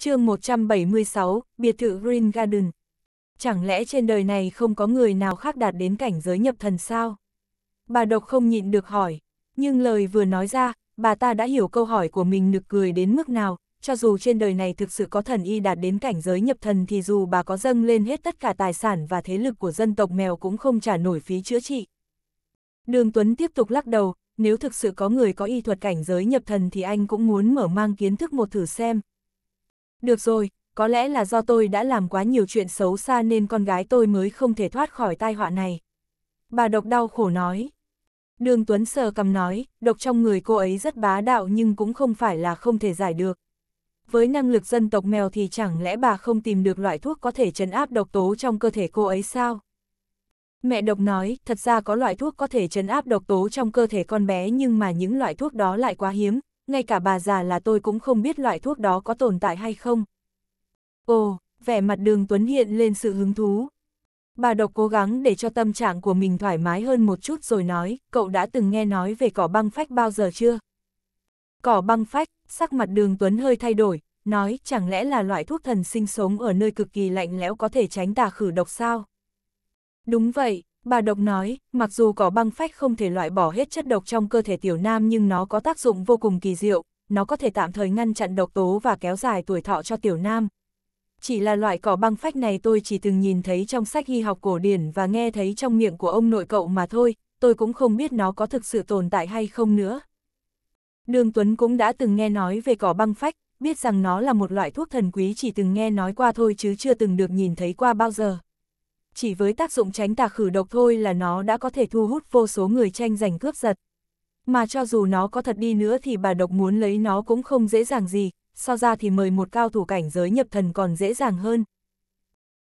chương 176, biệt thự Green Garden. Chẳng lẽ trên đời này không có người nào khác đạt đến cảnh giới nhập thần sao? Bà độc không nhịn được hỏi, nhưng lời vừa nói ra, bà ta đã hiểu câu hỏi của mình nực cười đến mức nào, cho dù trên đời này thực sự có thần y đạt đến cảnh giới nhập thần thì dù bà có dâng lên hết tất cả tài sản và thế lực của dân tộc mèo cũng không trả nổi phí chữa trị. Đường Tuấn tiếp tục lắc đầu, nếu thực sự có người có y thuật cảnh giới nhập thần thì anh cũng muốn mở mang kiến thức một thử xem, được rồi, có lẽ là do tôi đã làm quá nhiều chuyện xấu xa nên con gái tôi mới không thể thoát khỏi tai họa này. Bà độc đau khổ nói. Đường Tuấn sờ cầm nói, độc trong người cô ấy rất bá đạo nhưng cũng không phải là không thể giải được. Với năng lực dân tộc mèo thì chẳng lẽ bà không tìm được loại thuốc có thể chấn áp độc tố trong cơ thể cô ấy sao? Mẹ độc nói, thật ra có loại thuốc có thể chấn áp độc tố trong cơ thể con bé nhưng mà những loại thuốc đó lại quá hiếm, ngay cả bà già là tôi cũng không biết loại thuốc đó có tồn tại hay không. Ồ, vẻ mặt đường Tuấn hiện lên sự hứng thú. Bà độc cố gắng để cho tâm trạng của mình thoải mái hơn một chút rồi nói, cậu đã từng nghe nói về cỏ băng phách bao giờ chưa? Cỏ băng phách, sắc mặt đường Tuấn hơi thay đổi, nói chẳng lẽ là loại thuốc thần sinh sống ở nơi cực kỳ lạnh lẽo có thể tránh tà khử độc sao? Đúng vậy, Bà độc nói, mặc dù cỏ băng phách không thể loại bỏ hết chất độc trong cơ thể tiểu nam nhưng nó có tác dụng vô cùng kỳ diệu, nó có thể tạm thời ngăn chặn độc tố và kéo dài tuổi thọ cho tiểu nam. Chỉ là loại cỏ băng phách này tôi chỉ từng nhìn thấy trong sách y học cổ điển và nghe thấy trong miệng của ông nội cậu mà thôi, tôi cũng không biết nó có thực sự tồn tại hay không nữa. Đường Tuấn cũng đã từng nghe nói về cỏ băng phách, biết rằng nó là một loại thuốc thần quý chỉ từng nghe nói qua thôi chứ chưa từng được nhìn thấy qua bao giờ chỉ với tác dụng tránh tà khử độc thôi là nó đã có thể thu hút vô số người tranh giành cướp giật. Mà cho dù nó có thật đi nữa thì bà độc muốn lấy nó cũng không dễ dàng gì, so ra thì mời một cao thủ cảnh giới nhập thần còn dễ dàng hơn.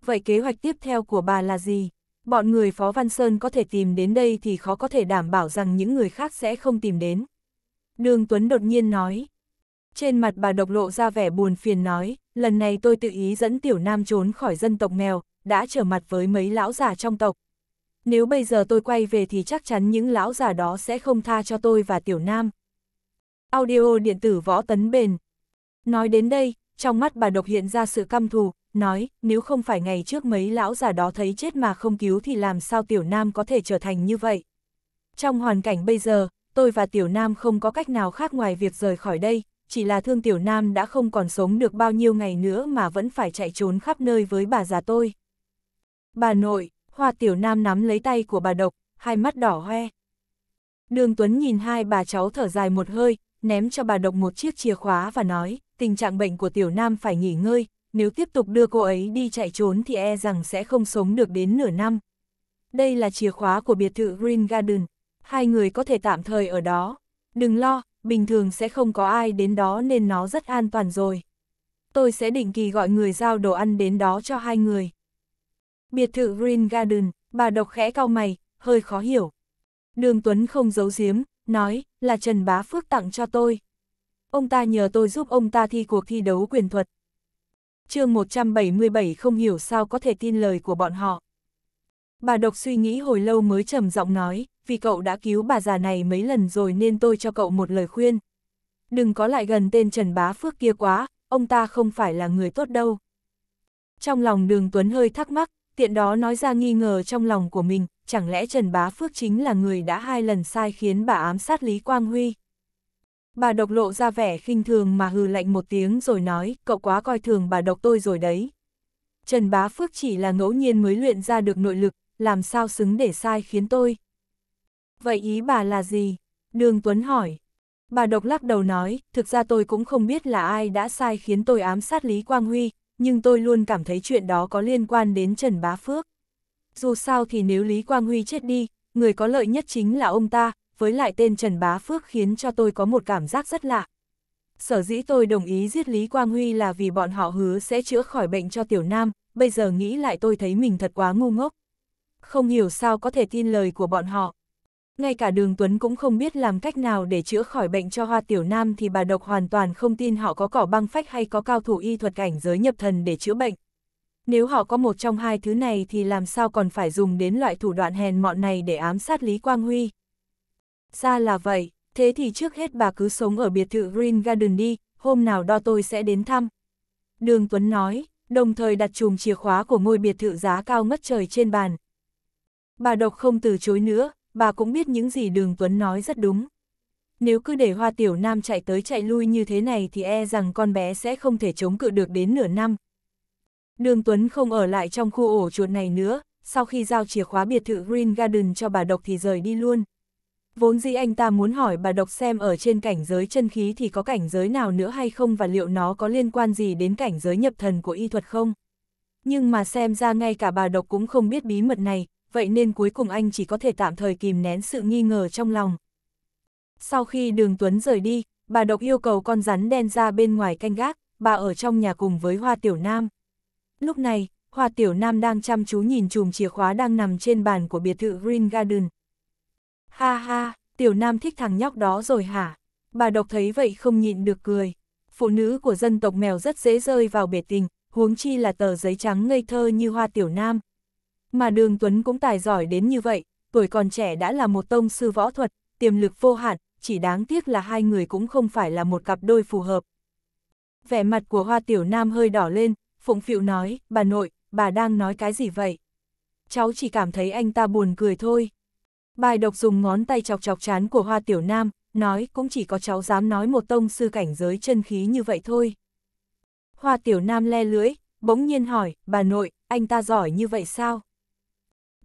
Vậy kế hoạch tiếp theo của bà là gì? Bọn người Phó Văn Sơn có thể tìm đến đây thì khó có thể đảm bảo rằng những người khác sẽ không tìm đến. Đường Tuấn đột nhiên nói. Trên mặt bà độc lộ ra vẻ buồn phiền nói, lần này tôi tự ý dẫn tiểu nam trốn khỏi dân tộc mèo đã trở mặt với mấy lão già trong tộc. Nếu bây giờ tôi quay về thì chắc chắn những lão già đó sẽ không tha cho tôi và Tiểu Nam. Audio điện tử võ tấn bền. Nói đến đây, trong mắt bà độc hiện ra sự căm thù, nói, nếu không phải ngày trước mấy lão già đó thấy chết mà không cứu thì làm sao Tiểu Nam có thể trở thành như vậy. Trong hoàn cảnh bây giờ, tôi và Tiểu Nam không có cách nào khác ngoài việc rời khỏi đây, chỉ là thương Tiểu Nam đã không còn sống được bao nhiêu ngày nữa mà vẫn phải chạy trốn khắp nơi với bà già tôi. Bà nội, Hoa Tiểu Nam nắm lấy tay của bà độc, hai mắt đỏ hoe. Đường Tuấn nhìn hai bà cháu thở dài một hơi, ném cho bà độc một chiếc chìa khóa và nói, tình trạng bệnh của Tiểu Nam phải nghỉ ngơi, nếu tiếp tục đưa cô ấy đi chạy trốn thì e rằng sẽ không sống được đến nửa năm. Đây là chìa khóa của biệt thự Green Garden, hai người có thể tạm thời ở đó. Đừng lo, bình thường sẽ không có ai đến đó nên nó rất an toàn rồi. Tôi sẽ định kỳ gọi người giao đồ ăn đến đó cho hai người biệt thự Green Garden, bà độc khẽ cau mày, hơi khó hiểu. Đường Tuấn không giấu giếm, nói, là Trần Bá Phước tặng cho tôi. Ông ta nhờ tôi giúp ông ta thi cuộc thi đấu quyền thuật. chương 177 không hiểu sao có thể tin lời của bọn họ. Bà độc suy nghĩ hồi lâu mới trầm giọng nói, vì cậu đã cứu bà già này mấy lần rồi nên tôi cho cậu một lời khuyên. Đừng có lại gần tên Trần Bá Phước kia quá, ông ta không phải là người tốt đâu. Trong lòng đường Tuấn hơi thắc mắc, tiện đó nói ra nghi ngờ trong lòng của mình, chẳng lẽ Trần Bá Phước chính là người đã hai lần sai khiến bà ám sát Lý Quang Huy. Bà độc lộ ra vẻ khinh thường mà hừ lạnh một tiếng rồi nói, cậu quá coi thường bà độc tôi rồi đấy. Trần Bá Phước chỉ là ngẫu nhiên mới luyện ra được nội lực, làm sao xứng để sai khiến tôi. Vậy ý bà là gì? Đường Tuấn hỏi. Bà độc lắc đầu nói, thực ra tôi cũng không biết là ai đã sai khiến tôi ám sát Lý Quang Huy, nhưng tôi luôn cảm thấy chuyện đó có liên quan đến Trần Bá Phước. Dù sao thì nếu Lý Quang Huy chết đi, người có lợi nhất chính là ông ta, với lại tên Trần Bá Phước khiến cho tôi có một cảm giác rất lạ. Sở dĩ tôi đồng ý giết Lý Quang Huy là vì bọn họ hứa sẽ chữa khỏi bệnh cho Tiểu Nam, bây giờ nghĩ lại tôi thấy mình thật quá ngu ngốc. Không hiểu sao có thể tin lời của bọn họ, ngay cả đường Tuấn cũng không biết làm cách nào để chữa khỏi bệnh cho Hoa Tiểu Nam thì bà độc hoàn toàn không tin họ có cỏ băng phách hay có cao thủ y thuật cảnh giới nhập thần để chữa bệnh. Nếu họ có một trong hai thứ này thì làm sao còn phải dùng đến loại thủ đoạn hèn mọn này để ám sát Lý Quang Huy. Ra là vậy, thế thì trước hết bà cứ sống ở biệt thự Green Garden đi, hôm nào đo tôi sẽ đến thăm. Đường Tuấn nói, đồng thời đặt chùm chìa khóa của ngôi biệt thự giá cao ngất trời trên bàn. Bà độc không từ chối nữa, bà cũng biết những gì Đường Tuấn nói rất đúng. Nếu cứ để Hoa Tiểu Nam chạy tới chạy lui như thế này thì e rằng con bé sẽ không thể chống cự được đến nửa năm. Đường Tuấn không ở lại trong khu ổ chuột này nữa, sau khi giao chìa khóa biệt thự Green Garden cho bà Độc thì rời đi luôn. Vốn dĩ anh ta muốn hỏi bà Độc xem ở trên cảnh giới chân khí thì có cảnh giới nào nữa hay không và liệu nó có liên quan gì đến cảnh giới nhập thần của y thuật không. Nhưng mà xem ra ngay cả bà Độc cũng không biết bí mật này, vậy nên cuối cùng anh chỉ có thể tạm thời kìm nén sự nghi ngờ trong lòng. Sau khi đường Tuấn rời đi, bà độc yêu cầu con rắn đen ra bên ngoài canh gác, bà ở trong nhà cùng với Hoa Tiểu Nam. Lúc này, Hoa Tiểu Nam đang chăm chú nhìn chùm chìa khóa đang nằm trên bàn của biệt thự Green Garden. Ha ha, Tiểu Nam thích thằng nhóc đó rồi hả? Bà độc thấy vậy không nhịn được cười. Phụ nữ của dân tộc mèo rất dễ rơi vào bể tình, huống chi là tờ giấy trắng ngây thơ như Hoa Tiểu Nam. Mà đường Tuấn cũng tài giỏi đến như vậy, tuổi còn trẻ đã là một tông sư võ thuật, tiềm lực vô hạn, chỉ đáng tiếc là hai người cũng không phải là một cặp đôi phù hợp. Vẻ mặt của Hoa Tiểu Nam hơi đỏ lên, Phụng Phịu nói, bà nội, bà đang nói cái gì vậy? Cháu chỉ cảm thấy anh ta buồn cười thôi. Bài độc dùng ngón tay chọc chọc chán của Hoa Tiểu Nam, nói cũng chỉ có cháu dám nói một tông sư cảnh giới chân khí như vậy thôi. Hoa Tiểu Nam le lưỡi, bỗng nhiên hỏi, bà nội, anh ta giỏi như vậy sao?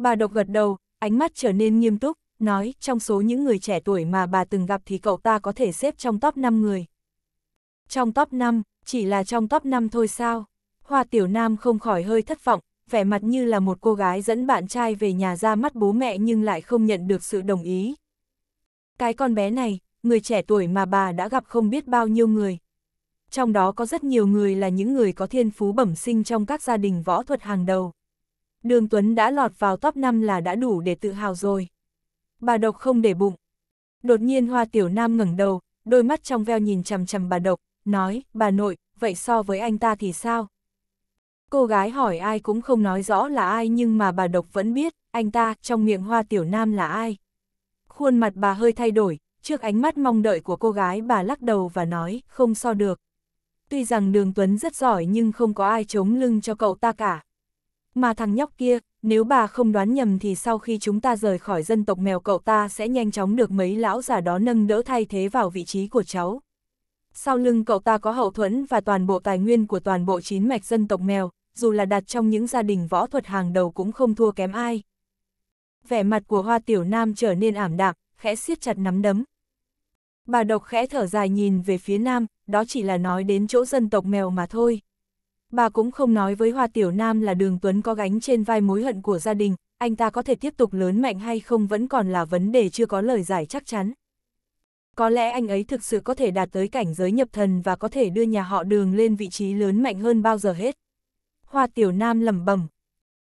Bà độc gật đầu, ánh mắt trở nên nghiêm túc, nói trong số những người trẻ tuổi mà bà từng gặp thì cậu ta có thể xếp trong top 5 người. Trong top 5, chỉ là trong top 5 thôi sao? Hoa Tiểu Nam không khỏi hơi thất vọng, vẻ mặt như là một cô gái dẫn bạn trai về nhà ra mắt bố mẹ nhưng lại không nhận được sự đồng ý. Cái con bé này, người trẻ tuổi mà bà đã gặp không biết bao nhiêu người. Trong đó có rất nhiều người là những người có thiên phú bẩm sinh trong các gia đình võ thuật hàng đầu. Đường Tuấn đã lọt vào top 5 là đã đủ để tự hào rồi. Bà độc không để bụng. Đột nhiên Hoa Tiểu Nam ngẩng đầu, đôi mắt trong veo nhìn chằm chằm bà độc, nói, bà nội, vậy so với anh ta thì sao? Cô gái hỏi ai cũng không nói rõ là ai nhưng mà bà độc vẫn biết, anh ta trong miệng Hoa Tiểu Nam là ai. Khuôn mặt bà hơi thay đổi, trước ánh mắt mong đợi của cô gái bà lắc đầu và nói, không so được. Tuy rằng đường Tuấn rất giỏi nhưng không có ai chống lưng cho cậu ta cả. Mà thằng nhóc kia, nếu bà không đoán nhầm thì sau khi chúng ta rời khỏi dân tộc mèo cậu ta sẽ nhanh chóng được mấy lão già đó nâng đỡ thay thế vào vị trí của cháu. Sau lưng cậu ta có hậu thuẫn và toàn bộ tài nguyên của toàn bộ chín mạch dân tộc mèo, dù là đặt trong những gia đình võ thuật hàng đầu cũng không thua kém ai. Vẻ mặt của hoa tiểu nam trở nên ảm đạm, khẽ siết chặt nắm đấm. Bà độc khẽ thở dài nhìn về phía nam, đó chỉ là nói đến chỗ dân tộc mèo mà thôi bà cũng không nói với Hoa Tiểu Nam là Đường Tuấn có gánh trên vai mối hận của gia đình, anh ta có thể tiếp tục lớn mạnh hay không vẫn còn là vấn đề chưa có lời giải chắc chắn. Có lẽ anh ấy thực sự có thể đạt tới cảnh giới nhập thần và có thể đưa nhà họ đường lên vị trí lớn mạnh hơn bao giờ hết. Hoa Tiểu Nam lẩm bẩm.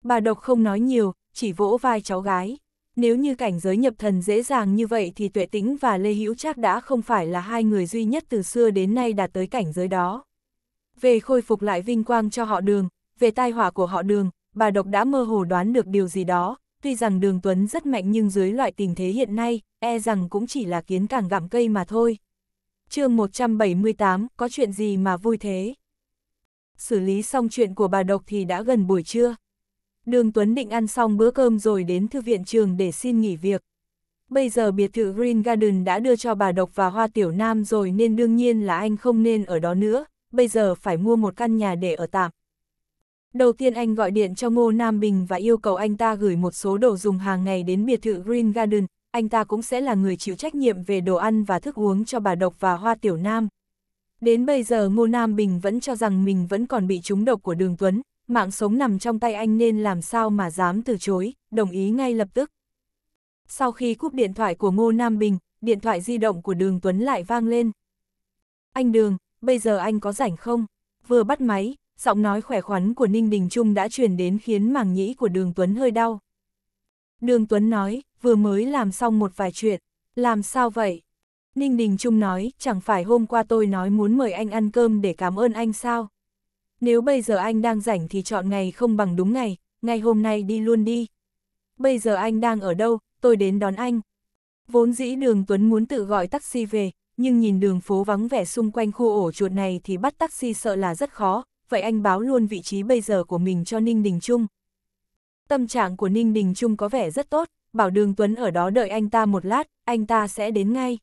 Bà Độc không nói nhiều, chỉ vỗ vai cháu gái. Nếu như cảnh giới nhập thần dễ dàng như vậy thì Tuệ Tĩnh và Lê Hữu Trác đã không phải là hai người duy nhất từ xưa đến nay đạt tới cảnh giới đó về khôi phục lại vinh quang cho họ đường, về tai họa của họ đường, bà độc đã mơ hồ đoán được điều gì đó, tuy rằng đường Tuấn rất mạnh nhưng dưới loại tình thế hiện nay, e rằng cũng chỉ là kiến càng gặm cây mà thôi. chương 178, có chuyện gì mà vui thế? Xử lý xong chuyện của bà độc thì đã gần buổi trưa. Đường Tuấn định ăn xong bữa cơm rồi đến thư viện trường để xin nghỉ việc. Bây giờ biệt thự Green Garden đã đưa cho bà Độc và Hoa Tiểu Nam rồi nên đương nhiên là anh không nên ở đó nữa, bây giờ phải mua một căn nhà để ở tạm. Đầu tiên anh gọi điện cho Ngô Nam Bình và yêu cầu anh ta gửi một số đồ dùng hàng ngày đến biệt thự Green Garden, anh ta cũng sẽ là người chịu trách nhiệm về đồ ăn và thức uống cho bà Độc và Hoa Tiểu Nam. Đến bây giờ Ngô Nam Bình vẫn cho rằng mình vẫn còn bị trúng độc của Đường Tuấn, mạng sống nằm trong tay anh nên làm sao mà dám từ chối, đồng ý ngay lập tức. Sau khi cúp điện thoại của Ngô Nam Bình, điện thoại di động của Đường Tuấn lại vang lên. Anh Đường, bây giờ anh có rảnh không? Vừa bắt máy, giọng nói khỏe khoắn của Ninh Đình Trung đã truyền đến khiến màng nhĩ của Đường Tuấn hơi đau. Đường Tuấn nói, vừa mới làm xong một vài chuyện, làm sao vậy? Ninh Đình Trung nói, chẳng phải hôm qua tôi nói muốn mời anh ăn cơm để cảm ơn anh sao? Nếu bây giờ anh đang rảnh thì chọn ngày không bằng đúng ngày, ngày hôm nay đi luôn đi. Bây giờ anh đang ở đâu, tôi đến đón anh. Vốn dĩ đường Tuấn muốn tự gọi taxi về, nhưng nhìn đường phố vắng vẻ xung quanh khu ổ chuột này thì bắt taxi sợ là rất khó, vậy anh báo luôn vị trí bây giờ của mình cho Ninh Đình Trung. Tâm trạng của Ninh Đình Trung có vẻ rất tốt, bảo đường Tuấn ở đó đợi anh ta một lát, anh ta sẽ đến ngay.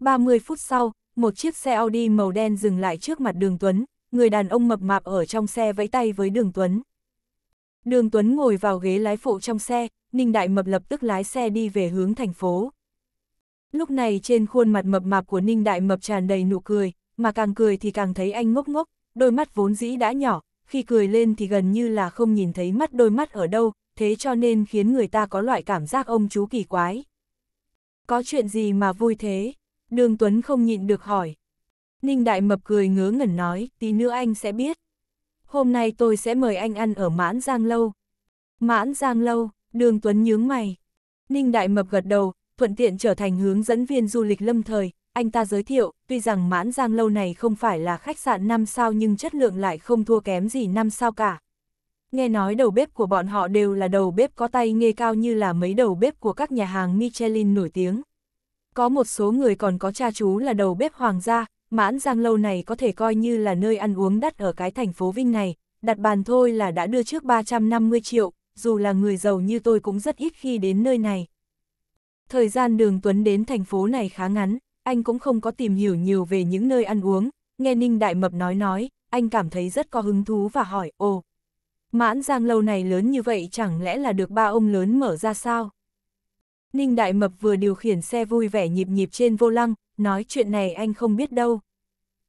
30 phút sau, một chiếc xe Audi màu đen dừng lại trước mặt đường Tuấn, người đàn ông mập mạp ở trong xe vẫy tay với đường Tuấn. Đường Tuấn ngồi vào ghế lái phụ trong xe, Ninh Đại Mập lập tức lái xe đi về hướng thành phố. Lúc này trên khuôn mặt mập mạp của Ninh Đại Mập tràn đầy nụ cười, mà càng cười thì càng thấy anh ngốc ngốc, đôi mắt vốn dĩ đã nhỏ, khi cười lên thì gần như là không nhìn thấy mắt đôi mắt ở đâu, thế cho nên khiến người ta có loại cảm giác ông chú kỳ quái. Có chuyện gì mà vui thế? Đường Tuấn không nhịn được hỏi. Ninh Đại Mập cười ngớ ngẩn nói, tí nữa anh sẽ biết. Hôm nay tôi sẽ mời anh ăn ở Mãn Giang Lâu. Mãn Giang Lâu, Đường Tuấn nhướng mày. Ninh Đại Mập gật đầu, thuận tiện trở thành hướng dẫn viên du lịch lâm thời. Anh ta giới thiệu, tuy rằng mãn giang lâu này không phải là khách sạn 5 sao nhưng chất lượng lại không thua kém gì 5 sao cả. Nghe nói đầu bếp của bọn họ đều là đầu bếp có tay nghề cao như là mấy đầu bếp của các nhà hàng Michelin nổi tiếng. Có một số người còn có cha chú là đầu bếp hoàng gia, mãn giang lâu này có thể coi như là nơi ăn uống đắt ở cái thành phố Vinh này, đặt bàn thôi là đã đưa trước 350 triệu, dù là người giàu như tôi cũng rất ít khi đến nơi này. Thời gian đường Tuấn đến thành phố này khá ngắn, anh cũng không có tìm hiểu nhiều về những nơi ăn uống, nghe Ninh Đại Mập nói nói, anh cảm thấy rất có hứng thú và hỏi, ồ, mãn giang lâu này lớn như vậy chẳng lẽ là được ba ông lớn mở ra sao? Ninh Đại Mập vừa điều khiển xe vui vẻ nhịp nhịp trên vô lăng, nói chuyện này anh không biết đâu.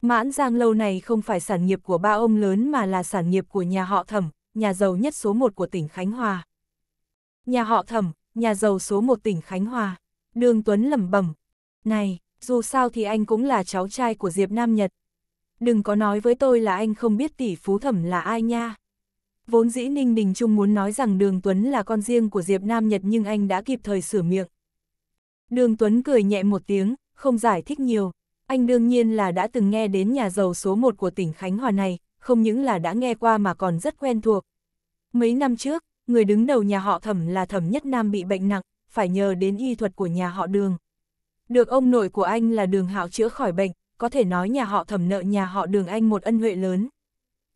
Mãn giang lâu này không phải sản nghiệp của ba ông lớn mà là sản nghiệp của nhà họ thẩm, nhà giàu nhất số một của tỉnh Khánh Hòa. Nhà họ thẩm, nhà giàu số một tỉnh Khánh Hòa. Đường Tuấn lẩm bẩm, này, dù sao thì anh cũng là cháu trai của Diệp Nam Nhật. Đừng có nói với tôi là anh không biết tỷ phú thẩm là ai nha. Vốn dĩ Ninh Đình Trung muốn nói rằng Đường Tuấn là con riêng của Diệp Nam Nhật nhưng anh đã kịp thời sửa miệng. Đường Tuấn cười nhẹ một tiếng, không giải thích nhiều. Anh đương nhiên là đã từng nghe đến nhà giàu số 1 của tỉnh Khánh Hòa này, không những là đã nghe qua mà còn rất quen thuộc. Mấy năm trước, người đứng đầu nhà họ thẩm là thẩm nhất nam bị bệnh nặng, phải nhờ đến y thuật của nhà họ đường. Được ông nội của anh là đường hạo chữa khỏi bệnh, có thể nói nhà họ thẩm nợ nhà họ đường anh một ân huệ lớn.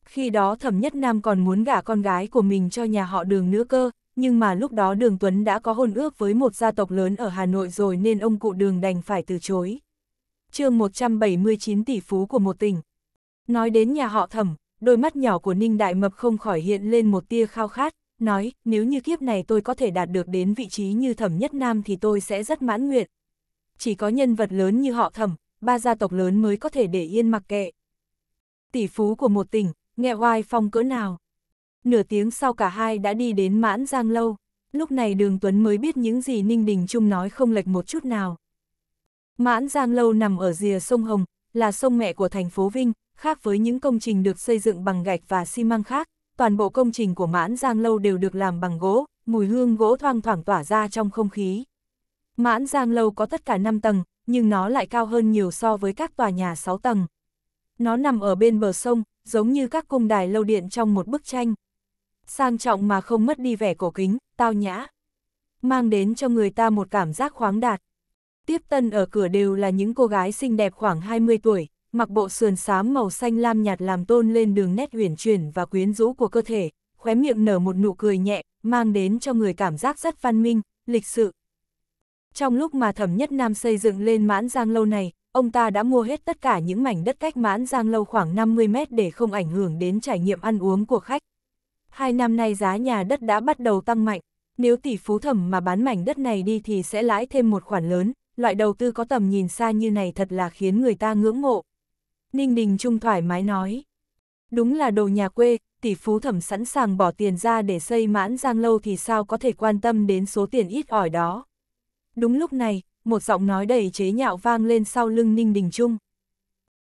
Khi đó thẩm nhất nam còn muốn gả con gái của mình cho nhà họ đường nữa cơ, nhưng mà lúc đó đường Tuấn đã có hôn ước với một gia tộc lớn ở Hà Nội rồi nên ông cụ đường đành phải từ chối. chương 179 tỷ phú của một tỉnh. Nói đến nhà họ thẩm, đôi mắt nhỏ của Ninh Đại Mập không khỏi hiện lên một tia khao khát, nói, nếu như kiếp này tôi có thể đạt được đến vị trí như thẩm nhất nam thì tôi sẽ rất mãn nguyện. Chỉ có nhân vật lớn như họ thẩm, ba gia tộc lớn mới có thể để yên mặc kệ. Tỷ phú của một tỉnh, nghe oai phong cỡ nào. Nửa tiếng sau cả hai đã đi đến mãn giang lâu, lúc này đường Tuấn mới biết những gì Ninh Đình Trung nói không lệch một chút nào. Mãn giang lâu nằm ở rìa sông Hồng, là sông mẹ của thành phố Vinh, khác với những công trình được xây dựng bằng gạch và xi măng khác, toàn bộ công trình của mãn giang lâu đều được làm bằng gỗ, mùi hương gỗ thoang thoảng tỏa ra trong không khí. Mãn giang lâu có tất cả 5 tầng, nhưng nó lại cao hơn nhiều so với các tòa nhà 6 tầng. Nó nằm ở bên bờ sông, giống như các cung đài lâu điện trong một bức tranh. Sang trọng mà không mất đi vẻ cổ kính, tao nhã. Mang đến cho người ta một cảm giác khoáng đạt. Tiếp tân ở cửa đều là những cô gái xinh đẹp khoảng 20 tuổi, mặc bộ sườn xám màu xanh lam nhạt làm tôn lên đường nét uyển chuyển và quyến rũ của cơ thể, khóe miệng nở một nụ cười nhẹ, mang đến cho người cảm giác rất văn minh, lịch sự. Trong lúc mà Thẩm Nhất Nam xây dựng lên mãn giang lâu này, ông ta đã mua hết tất cả những mảnh đất cách mãn giang lâu khoảng 50 mét để không ảnh hưởng đến trải nghiệm ăn uống của khách. Hai năm nay giá nhà đất đã bắt đầu tăng mạnh, nếu tỷ phú thẩm mà bán mảnh đất này đi thì sẽ lãi thêm một khoản lớn, loại đầu tư có tầm nhìn xa như này thật là khiến người ta ngưỡng mộ. Ninh Đình Trung thoải mái nói. Đúng là đồ nhà quê, tỷ phú thẩm sẵn sàng bỏ tiền ra để xây mãn giang lâu thì sao có thể quan tâm đến số tiền ít ỏi đó. Đúng lúc này, một giọng nói đầy chế nhạo vang lên sau lưng Ninh Đình Trung.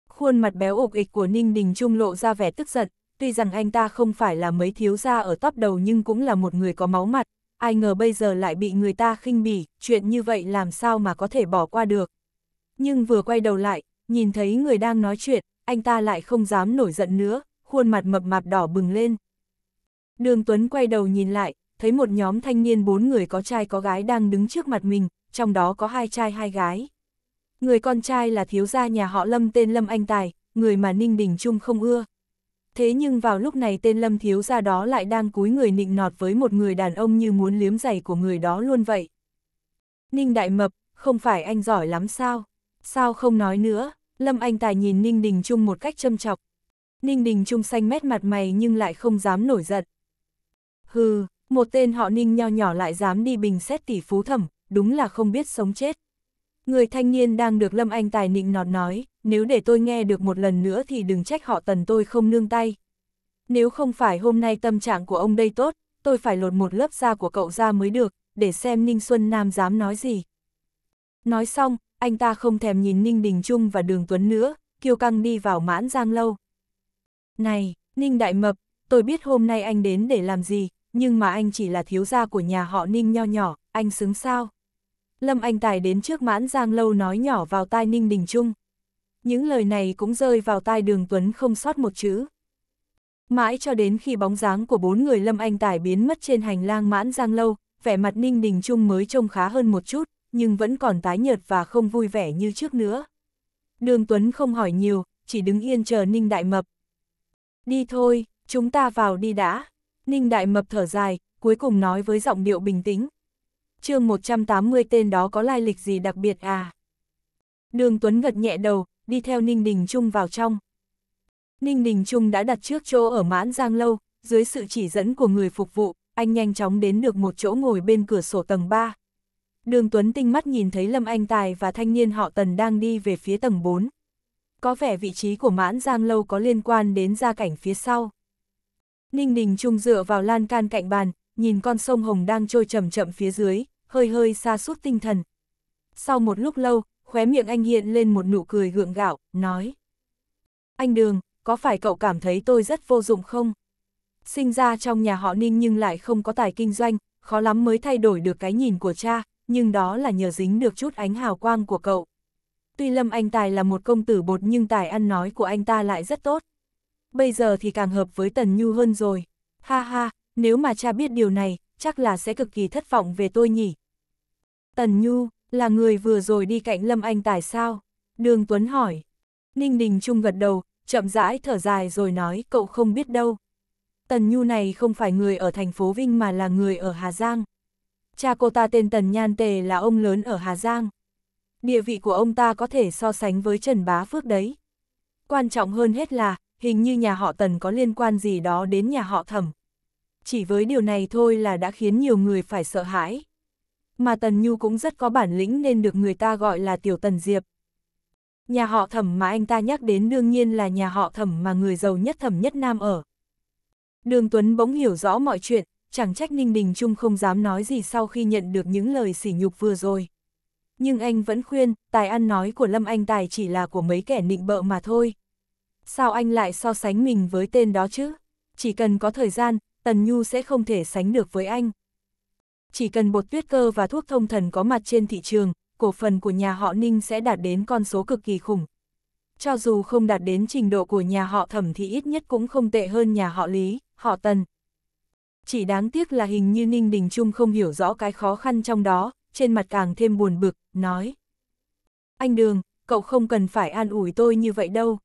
Khuôn mặt béo ục ịch của Ninh Đình Trung lộ ra vẻ tức giận, tuy rằng anh ta không phải là mấy thiếu gia ở top đầu nhưng cũng là một người có máu mặt, ai ngờ bây giờ lại bị người ta khinh bỉ, chuyện như vậy làm sao mà có thể bỏ qua được. Nhưng vừa quay đầu lại, nhìn thấy người đang nói chuyện, anh ta lại không dám nổi giận nữa, khuôn mặt mập mạp đỏ bừng lên. Đường Tuấn quay đầu nhìn lại, thấy một nhóm thanh niên bốn người có trai có gái đang đứng trước mặt mình, trong đó có hai trai hai gái. Người con trai là thiếu gia nhà họ Lâm tên Lâm Anh Tài, người mà Ninh Đình Trung không ưa. Thế nhưng vào lúc này tên Lâm thiếu gia đó lại đang cúi người nịnh nọt với một người đàn ông như muốn liếm giày của người đó luôn vậy. Ninh Đại Mập, không phải anh giỏi lắm sao? Sao không nói nữa? Lâm Anh Tài nhìn Ninh Đình Trung một cách châm chọc. Ninh Đình Trung xanh mét mặt mày nhưng lại không dám nổi giận. Hừ, một tên họ Ninh nho nhỏ lại dám đi bình xét tỷ phú thẩm, đúng là không biết sống chết. Người thanh niên đang được Lâm Anh Tài nịnh nọt nói, nếu để tôi nghe được một lần nữa thì đừng trách họ tần tôi không nương tay. Nếu không phải hôm nay tâm trạng của ông đây tốt, tôi phải lột một lớp da của cậu ra mới được, để xem Ninh Xuân Nam dám nói gì. Nói xong, anh ta không thèm nhìn Ninh Đình Trung và Đường Tuấn nữa, kiêu căng đi vào mãn giang lâu. Này, Ninh Đại Mập, tôi biết hôm nay anh đến để làm gì, nhưng mà anh chỉ là thiếu gia của nhà họ Ninh nho nhỏ, anh xứng sao? Lâm Anh Tài đến trước mãn giang lâu nói nhỏ vào tai Ninh Đình Trung. Những lời này cũng rơi vào tai đường Tuấn không sót một chữ. Mãi cho đến khi bóng dáng của bốn người Lâm Anh Tài biến mất trên hành lang mãn giang lâu, vẻ mặt Ninh Đình Trung mới trông khá hơn một chút, nhưng vẫn còn tái nhợt và không vui vẻ như trước nữa. Đường Tuấn không hỏi nhiều, chỉ đứng yên chờ Ninh Đại Mập. Đi thôi, chúng ta vào đi đã. Ninh Đại Mập thở dài, cuối cùng nói với giọng điệu bình tĩnh. chương 180 tên đó có lai lịch gì đặc biệt à? Đường Tuấn gật nhẹ đầu, đi theo Ninh Đình Trung vào trong. Ninh Đình Trung đã đặt trước chỗ ở mãn giang lâu, dưới sự chỉ dẫn của người phục vụ, anh nhanh chóng đến được một chỗ ngồi bên cửa sổ tầng 3. Đường Tuấn tinh mắt nhìn thấy Lâm Anh Tài và thanh niên họ Tần đang đi về phía tầng 4. Có vẻ vị trí của mãn giang lâu có liên quan đến gia cảnh phía sau. Ninh Đình Trung dựa vào lan can cạnh bàn, nhìn con sông Hồng đang trôi chậm chậm phía dưới, hơi hơi xa suốt tinh thần. Sau một lúc lâu, khóe miệng anh hiện lên một nụ cười gượng gạo, nói. Anh Đường, có phải cậu cảm thấy tôi rất vô dụng không? Sinh ra trong nhà họ Ninh nhưng lại không có tài kinh doanh, khó lắm mới thay đổi được cái nhìn của cha, nhưng đó là nhờ dính được chút ánh hào quang của cậu. Tuy Lâm Anh Tài là một công tử bột nhưng tài ăn nói của anh ta lại rất tốt. Bây giờ thì càng hợp với Tần Nhu hơn rồi. Ha ha, nếu mà cha biết điều này, chắc là sẽ cực kỳ thất vọng về tôi nhỉ. Tần Nhu, là người vừa rồi đi cạnh Lâm Anh Tài sao? Đường Tuấn hỏi. Ninh Đình Trung gật đầu, chậm rãi thở dài rồi nói cậu không biết đâu. Tần Nhu này không phải người ở thành phố Vinh mà là người ở Hà Giang cha cô ta tên Tần Nhan Tề là ông lớn ở Hà Giang. Địa vị của ông ta có thể so sánh với Trần Bá Phước đấy. Quan trọng hơn hết là, hình như nhà họ Tần có liên quan gì đó đến nhà họ Thẩm. Chỉ với điều này thôi là đã khiến nhiều người phải sợ hãi. Mà Tần Nhu cũng rất có bản lĩnh nên được người ta gọi là Tiểu Tần Diệp. Nhà họ Thẩm mà anh ta nhắc đến đương nhiên là nhà họ Thẩm mà người giàu nhất Thẩm nhất Nam ở. Đường Tuấn bỗng hiểu rõ mọi chuyện, chẳng trách Ninh Đình Trung không dám nói gì sau khi nhận được những lời sỉ nhục vừa rồi. Nhưng anh vẫn khuyên, tài ăn nói của Lâm Anh Tài chỉ là của mấy kẻ nịnh bợ mà thôi. Sao anh lại so sánh mình với tên đó chứ? Chỉ cần có thời gian, Tần Nhu sẽ không thể sánh được với anh. Chỉ cần bột tuyết cơ và thuốc thông thần có mặt trên thị trường, cổ phần của nhà họ Ninh sẽ đạt đến con số cực kỳ khủng. Cho dù không đạt đến trình độ của nhà họ thẩm thì ít nhất cũng không tệ hơn nhà họ Lý, họ Tần. Chỉ đáng tiếc là hình như Ninh Đình Trung không hiểu rõ cái khó khăn trong đó, trên mặt càng thêm buồn bực, nói. Anh Đường, cậu không cần phải an ủi tôi như vậy đâu.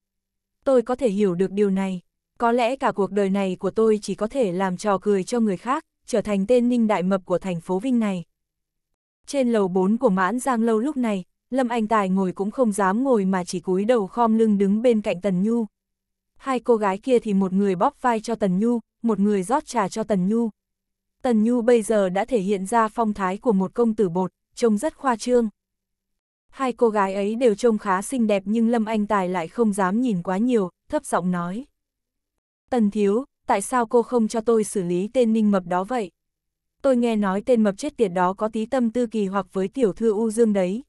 Tôi có thể hiểu được điều này. Có lẽ cả cuộc đời này của tôi chỉ có thể làm trò cười cho người khác, trở thành tên ninh đại mập của thành phố Vinh này. Trên lầu 4 của mãn giang lâu lúc này, Lâm Anh Tài ngồi cũng không dám ngồi mà chỉ cúi đầu khom lưng đứng bên cạnh Tần Nhu, hai cô gái kia thì một người bóp vai cho Tần Nhu, một người rót trà cho Tần Nhu. Tần Nhu bây giờ đã thể hiện ra phong thái của một công tử bột, trông rất khoa trương. Hai cô gái ấy đều trông khá xinh đẹp nhưng Lâm Anh Tài lại không dám nhìn quá nhiều, thấp giọng nói. Tần Thiếu, tại sao cô không cho tôi xử lý tên ninh mập đó vậy? Tôi nghe nói tên mập chết tiệt đó có tí tâm tư kỳ hoặc với tiểu thư U Dương đấy.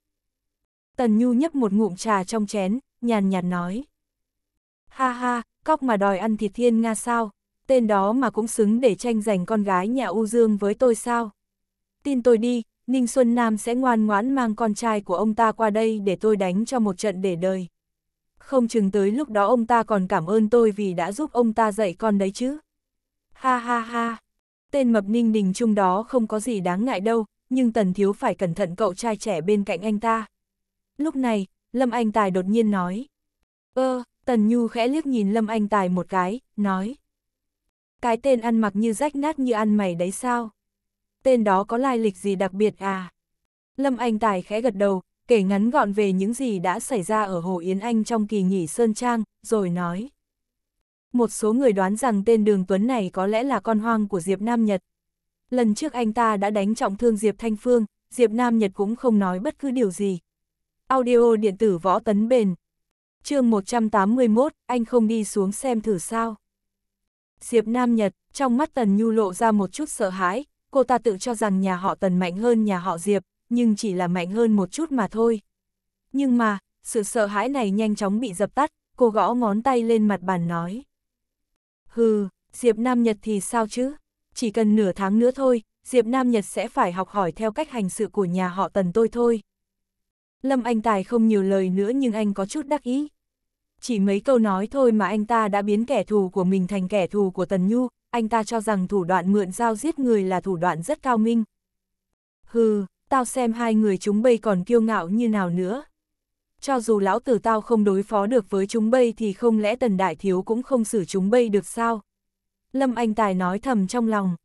Tần Nhu nhấp một ngụm trà trong chén, nhàn nhạt nói. Ha ha, cóc mà đòi ăn thịt thiên Nga sao? Tên đó mà cũng xứng để tranh giành con gái nhà U Dương với tôi sao? Tin tôi đi, Ninh Xuân Nam sẽ ngoan ngoãn mang con trai của ông ta qua đây để tôi đánh cho một trận để đời. Không chừng tới lúc đó ông ta còn cảm ơn tôi vì đã giúp ông ta dạy con đấy chứ. Ha ha ha, tên mập Ninh Đình Trung đó không có gì đáng ngại đâu, nhưng Tần Thiếu phải cẩn thận cậu trai trẻ bên cạnh anh ta. Lúc này, Lâm Anh Tài đột nhiên nói. Ơ, Tần Nhu khẽ liếc nhìn Lâm Anh Tài một cái, nói. Cái tên ăn mặc như rách nát như ăn mày đấy sao? Tên đó có lai lịch gì đặc biệt à? Lâm Anh Tài khẽ gật đầu, kể ngắn gọn về những gì đã xảy ra ở Hồ Yến Anh trong kỳ nghỉ Sơn Trang, rồi nói. Một số người đoán rằng tên Đường Tuấn này có lẽ là con hoang của Diệp Nam Nhật. Lần trước anh ta đã đánh trọng thương Diệp Thanh Phương, Diệp Nam Nhật cũng không nói bất cứ điều gì. Audio điện tử võ tấn bền, chương 181, anh không đi xuống xem thử sao. Diệp Nam Nhật, trong mắt Tần Nhu lộ ra một chút sợ hãi, cô ta tự cho rằng nhà họ Tần mạnh hơn nhà họ Diệp, nhưng chỉ là mạnh hơn một chút mà thôi. Nhưng mà, sự sợ hãi này nhanh chóng bị dập tắt, cô gõ ngón tay lên mặt bàn nói. Hừ, Diệp Nam Nhật thì sao chứ? Chỉ cần nửa tháng nữa thôi, Diệp Nam Nhật sẽ phải học hỏi theo cách hành sự của nhà họ Tần tôi thôi. Lâm Anh Tài không nhiều lời nữa nhưng anh có chút đắc ý. Chỉ mấy câu nói thôi mà anh ta đã biến kẻ thù của mình thành kẻ thù của Tần Nhu, anh ta cho rằng thủ đoạn mượn dao giết người là thủ đoạn rất cao minh. Hừ, tao xem hai người chúng bây còn kiêu ngạo như nào nữa. Cho dù lão tử tao không đối phó được với chúng bây thì không lẽ Tần Đại Thiếu cũng không xử chúng bây được sao? Lâm Anh Tài nói thầm trong lòng.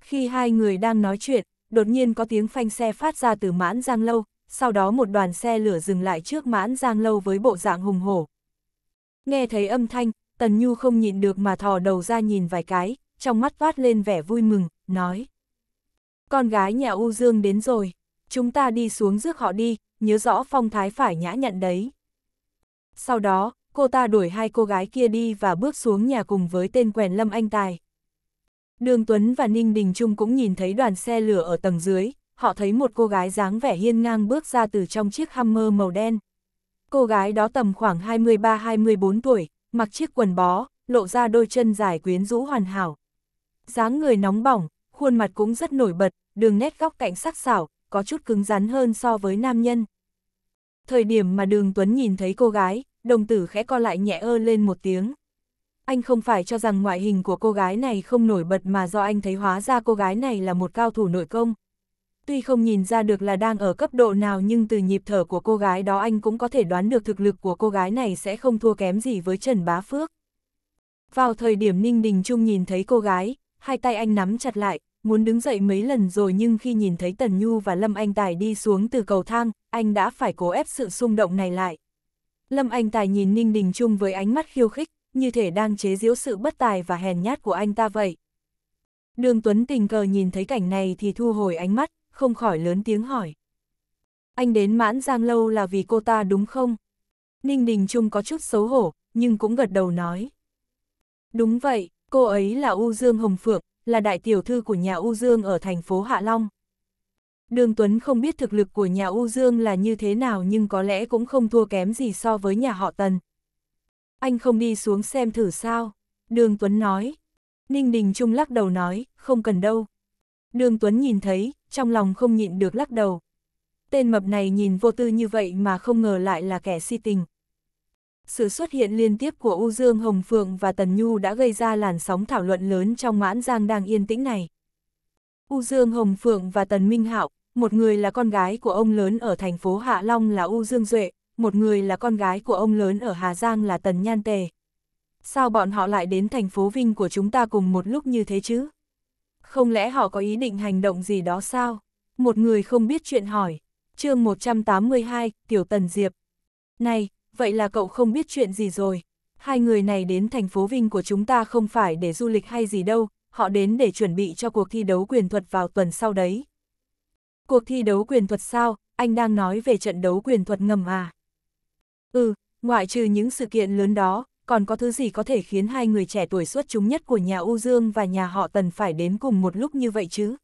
Khi hai người đang nói chuyện, đột nhiên có tiếng phanh xe phát ra từ mãn giang lâu, sau đó một đoàn xe lửa dừng lại trước mãn giang lâu với bộ dạng hùng hổ. Nghe thấy âm thanh, Tần Nhu không nhịn được mà thò đầu ra nhìn vài cái, trong mắt toát lên vẻ vui mừng, nói. Con gái nhà U Dương đến rồi, chúng ta đi xuống rước họ đi, nhớ rõ phong thái phải nhã nhặn đấy. Sau đó, cô ta đuổi hai cô gái kia đi và bước xuống nhà cùng với tên quèn Lâm Anh Tài. Đường Tuấn và Ninh Đình Trung cũng nhìn thấy đoàn xe lửa ở tầng dưới, họ thấy một cô gái dáng vẻ hiên ngang bước ra từ trong chiếc Hummer màu đen. Cô gái đó tầm khoảng 23-24 tuổi, mặc chiếc quần bó, lộ ra đôi chân dài quyến rũ hoàn hảo. dáng người nóng bỏng, khuôn mặt cũng rất nổi bật, đường nét góc cạnh sắc sảo, có chút cứng rắn hơn so với nam nhân. Thời điểm mà đường Tuấn nhìn thấy cô gái, đồng tử khẽ co lại nhẹ ơ lên một tiếng. Anh không phải cho rằng ngoại hình của cô gái này không nổi bật mà do anh thấy hóa ra cô gái này là một cao thủ nội công. Tuy không nhìn ra được là đang ở cấp độ nào nhưng từ nhịp thở của cô gái đó anh cũng có thể đoán được thực lực của cô gái này sẽ không thua kém gì với Trần Bá Phước. Vào thời điểm Ninh Đình Trung nhìn thấy cô gái, hai tay anh nắm chặt lại, muốn đứng dậy mấy lần rồi nhưng khi nhìn thấy Tần Nhu và Lâm Anh Tài đi xuống từ cầu thang, anh đã phải cố ép sự xung động này lại. Lâm Anh Tài nhìn Ninh Đình Trung với ánh mắt khiêu khích, như thể đang chế giễu sự bất tài và hèn nhát của anh ta vậy. Đường Tuấn tình cờ nhìn thấy cảnh này thì thu hồi ánh mắt, không khỏi lớn tiếng hỏi. Anh đến mãn giang lâu là vì cô ta đúng không? Ninh Đình Trung có chút xấu hổ, nhưng cũng gật đầu nói. Đúng vậy, cô ấy là U Dương Hồng Phượng, là đại tiểu thư của nhà U Dương ở thành phố Hạ Long. Đường Tuấn không biết thực lực của nhà U Dương là như thế nào nhưng có lẽ cũng không thua kém gì so với nhà họ Tần. Anh không đi xuống xem thử sao? Đường Tuấn nói. Ninh Đình Trung lắc đầu nói, không cần đâu. Đường Tuấn nhìn thấy, trong lòng không nhịn được lắc đầu. Tên mập này nhìn vô tư như vậy mà không ngờ lại là kẻ si tình. Sự xuất hiện liên tiếp của U Dương Hồng Phượng và Tần Nhu đã gây ra làn sóng thảo luận lớn trong mãn giang đang yên tĩnh này. U Dương Hồng Phượng và Tần Minh Hạo, một người là con gái của ông lớn ở thành phố Hạ Long là U Dương Duệ, một người là con gái của ông lớn ở Hà Giang là Tần Nhan Tề. Sao bọn họ lại đến thành phố Vinh của chúng ta cùng một lúc như thế chứ? Không lẽ họ có ý định hành động gì đó sao? Một người không biết chuyện hỏi. chương 182, Tiểu Tần Diệp. Này, vậy là cậu không biết chuyện gì rồi. Hai người này đến thành phố Vinh của chúng ta không phải để du lịch hay gì đâu, họ đến để chuẩn bị cho cuộc thi đấu quyền thuật vào tuần sau đấy. Cuộc thi đấu quyền thuật sao, anh đang nói về trận đấu quyền thuật ngầm à? Ừ, ngoại trừ những sự kiện lớn đó, còn có thứ gì có thể khiến hai người trẻ tuổi xuất chúng nhất của nhà U Dương và nhà họ Tần phải đến cùng một lúc như vậy chứ?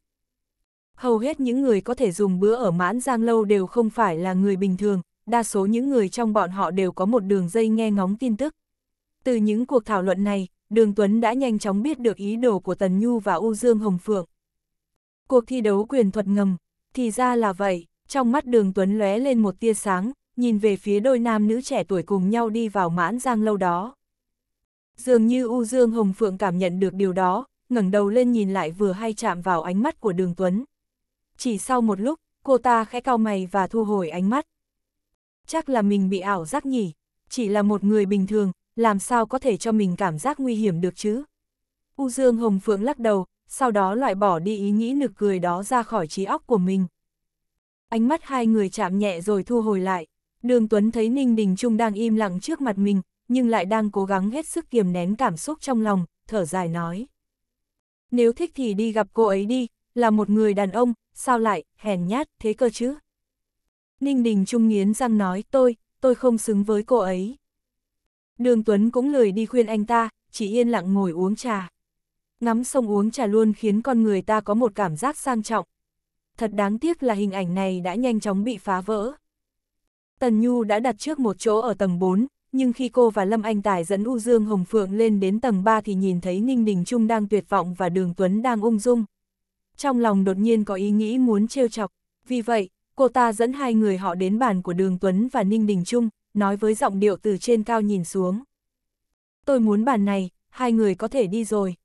Hầu hết những người có thể dùng bữa ở mãn giang lâu đều không phải là người bình thường, đa số những người trong bọn họ đều có một đường dây nghe ngóng tin tức. Từ những cuộc thảo luận này, Đường Tuấn đã nhanh chóng biết được ý đồ của Tần Nhu và U Dương Hồng Phượng. Cuộc thi đấu quyền thuật ngầm, thì ra là vậy, trong mắt Đường Tuấn lóe lên một tia sáng, nhìn về phía đôi nam nữ trẻ tuổi cùng nhau đi vào mãn giang lâu đó. Dường như U Dương Hồng Phượng cảm nhận được điều đó, ngẩng đầu lên nhìn lại vừa hay chạm vào ánh mắt của Đường Tuấn. Chỉ sau một lúc, cô ta khẽ cau mày và thu hồi ánh mắt. Chắc là mình bị ảo giác nhỉ, chỉ là một người bình thường, làm sao có thể cho mình cảm giác nguy hiểm được chứ? U Dương Hồng Phượng lắc đầu, sau đó loại bỏ đi ý nghĩ nực cười đó ra khỏi trí óc của mình. Ánh mắt hai người chạm nhẹ rồi thu hồi lại. Đường Tuấn thấy Ninh Đình Trung đang im lặng trước mặt mình, nhưng lại đang cố gắng hết sức kiềm nén cảm xúc trong lòng, thở dài nói. Nếu thích thì đi gặp cô ấy đi, là một người đàn ông, sao lại, hèn nhát, thế cơ chứ? Ninh Đình Trung nghiến răng nói, tôi, tôi không xứng với cô ấy. Đường Tuấn cũng lười đi khuyên anh ta, chỉ yên lặng ngồi uống trà. Ngắm sông uống trà luôn khiến con người ta có một cảm giác sang trọng. Thật đáng tiếc là hình ảnh này đã nhanh chóng bị phá vỡ. Tần Nhu đã đặt trước một chỗ ở tầng 4, nhưng khi cô và Lâm Anh Tài dẫn U Dương Hồng Phượng lên đến tầng 3 thì nhìn thấy Ninh Đình Trung đang tuyệt vọng và Đường Tuấn đang ung dung. Trong lòng đột nhiên có ý nghĩ muốn trêu chọc, vì vậy, cô ta dẫn hai người họ đến bàn của Đường Tuấn và Ninh Đình Trung, nói với giọng điệu từ trên cao nhìn xuống. Tôi muốn bàn này, hai người có thể đi rồi.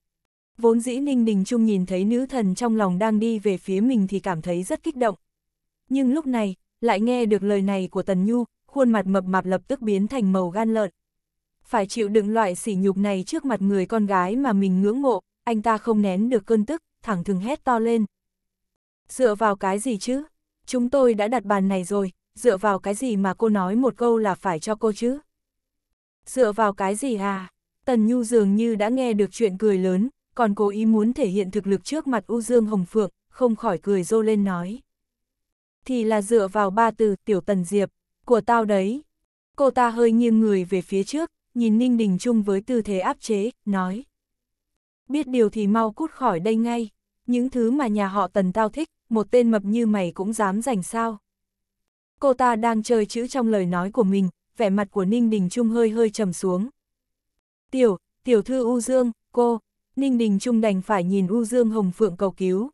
Vốn dĩ Ninh Đình Trung nhìn thấy nữ thần trong lòng đang đi về phía mình thì cảm thấy rất kích động. Nhưng lúc này, lại nghe được lời này của Tần Nhu, khuôn mặt mập mạp lập tức biến thành màu gan lợn. Phải chịu đựng loại sỉ nhục này trước mặt người con gái mà mình ngưỡng mộ, anh ta không nén được cơn tức, thẳng thừng hét to lên. Dựa vào cái gì chứ? Chúng tôi đã đặt bàn này rồi, dựa vào cái gì mà cô nói một câu là phải cho cô chứ? Dựa vào cái gì à? Tần Nhu dường như đã nghe được chuyện cười lớn, còn cố ý muốn thể hiện thực lực trước mặt U Dương Hồng Phượng, không khỏi cười rô lên nói thì là dựa vào ba từ tiểu tần diệp, của tao đấy. Cô ta hơi nghiêng người về phía trước, nhìn Ninh Đình Trung với tư thế áp chế, nói. Biết điều thì mau cút khỏi đây ngay, những thứ mà nhà họ tần tao thích, một tên mập như mày cũng dám giành sao. Cô ta đang chơi chữ trong lời nói của mình, vẻ mặt của Ninh Đình Trung hơi hơi trầm xuống. Tiểu, tiểu thư U Dương, cô, Ninh Đình Trung đành phải nhìn U Dương Hồng Phượng cầu cứu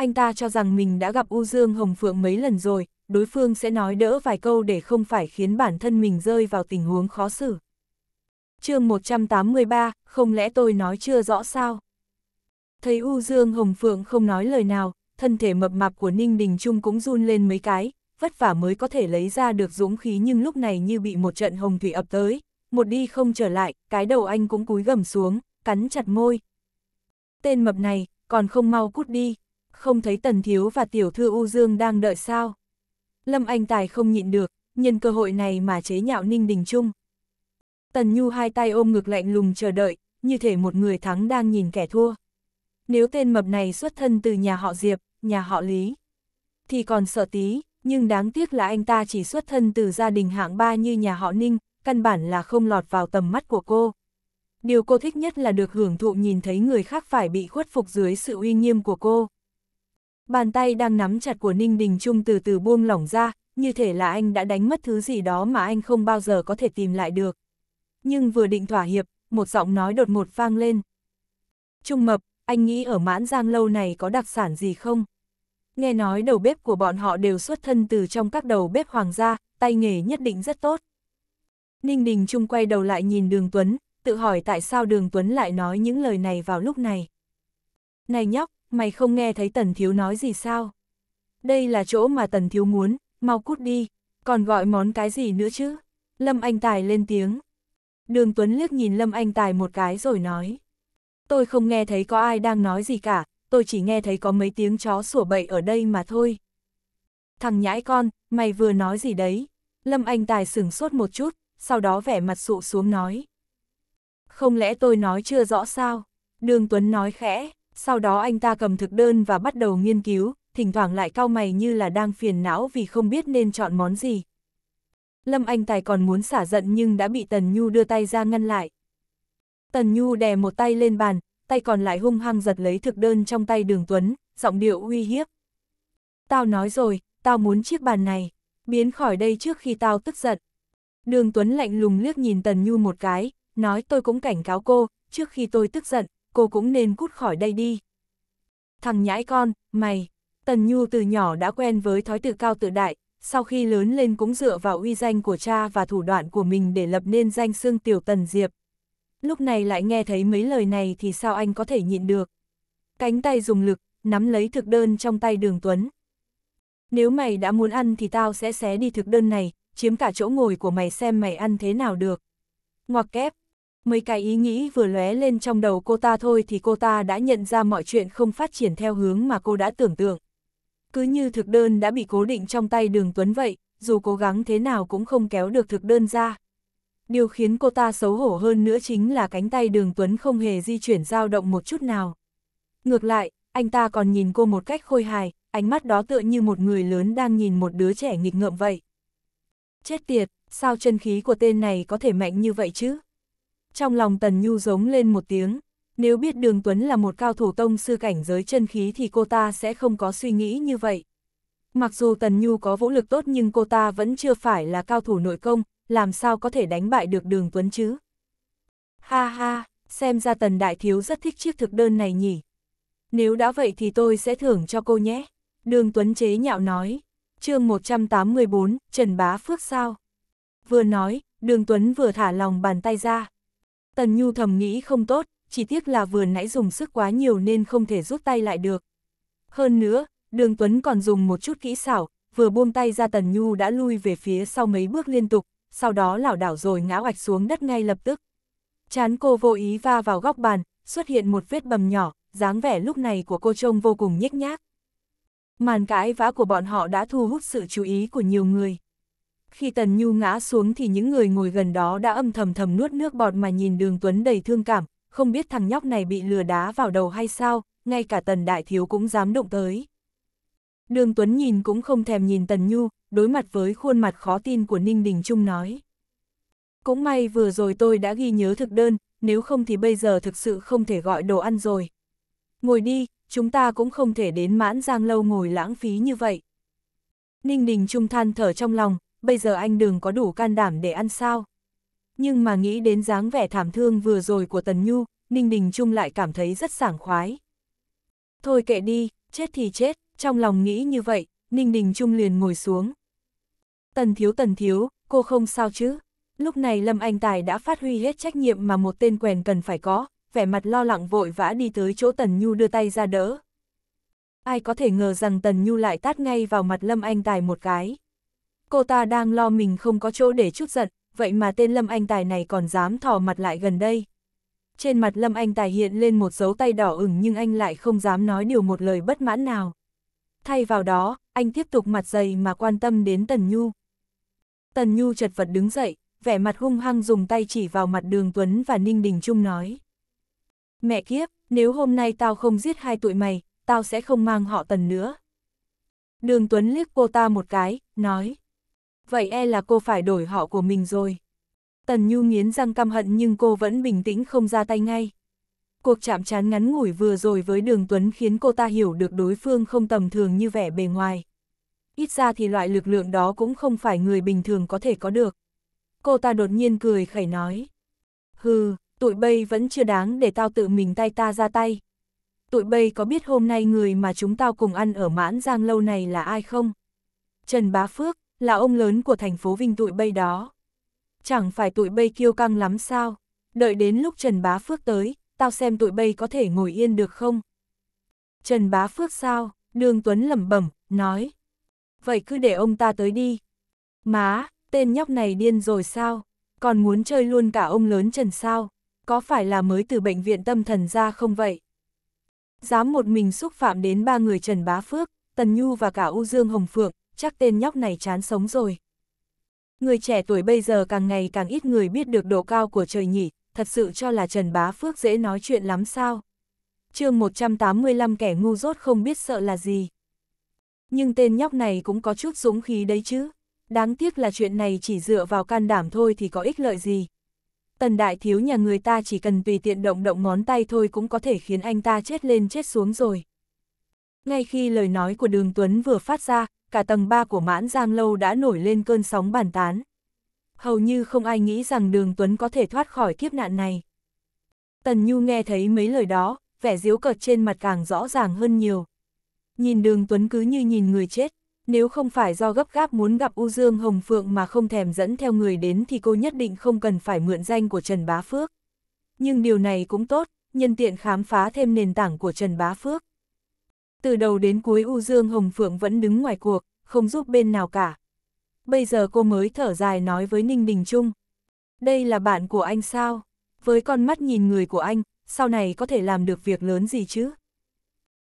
anh ta cho rằng mình đã gặp U Dương Hồng Phượng mấy lần rồi, đối phương sẽ nói đỡ vài câu để không phải khiến bản thân mình rơi vào tình huống khó xử. chương 183, không lẽ tôi nói chưa rõ sao? Thấy U Dương Hồng Phượng không nói lời nào, thân thể mập mạp của Ninh Đình Trung cũng run lên mấy cái, vất vả mới có thể lấy ra được dũng khí nhưng lúc này như bị một trận hồng thủy ập tới, một đi không trở lại, cái đầu anh cũng cúi gầm xuống, cắn chặt môi. Tên mập này, còn không mau cút đi, không thấy Tần Thiếu và Tiểu Thư U Dương đang đợi sao. Lâm Anh Tài không nhịn được, nhân cơ hội này mà chế nhạo Ninh Đình Trung. Tần Nhu hai tay ôm ngực lạnh lùng chờ đợi, như thể một người thắng đang nhìn kẻ thua. Nếu tên mập này xuất thân từ nhà họ Diệp, nhà họ Lý, thì còn sợ tí, nhưng đáng tiếc là anh ta chỉ xuất thân từ gia đình hạng ba như nhà họ Ninh, căn bản là không lọt vào tầm mắt của cô. Điều cô thích nhất là được hưởng thụ nhìn thấy người khác phải bị khuất phục dưới sự uy nghiêm của cô bàn tay đang nắm chặt của Ninh Đình Trung từ từ buông lỏng ra, như thể là anh đã đánh mất thứ gì đó mà anh không bao giờ có thể tìm lại được. Nhưng vừa định thỏa hiệp, một giọng nói đột một vang lên. Trung mập, anh nghĩ ở mãn giang lâu này có đặc sản gì không? Nghe nói đầu bếp của bọn họ đều xuất thân từ trong các đầu bếp hoàng gia, tay nghề nhất định rất tốt. Ninh Đình Trung quay đầu lại nhìn Đường Tuấn, tự hỏi tại sao Đường Tuấn lại nói những lời này vào lúc này. Này nhóc, mày không nghe thấy Tần Thiếu nói gì sao? Đây là chỗ mà Tần Thiếu muốn, mau cút đi, còn gọi món cái gì nữa chứ? Lâm Anh Tài lên tiếng. Đường Tuấn liếc nhìn Lâm Anh Tài một cái rồi nói. Tôi không nghe thấy có ai đang nói gì cả, tôi chỉ nghe thấy có mấy tiếng chó sủa bậy ở đây mà thôi. Thằng nhãi con, mày vừa nói gì đấy? Lâm Anh Tài sửng sốt một chút, sau đó vẻ mặt sụ xuống nói. Không lẽ tôi nói chưa rõ sao? Đường Tuấn nói khẽ. Sau đó anh ta cầm thực đơn và bắt đầu nghiên cứu, thỉnh thoảng lại cau mày như là đang phiền não vì không biết nên chọn món gì. Lâm Anh Tài còn muốn xả giận nhưng đã bị Tần Nhu đưa tay ra ngăn lại. Tần Nhu đè một tay lên bàn, tay còn lại hung hăng giật lấy thực đơn trong tay Đường Tuấn, giọng điệu uy hiếp. Tao nói rồi, tao muốn chiếc bàn này, biến khỏi đây trước khi tao tức giận. Đường Tuấn lạnh lùng liếc nhìn Tần Nhu một cái, nói tôi cũng cảnh cáo cô, trước khi tôi tức giận, cô cũng nên cút khỏi đây đi. Thằng nhãi con, mày, Tần Nhu từ nhỏ đã quen với thói tự cao tự đại, sau khi lớn lên cũng dựa vào uy danh của cha và thủ đoạn của mình để lập nên danh xương tiểu Tần Diệp. Lúc này lại nghe thấy mấy lời này thì sao anh có thể nhịn được. Cánh tay dùng lực, nắm lấy thực đơn trong tay đường Tuấn. Nếu mày đã muốn ăn thì tao sẽ xé đi thực đơn này, chiếm cả chỗ ngồi của mày xem mày ăn thế nào được. Ngoặc kép, Mấy cái ý nghĩ vừa lóe lên trong đầu cô ta thôi thì cô ta đã nhận ra mọi chuyện không phát triển theo hướng mà cô đã tưởng tượng. Cứ như thực đơn đã bị cố định trong tay đường Tuấn vậy, dù cố gắng thế nào cũng không kéo được thực đơn ra. Điều khiến cô ta xấu hổ hơn nữa chính là cánh tay đường Tuấn không hề di chuyển dao động một chút nào. Ngược lại, anh ta còn nhìn cô một cách khôi hài, ánh mắt đó tựa như một người lớn đang nhìn một đứa trẻ nghịch ngợm vậy. Chết tiệt, sao chân khí của tên này có thể mạnh như vậy chứ? trong lòng Tần Nhu giống lên một tiếng, nếu biết Đường Tuấn là một cao thủ tông sư cảnh giới chân khí thì cô ta sẽ không có suy nghĩ như vậy. Mặc dù Tần Nhu có vũ lực tốt nhưng cô ta vẫn chưa phải là cao thủ nội công, làm sao có thể đánh bại được Đường Tuấn chứ? Ha ha, xem ra Tần Đại Thiếu rất thích chiếc thực đơn này nhỉ. Nếu đã vậy thì tôi sẽ thưởng cho cô nhé. Đường Tuấn chế nhạo nói. chương 184, Trần Bá Phước sao? Vừa nói, Đường Tuấn vừa thả lòng bàn tay ra. Tần Nhu thầm nghĩ không tốt, chỉ tiếc là vừa nãy dùng sức quá nhiều nên không thể rút tay lại được. Hơn nữa, Đường Tuấn còn dùng một chút kỹ xảo, vừa buông tay ra Tần Nhu đã lui về phía sau mấy bước liên tục, sau đó lảo đảo rồi ngã oạch xuống đất ngay lập tức. Chán cô vô ý va vào góc bàn, xuất hiện một vết bầm nhỏ, dáng vẻ lúc này của cô trông vô cùng nhếch nhác. Màn cãi vã của bọn họ đã thu hút sự chú ý của nhiều người. Khi Tần Nhu ngã xuống thì những người ngồi gần đó đã âm thầm thầm nuốt nước bọt mà nhìn đường Tuấn đầy thương cảm, không biết thằng nhóc này bị lừa đá vào đầu hay sao, ngay cả Tần Đại Thiếu cũng dám động tới. Đường Tuấn nhìn cũng không thèm nhìn Tần Nhu, đối mặt với khuôn mặt khó tin của Ninh Đình Trung nói. Cũng may vừa rồi tôi đã ghi nhớ thực đơn, nếu không thì bây giờ thực sự không thể gọi đồ ăn rồi. Ngồi đi, chúng ta cũng không thể đến mãn giang lâu ngồi lãng phí như vậy. Ninh Đình Trung than thở trong lòng, bây giờ anh đừng có đủ can đảm để ăn sao. Nhưng mà nghĩ đến dáng vẻ thảm thương vừa rồi của Tần Nhu, Ninh Đình Trung lại cảm thấy rất sảng khoái. Thôi kệ đi, chết thì chết, trong lòng nghĩ như vậy, Ninh Đình Trung liền ngồi xuống. Tần thiếu tần thiếu, cô không sao chứ? Lúc này Lâm Anh Tài đã phát huy hết trách nhiệm mà một tên quèn cần phải có, vẻ mặt lo lắng vội vã đi tới chỗ Tần Nhu đưa tay ra đỡ. Ai có thể ngờ rằng Tần Nhu lại tát ngay vào mặt Lâm Anh Tài một cái cô ta đang lo mình không có chỗ để chút giận, vậy mà tên Lâm Anh Tài này còn dám thò mặt lại gần đây. Trên mặt Lâm Anh Tài hiện lên một dấu tay đỏ ửng nhưng anh lại không dám nói điều một lời bất mãn nào. Thay vào đó, anh tiếp tục mặt dày mà quan tâm đến Tần Nhu. Tần Nhu chật vật đứng dậy, vẻ mặt hung hăng dùng tay chỉ vào mặt Đường Tuấn và Ninh Đình Trung nói. Mẹ kiếp, nếu hôm nay tao không giết hai tụi mày, tao sẽ không mang họ Tần nữa. Đường Tuấn liếc cô ta một cái, nói vậy e là cô phải đổi họ của mình rồi. Tần Nhu nghiến răng căm hận nhưng cô vẫn bình tĩnh không ra tay ngay. Cuộc chạm trán ngắn ngủi vừa rồi với Đường Tuấn khiến cô ta hiểu được đối phương không tầm thường như vẻ bề ngoài. Ít ra thì loại lực lượng đó cũng không phải người bình thường có thể có được. Cô ta đột nhiên cười khẩy nói. Hừ, tụi bay vẫn chưa đáng để tao tự mình tay ta ra tay. Tụi bay có biết hôm nay người mà chúng tao cùng ăn ở mãn giang lâu này là ai không? Trần Bá Phước, là ông lớn của thành phố Vinh tụi bây đó. Chẳng phải tụi bây kiêu căng lắm sao, đợi đến lúc Trần Bá Phước tới, tao xem tụi bây có thể ngồi yên được không? Trần Bá Phước sao? Đường Tuấn lẩm bẩm, nói. Vậy cứ để ông ta tới đi. Má, tên nhóc này điên rồi sao? Còn muốn chơi luôn cả ông lớn Trần sao? Có phải là mới từ bệnh viện tâm thần ra không vậy? Dám một mình xúc phạm đến ba người Trần Bá Phước, Tần Nhu và cả U Dương Hồng Phượng, chắc tên nhóc này chán sống rồi. Người trẻ tuổi bây giờ càng ngày càng ít người biết được độ cao của trời nhỉ, thật sự cho là Trần Bá Phước dễ nói chuyện lắm sao. chương 185 kẻ ngu dốt không biết sợ là gì. Nhưng tên nhóc này cũng có chút dũng khí đấy chứ. Đáng tiếc là chuyện này chỉ dựa vào can đảm thôi thì có ích lợi gì. Tần đại thiếu nhà người ta chỉ cần tùy tiện động động ngón tay thôi cũng có thể khiến anh ta chết lên chết xuống rồi. Ngay khi lời nói của Đường Tuấn vừa phát ra, cả tầng 3 của mãn giang lâu đã nổi lên cơn sóng bàn tán. Hầu như không ai nghĩ rằng Đường Tuấn có thể thoát khỏi kiếp nạn này. Tần Nhu nghe thấy mấy lời đó, vẻ diếu cợt trên mặt càng rõ ràng hơn nhiều. Nhìn Đường Tuấn cứ như nhìn người chết, nếu không phải do gấp gáp muốn gặp U Dương Hồng Phượng mà không thèm dẫn theo người đến thì cô nhất định không cần phải mượn danh của Trần Bá Phước. Nhưng điều này cũng tốt, nhân tiện khám phá thêm nền tảng của Trần Bá Phước. Từ đầu đến cuối U Dương Hồng Phượng vẫn đứng ngoài cuộc, không giúp bên nào cả. Bây giờ cô mới thở dài nói với Ninh Đình Trung. Đây là bạn của anh sao? Với con mắt nhìn người của anh, sau này có thể làm được việc lớn gì chứ?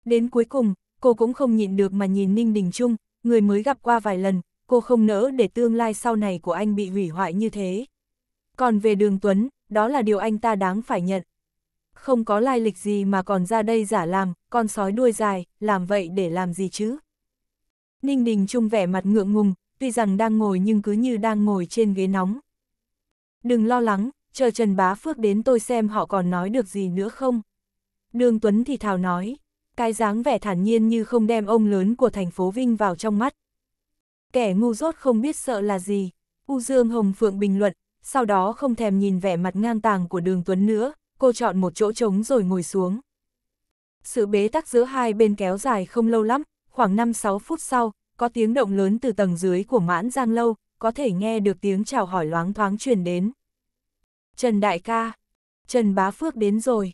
Đến cuối cùng, cô cũng không nhịn được mà nhìn Ninh Đình Trung, người mới gặp qua vài lần, cô không nỡ để tương lai sau này của anh bị hủy hoại như thế. Còn về đường Tuấn, đó là điều anh ta đáng phải nhận không có lai lịch gì mà còn ra đây giả làm, con sói đuôi dài, làm vậy để làm gì chứ? Ninh Đình Trung vẻ mặt ngượng ngùng, tuy rằng đang ngồi nhưng cứ như đang ngồi trên ghế nóng. Đừng lo lắng, chờ Trần Bá Phước đến tôi xem họ còn nói được gì nữa không. Đường Tuấn thì thào nói, cái dáng vẻ thản nhiên như không đem ông lớn của thành phố Vinh vào trong mắt. Kẻ ngu dốt không biết sợ là gì, U Dương Hồng Phượng bình luận, sau đó không thèm nhìn vẻ mặt ngang tàng của đường Tuấn nữa, cô chọn một chỗ trống rồi ngồi xuống. Sự bế tắc giữa hai bên kéo dài không lâu lắm, khoảng 5-6 phút sau, có tiếng động lớn từ tầng dưới của mãn giang lâu, có thể nghe được tiếng chào hỏi loáng thoáng truyền đến. Trần đại ca, Trần bá phước đến rồi.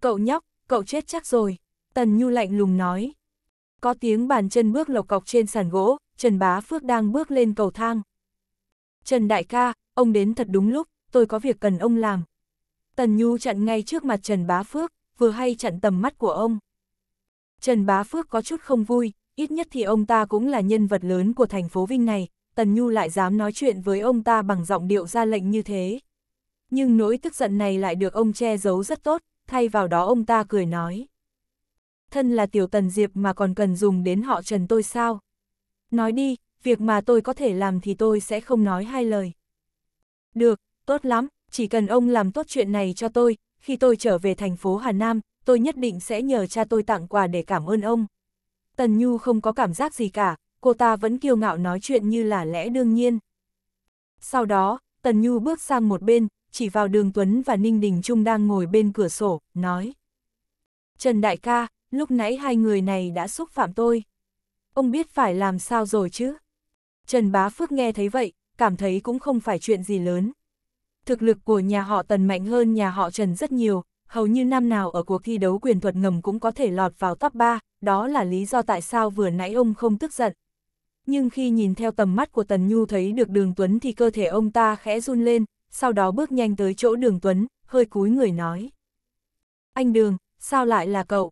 Cậu nhóc, cậu chết chắc rồi, Tần Nhu lạnh lùng nói. Có tiếng bàn chân bước lộc cọc trên sàn gỗ, Trần bá phước đang bước lên cầu thang. Trần đại ca, ông đến thật đúng lúc, tôi có việc cần ông làm, Tần Nhu chặn ngay trước mặt Trần Bá Phước, vừa hay chặn tầm mắt của ông. Trần Bá Phước có chút không vui, ít nhất thì ông ta cũng là nhân vật lớn của thành phố Vinh này, Tần Nhu lại dám nói chuyện với ông ta bằng giọng điệu ra lệnh như thế. Nhưng nỗi tức giận này lại được ông che giấu rất tốt, thay vào đó ông ta cười nói. Thân là tiểu tần diệp mà còn cần dùng đến họ trần tôi sao? Nói đi, việc mà tôi có thể làm thì tôi sẽ không nói hai lời. Được, tốt lắm, chỉ cần ông làm tốt chuyện này cho tôi, khi tôi trở về thành phố Hà Nam, tôi nhất định sẽ nhờ cha tôi tặng quà để cảm ơn ông. Tần Nhu không có cảm giác gì cả, cô ta vẫn kiêu ngạo nói chuyện như là lẽ đương nhiên. Sau đó, Tần Nhu bước sang một bên, chỉ vào đường Tuấn và Ninh Đình Trung đang ngồi bên cửa sổ, nói. Trần Đại ca, lúc nãy hai người này đã xúc phạm tôi. Ông biết phải làm sao rồi chứ? Trần Bá Phước nghe thấy vậy, cảm thấy cũng không phải chuyện gì lớn thực lực của nhà họ Tần mạnh hơn nhà họ Trần rất nhiều, hầu như năm nào ở cuộc thi đấu quyền thuật ngầm cũng có thể lọt vào top 3, đó là lý do tại sao vừa nãy ông không tức giận. Nhưng khi nhìn theo tầm mắt của Tần Nhu thấy được đường Tuấn thì cơ thể ông ta khẽ run lên, sau đó bước nhanh tới chỗ đường Tuấn, hơi cúi người nói. Anh Đường, sao lại là cậu?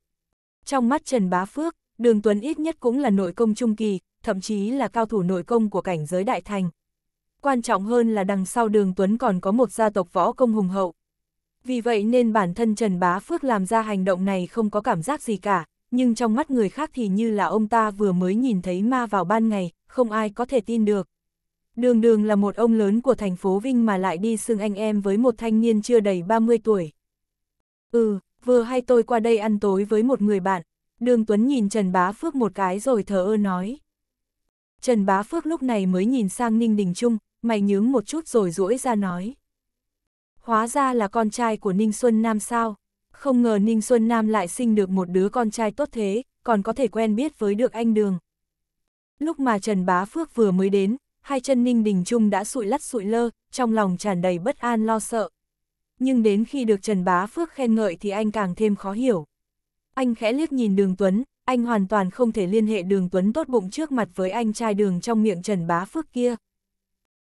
Trong mắt Trần Bá Phước, đường Tuấn ít nhất cũng là nội công trung kỳ, thậm chí là cao thủ nội công của cảnh giới đại thành, quan trọng hơn là đằng sau đường Tuấn còn có một gia tộc võ công hùng hậu. Vì vậy nên bản thân Trần Bá Phước làm ra hành động này không có cảm giác gì cả, nhưng trong mắt người khác thì như là ông ta vừa mới nhìn thấy ma vào ban ngày, không ai có thể tin được. Đường đường là một ông lớn của thành phố Vinh mà lại đi xưng anh em với một thanh niên chưa đầy 30 tuổi. Ừ, vừa hay tôi qua đây ăn tối với một người bạn. Đường Tuấn nhìn Trần Bá Phước một cái rồi thờ ơ nói. Trần Bá Phước lúc này mới nhìn sang Ninh Đình Trung, mày nhướng một chút rồi rũi ra nói. Hóa ra là con trai của Ninh Xuân Nam sao? Không ngờ Ninh Xuân Nam lại sinh được một đứa con trai tốt thế, còn có thể quen biết với được anh Đường. Lúc mà Trần Bá Phước vừa mới đến, hai chân Ninh Đình Trung đã sụi lắt sụi lơ, trong lòng tràn đầy bất an lo sợ. Nhưng đến khi được Trần Bá Phước khen ngợi thì anh càng thêm khó hiểu. Anh khẽ liếc nhìn Đường Tuấn, anh hoàn toàn không thể liên hệ đường Tuấn tốt bụng trước mặt với anh trai đường trong miệng Trần Bá Phước kia.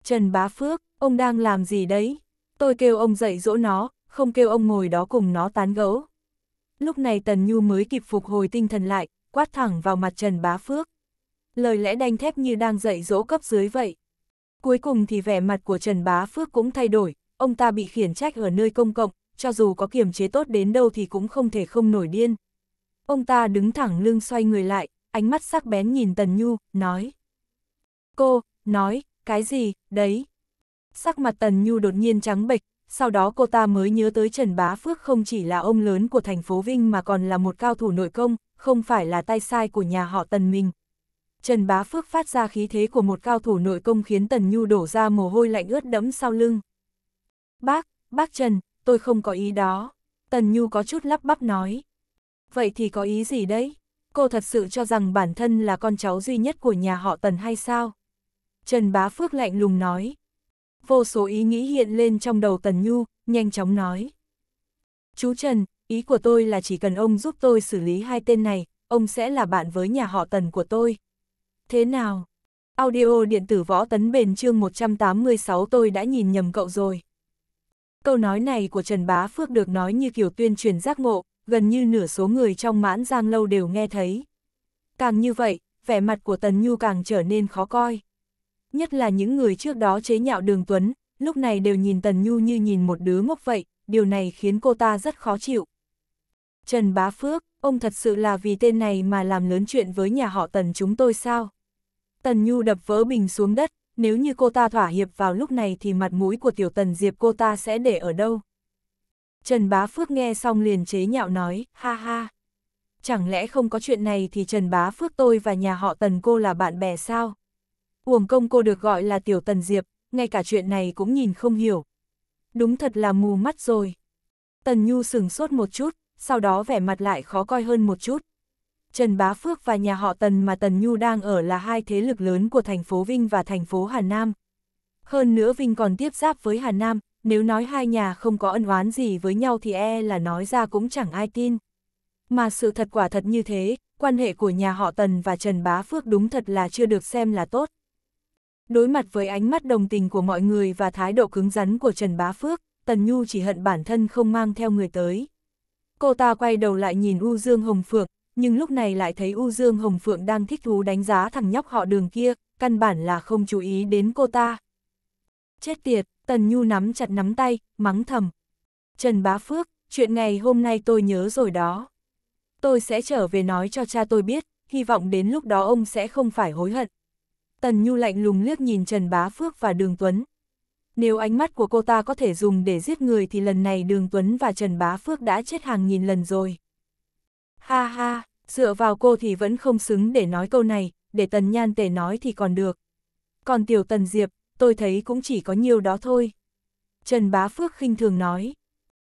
Trần Bá Phước, ông đang làm gì đấy? Tôi kêu ông dạy dỗ nó, không kêu ông ngồi đó cùng nó tán gẫu. Lúc này Tần Nhu mới kịp phục hồi tinh thần lại, quát thẳng vào mặt Trần Bá Phước. Lời lẽ đanh thép như đang dạy dỗ cấp dưới vậy. Cuối cùng thì vẻ mặt của Trần Bá Phước cũng thay đổi, ông ta bị khiển trách ở nơi công cộng, cho dù có kiềm chế tốt đến đâu thì cũng không thể không nổi điên. Ông ta đứng thẳng lưng xoay người lại, ánh mắt sắc bén nhìn Tần Nhu, nói. Cô, nói, cái gì, đấy. Sắc mặt Tần Nhu đột nhiên trắng bệch, sau đó cô ta mới nhớ tới Trần Bá Phước không chỉ là ông lớn của thành phố Vinh mà còn là một cao thủ nội công, không phải là tay sai của nhà họ Tần mình. Trần Bá Phước phát ra khí thế của một cao thủ nội công khiến Tần Nhu đổ ra mồ hôi lạnh ướt đẫm sau lưng. Bác, bác Trần, tôi không có ý đó. Tần Nhu có chút lắp bắp nói vậy thì có ý gì đấy? Cô thật sự cho rằng bản thân là con cháu duy nhất của nhà họ Tần hay sao? Trần Bá Phước lạnh lùng nói. Vô số ý nghĩ hiện lên trong đầu Tần Nhu, nhanh chóng nói. Chú Trần, ý của tôi là chỉ cần ông giúp tôi xử lý hai tên này, ông sẽ là bạn với nhà họ Tần của tôi. Thế nào? Audio điện tử võ tấn bền chương 186 tôi đã nhìn nhầm cậu rồi. Câu nói này của Trần Bá Phước được nói như kiểu tuyên truyền giác ngộ, gần như nửa số người trong mãn giang lâu đều nghe thấy. Càng như vậy, vẻ mặt của Tần Nhu càng trở nên khó coi. Nhất là những người trước đó chế nhạo đường Tuấn, lúc này đều nhìn Tần Nhu như nhìn một đứa ngốc vậy, điều này khiến cô ta rất khó chịu. Trần Bá Phước, ông thật sự là vì tên này mà làm lớn chuyện với nhà họ Tần chúng tôi sao? Tần Nhu đập vỡ bình xuống đất, nếu như cô ta thỏa hiệp vào lúc này thì mặt mũi của tiểu Tần Diệp cô ta sẽ để ở đâu? Trần Bá Phước nghe xong liền chế nhạo nói, ha ha. Chẳng lẽ không có chuyện này thì Trần Bá Phước tôi và nhà họ Tần cô là bạn bè sao? Uổng công cô được gọi là Tiểu Tần Diệp, ngay cả chuyện này cũng nhìn không hiểu. Đúng thật là mù mắt rồi. Tần Nhu sừng sốt một chút, sau đó vẻ mặt lại khó coi hơn một chút. Trần Bá Phước và nhà họ Tần mà Tần Nhu đang ở là hai thế lực lớn của thành phố Vinh và thành phố Hà Nam. Hơn nữa Vinh còn tiếp giáp với Hà Nam, nếu nói hai nhà không có ân oán gì với nhau thì e là nói ra cũng chẳng ai tin. Mà sự thật quả thật như thế, quan hệ của nhà họ Tần và Trần Bá Phước đúng thật là chưa được xem là tốt. Đối mặt với ánh mắt đồng tình của mọi người và thái độ cứng rắn của Trần Bá Phước, Tần Nhu chỉ hận bản thân không mang theo người tới. Cô ta quay đầu lại nhìn U Dương Hồng Phượng, nhưng lúc này lại thấy U Dương Hồng Phượng đang thích thú đánh giá thằng nhóc họ đường kia, căn bản là không chú ý đến cô ta. Chết tiệt, Tần Nhu nắm chặt nắm tay, mắng thầm. Trần Bá Phước, chuyện ngày hôm nay tôi nhớ rồi đó. Tôi sẽ trở về nói cho cha tôi biết, hy vọng đến lúc đó ông sẽ không phải hối hận. Tần Nhu lạnh lùng liếc nhìn Trần Bá Phước và Đường Tuấn. Nếu ánh mắt của cô ta có thể dùng để giết người thì lần này Đường Tuấn và Trần Bá Phước đã chết hàng nghìn lần rồi. Ha ha, dựa vào cô thì vẫn không xứng để nói câu này, để Tần Nhan Tề nói thì còn được. Còn Tiểu Tần Diệp, tôi thấy cũng chỉ có nhiều đó thôi. Trần Bá Phước khinh thường nói.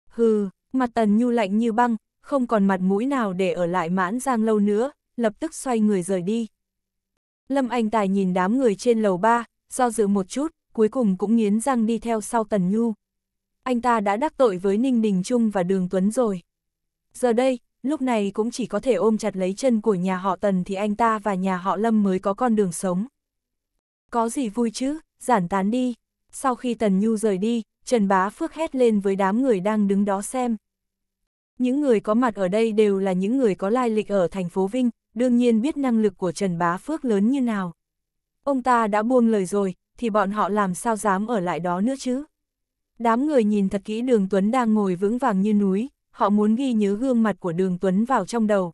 Hừ, mặt Tần Nhu lạnh như băng, không còn mặt mũi nào để ở lại mãn giang lâu nữa, lập tức xoay người rời đi. Lâm Anh Tài nhìn đám người trên lầu ba, do dự một chút, cuối cùng cũng nghiến răng đi theo sau Tần Nhu. Anh ta đã đắc tội với Ninh Đình Trung và Đường Tuấn rồi. Giờ đây, lúc này cũng chỉ có thể ôm chặt lấy chân của nhà họ Tần thì anh ta và nhà họ Lâm mới có con đường sống. Có gì vui chứ? giản tán đi. Sau khi Tần Nhu rời đi, Trần Bá Phước hét lên với đám người đang đứng đó xem. Những người có mặt ở đây đều là những người có lai lịch ở thành phố Vinh, đương nhiên biết năng lực của Trần Bá Phước lớn như nào. Ông ta đã buông lời rồi, thì bọn họ làm sao dám ở lại đó nữa chứ? Đám người nhìn thật kỹ Đường Tuấn đang ngồi vững vàng như núi, họ muốn ghi nhớ gương mặt của Đường Tuấn vào trong đầu.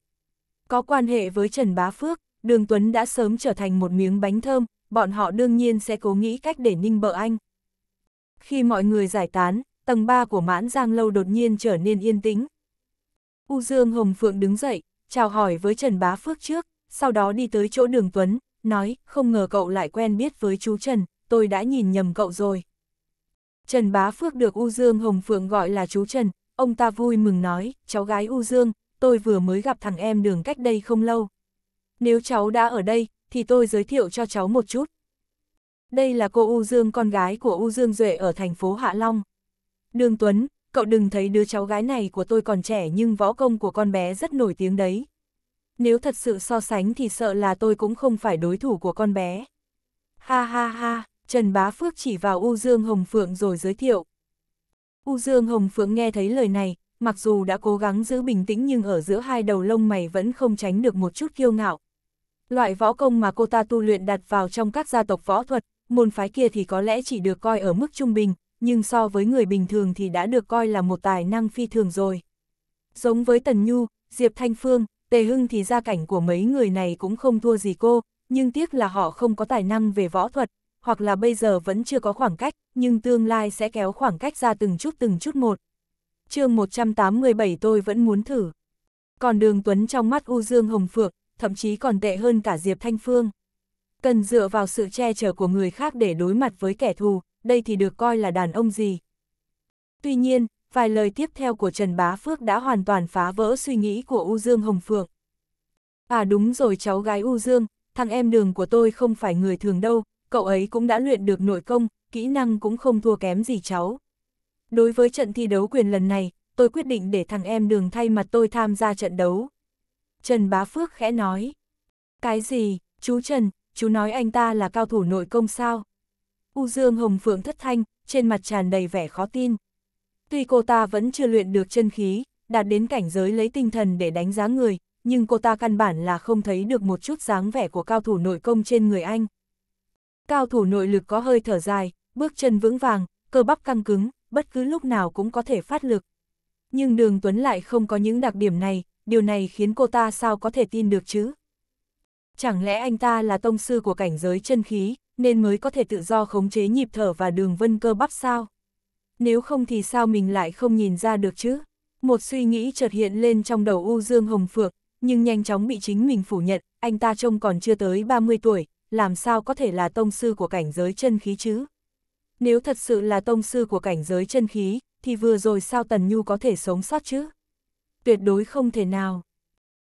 Có quan hệ với Trần Bá Phước, Đường Tuấn đã sớm trở thành một miếng bánh thơm, bọn họ đương nhiên sẽ cố nghĩ cách để ninh bợ anh. Khi mọi người giải tán, tầng 3 của mãn giang lâu đột nhiên trở nên yên tĩnh. U Dương Hồng Phượng đứng dậy, chào hỏi với Trần Bá Phước trước, sau đó đi tới chỗ đường Tuấn, nói, không ngờ cậu lại quen biết với chú Trần, tôi đã nhìn nhầm cậu rồi. Trần Bá Phước được U Dương Hồng Phượng gọi là chú Trần, ông ta vui mừng nói, cháu gái U Dương, tôi vừa mới gặp thằng em đường cách đây không lâu. Nếu cháu đã ở đây, thì tôi giới thiệu cho cháu một chút. Đây là cô U Dương con gái của U Dương Duệ ở thành phố Hạ Long. Đường Tuấn, cậu đừng thấy đứa cháu gái này của tôi còn trẻ nhưng võ công của con bé rất nổi tiếng đấy. Nếu thật sự so sánh thì sợ là tôi cũng không phải đối thủ của con bé. Ha ha ha, Trần Bá Phước chỉ vào U Dương Hồng Phượng rồi giới thiệu. U Dương Hồng Phượng nghe thấy lời này, mặc dù đã cố gắng giữ bình tĩnh nhưng ở giữa hai đầu lông mày vẫn không tránh được một chút kiêu ngạo. Loại võ công mà cô ta tu luyện đặt vào trong các gia tộc võ thuật, môn phái kia thì có lẽ chỉ được coi ở mức trung bình, nhưng so với người bình thường thì đã được coi là một tài năng phi thường rồi. Giống với Tần Nhu, Diệp Thanh Phương, Tề Hưng thì gia cảnh của mấy người này cũng không thua gì cô, nhưng tiếc là họ không có tài năng về võ thuật, hoặc là bây giờ vẫn chưa có khoảng cách, nhưng tương lai sẽ kéo khoảng cách ra từng chút từng chút một. chương 187 tôi vẫn muốn thử. Còn đường Tuấn trong mắt U Dương Hồng Phượng, thậm chí còn tệ hơn cả Diệp Thanh Phương. Cần dựa vào sự che chở của người khác để đối mặt với kẻ thù, đây thì được coi là đàn ông gì. Tuy nhiên, vài lời tiếp theo của Trần Bá Phước đã hoàn toàn phá vỡ suy nghĩ của U Dương Hồng Phượng. À đúng rồi cháu gái U Dương, thằng em đường của tôi không phải người thường đâu, cậu ấy cũng đã luyện được nội công, kỹ năng cũng không thua kém gì cháu. Đối với trận thi đấu quyền lần này, tôi quyết định để thằng em đường thay mặt tôi tham gia trận đấu. Trần Bá Phước khẽ nói. Cái gì, chú Trần, chú nói anh ta là cao thủ nội công sao? U Dương Hồng Phượng thất thanh, trên mặt tràn đầy vẻ khó tin. Tuy cô ta vẫn chưa luyện được chân khí, đạt đến cảnh giới lấy tinh thần để đánh giá người, nhưng cô ta căn bản là không thấy được một chút dáng vẻ của cao thủ nội công trên người anh. Cao thủ nội lực có hơi thở dài, bước chân vững vàng, cơ bắp căng cứng, bất cứ lúc nào cũng có thể phát lực. Nhưng Đường Tuấn lại không có những đặc điểm này, điều này khiến cô ta sao có thể tin được chứ? Chẳng lẽ anh ta là tông sư của cảnh giới chân khí, nên mới có thể tự do khống chế nhịp thở và đường vân cơ bắp sao? Nếu không thì sao mình lại không nhìn ra được chứ? Một suy nghĩ chợt hiện lên trong đầu U Dương Hồng Phượng, nhưng nhanh chóng bị chính mình phủ nhận, anh ta trông còn chưa tới 30 tuổi, làm sao có thể là tông sư của cảnh giới chân khí chứ? Nếu thật sự là tông sư của cảnh giới chân khí, thì vừa rồi sao Tần Nhu có thể sống sót chứ? tuyệt đối không thể nào.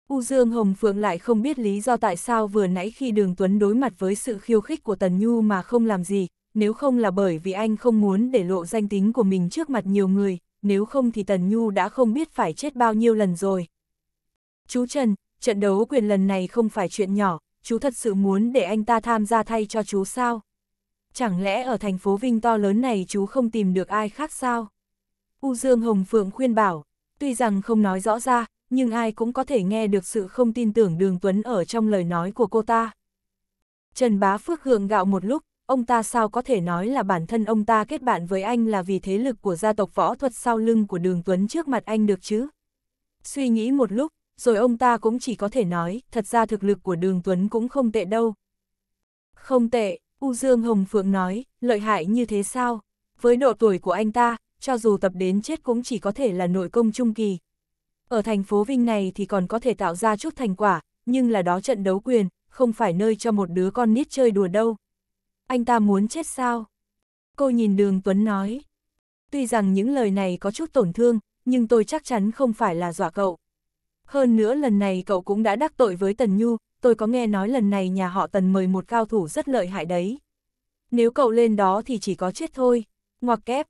U Dương Hồng Phượng lại không biết lý do tại sao vừa nãy khi Đường Tuấn đối mặt với sự khiêu khích của Tần Nhu mà không làm gì, nếu không là bởi vì anh không muốn để lộ danh tính của mình trước mặt nhiều người, nếu không thì Tần Nhu đã không biết phải chết bao nhiêu lần rồi. Chú Trần, trận đấu quyền lần này không phải chuyện nhỏ, chú thật sự muốn để anh ta tham gia thay cho chú sao? Chẳng lẽ ở thành phố Vinh to lớn này chú không tìm được ai khác sao? U Dương Hồng Phượng khuyên bảo, Tuy rằng không nói rõ ra, nhưng ai cũng có thể nghe được sự không tin tưởng đường Tuấn ở trong lời nói của cô ta. Trần Bá Phước gượng gạo một lúc, ông ta sao có thể nói là bản thân ông ta kết bạn với anh là vì thế lực của gia tộc võ thuật sau lưng của đường Tuấn trước mặt anh được chứ? Suy nghĩ một lúc, rồi ông ta cũng chỉ có thể nói, thật ra thực lực của đường Tuấn cũng không tệ đâu. Không tệ, U Dương Hồng Phượng nói, lợi hại như thế sao? Với độ tuổi của anh ta, cho dù tập đến chết cũng chỉ có thể là nội công trung kỳ. Ở thành phố Vinh này thì còn có thể tạo ra chút thành quả, nhưng là đó trận đấu quyền, không phải nơi cho một đứa con nít chơi đùa đâu. Anh ta muốn chết sao? Cô nhìn đường Tuấn nói. Tuy rằng những lời này có chút tổn thương, nhưng tôi chắc chắn không phải là dọa cậu. Hơn nữa lần này cậu cũng đã đắc tội với Tần Nhu, tôi có nghe nói lần này nhà họ Tần mời một cao thủ rất lợi hại đấy. Nếu cậu lên đó thì chỉ có chết thôi. Ngoặc kép,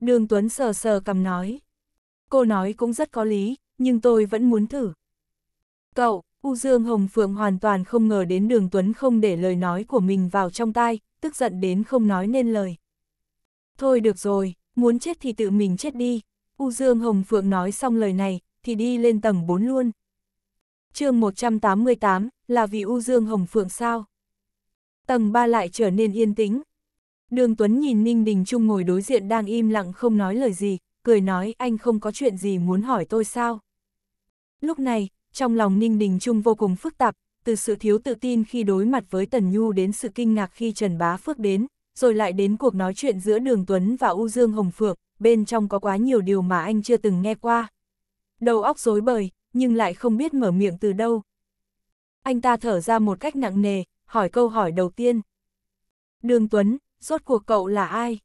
Đường Tuấn sờ sờ cầm nói. Cô nói cũng rất có lý, nhưng tôi vẫn muốn thử. Cậu, U Dương Hồng Phượng hoàn toàn không ngờ đến đường Tuấn không để lời nói của mình vào trong tai, tức giận đến không nói nên lời. Thôi được rồi, muốn chết thì tự mình chết đi. U Dương Hồng Phượng nói xong lời này, thì đi lên tầng 4 luôn. chương 188, là vì U Dương Hồng Phượng sao? Tầng 3 lại trở nên yên tĩnh, Đường Tuấn nhìn Ninh Đình Trung ngồi đối diện đang im lặng không nói lời gì, cười nói anh không có chuyện gì muốn hỏi tôi sao. Lúc này, trong lòng Ninh Đình Trung vô cùng phức tạp, từ sự thiếu tự tin khi đối mặt với Tần Nhu đến sự kinh ngạc khi Trần Bá Phước đến, rồi lại đến cuộc nói chuyện giữa Đường Tuấn và U Dương Hồng Phượng, bên trong có quá nhiều điều mà anh chưa từng nghe qua. Đầu óc rối bời, nhưng lại không biết mở miệng từ đâu. Anh ta thở ra một cách nặng nề, hỏi câu hỏi đầu tiên. Đường Tuấn, rốt cuộc cậu là ai?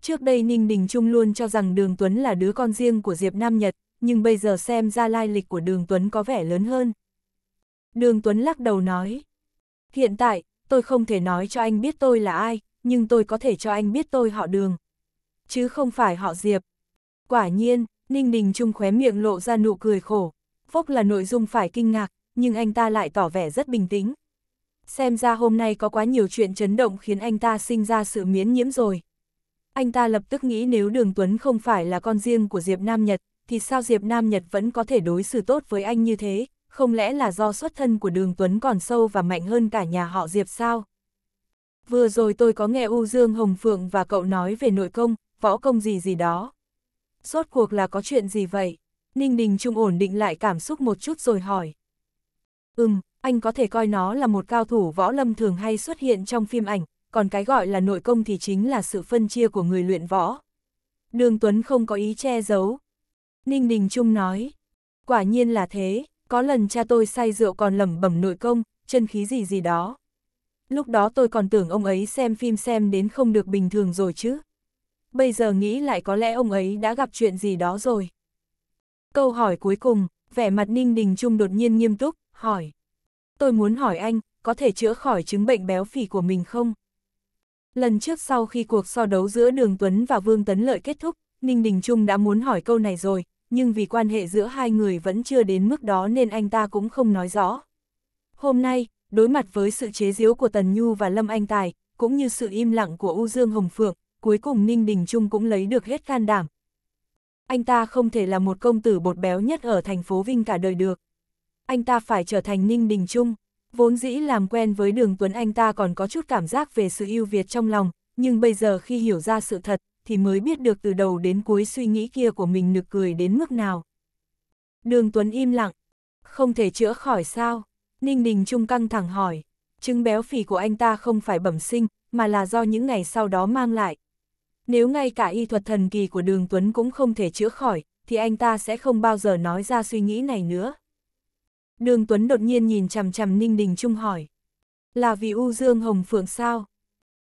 Trước đây Ninh Đình Trung luôn cho rằng Đường Tuấn là đứa con riêng của Diệp Nam Nhật, nhưng bây giờ xem ra lai lịch của Đường Tuấn có vẻ lớn hơn. Đường Tuấn lắc đầu nói, hiện tại, tôi không thể nói cho anh biết tôi là ai, nhưng tôi có thể cho anh biết tôi họ Đường, chứ không phải họ Diệp. Quả nhiên, Ninh Đình Trung khóe miệng lộ ra nụ cười khổ, phốc là nội dung phải kinh ngạc, nhưng anh ta lại tỏ vẻ rất bình tĩnh, xem ra hôm nay có quá nhiều chuyện chấn động khiến anh ta sinh ra sự miễn nhiễm rồi. Anh ta lập tức nghĩ nếu Đường Tuấn không phải là con riêng của Diệp Nam Nhật, thì sao Diệp Nam Nhật vẫn có thể đối xử tốt với anh như thế, không lẽ là do xuất thân của Đường Tuấn còn sâu và mạnh hơn cả nhà họ Diệp sao? Vừa rồi tôi có nghe U Dương Hồng Phượng và cậu nói về nội công, võ công gì gì đó. Rốt cuộc là có chuyện gì vậy? Ninh Đình Trung ổn định lại cảm xúc một chút rồi hỏi. Ừm, anh có thể coi nó là một cao thủ võ lâm thường hay xuất hiện trong phim ảnh, còn cái gọi là nội công thì chính là sự phân chia của người luyện võ. Đường Tuấn không có ý che giấu. Ninh Đình Trung nói, quả nhiên là thế, có lần cha tôi say rượu còn lẩm bẩm nội công, chân khí gì gì đó. Lúc đó tôi còn tưởng ông ấy xem phim xem đến không được bình thường rồi chứ. Bây giờ nghĩ lại có lẽ ông ấy đã gặp chuyện gì đó rồi. Câu hỏi cuối cùng, vẻ mặt Ninh Đình Trung đột nhiên nghiêm túc, hỏi tôi muốn hỏi anh, có thể chữa khỏi chứng bệnh béo phì của mình không? Lần trước sau khi cuộc so đấu giữa Đường Tuấn và Vương Tấn Lợi kết thúc, Ninh Đình Trung đã muốn hỏi câu này rồi, nhưng vì quan hệ giữa hai người vẫn chưa đến mức đó nên anh ta cũng không nói rõ. Hôm nay, đối mặt với sự chế giễu của Tần Nhu và Lâm Anh Tài, cũng như sự im lặng của U Dương Hồng Phượng, cuối cùng Ninh Đình Trung cũng lấy được hết can đảm. Anh ta không thể là một công tử bột béo nhất ở thành phố Vinh cả đời được anh ta phải trở thành Ninh Đình Trung. Vốn dĩ làm quen với Đường Tuấn anh ta còn có chút cảm giác về sự ưu Việt trong lòng, nhưng bây giờ khi hiểu ra sự thật, thì mới biết được từ đầu đến cuối suy nghĩ kia của mình nực cười đến mức nào. Đường Tuấn im lặng, không thể chữa khỏi sao, Ninh Đình Trung căng thẳng hỏi, chứng béo phì của anh ta không phải bẩm sinh, mà là do những ngày sau đó mang lại. Nếu ngay cả y thuật thần kỳ của Đường Tuấn cũng không thể chữa khỏi, thì anh ta sẽ không bao giờ nói ra suy nghĩ này nữa. Đường Tuấn đột nhiên nhìn chằm chằm Ninh Đình Trung hỏi. Là vì U Dương Hồng Phượng sao?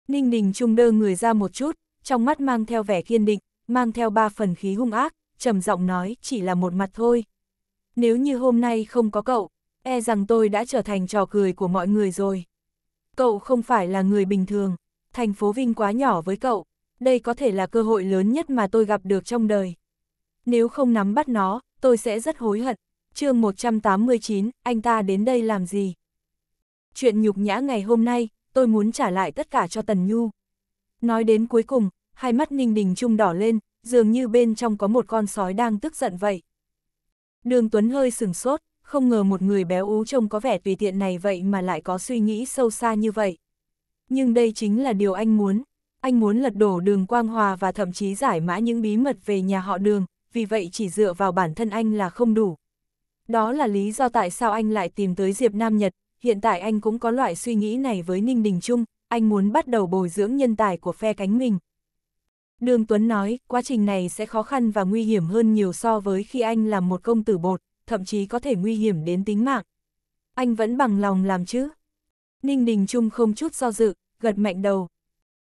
Ninh Đình Trung đơ người ra một chút, trong mắt mang theo vẻ kiên định, mang theo ba phần khí hung ác, trầm giọng nói chỉ là một mặt thôi. Nếu như hôm nay không có cậu, e rằng tôi đã trở thành trò cười của mọi người rồi. Cậu không phải là người bình thường, thành phố Vinh quá nhỏ với cậu, đây có thể là cơ hội lớn nhất mà tôi gặp được trong đời. Nếu không nắm bắt nó, tôi sẽ rất hối hận chương 189, anh ta đến đây làm gì? Chuyện nhục nhã ngày hôm nay, tôi muốn trả lại tất cả cho Tần Nhu. Nói đến cuối cùng, hai mắt Ninh Đình Trung đỏ lên, dường như bên trong có một con sói đang tức giận vậy. Đường Tuấn hơi sừng sốt, không ngờ một người béo ú trông có vẻ tùy tiện này vậy mà lại có suy nghĩ sâu xa như vậy. Nhưng đây chính là điều anh muốn. Anh muốn lật đổ đường Quang Hòa và thậm chí giải mã những bí mật về nhà họ đường, vì vậy chỉ dựa vào bản thân anh là không đủ. Đó là lý do tại sao anh lại tìm tới Diệp Nam Nhật, hiện tại anh cũng có loại suy nghĩ này với Ninh Đình Trung, anh muốn bắt đầu bồi dưỡng nhân tài của phe cánh mình. Đường Tuấn nói, quá trình này sẽ khó khăn và nguy hiểm hơn nhiều so với khi anh làm một công tử bột, thậm chí có thể nguy hiểm đến tính mạng. Anh vẫn bằng lòng làm chứ. Ninh Đình Trung không chút do dự, gật mạnh đầu.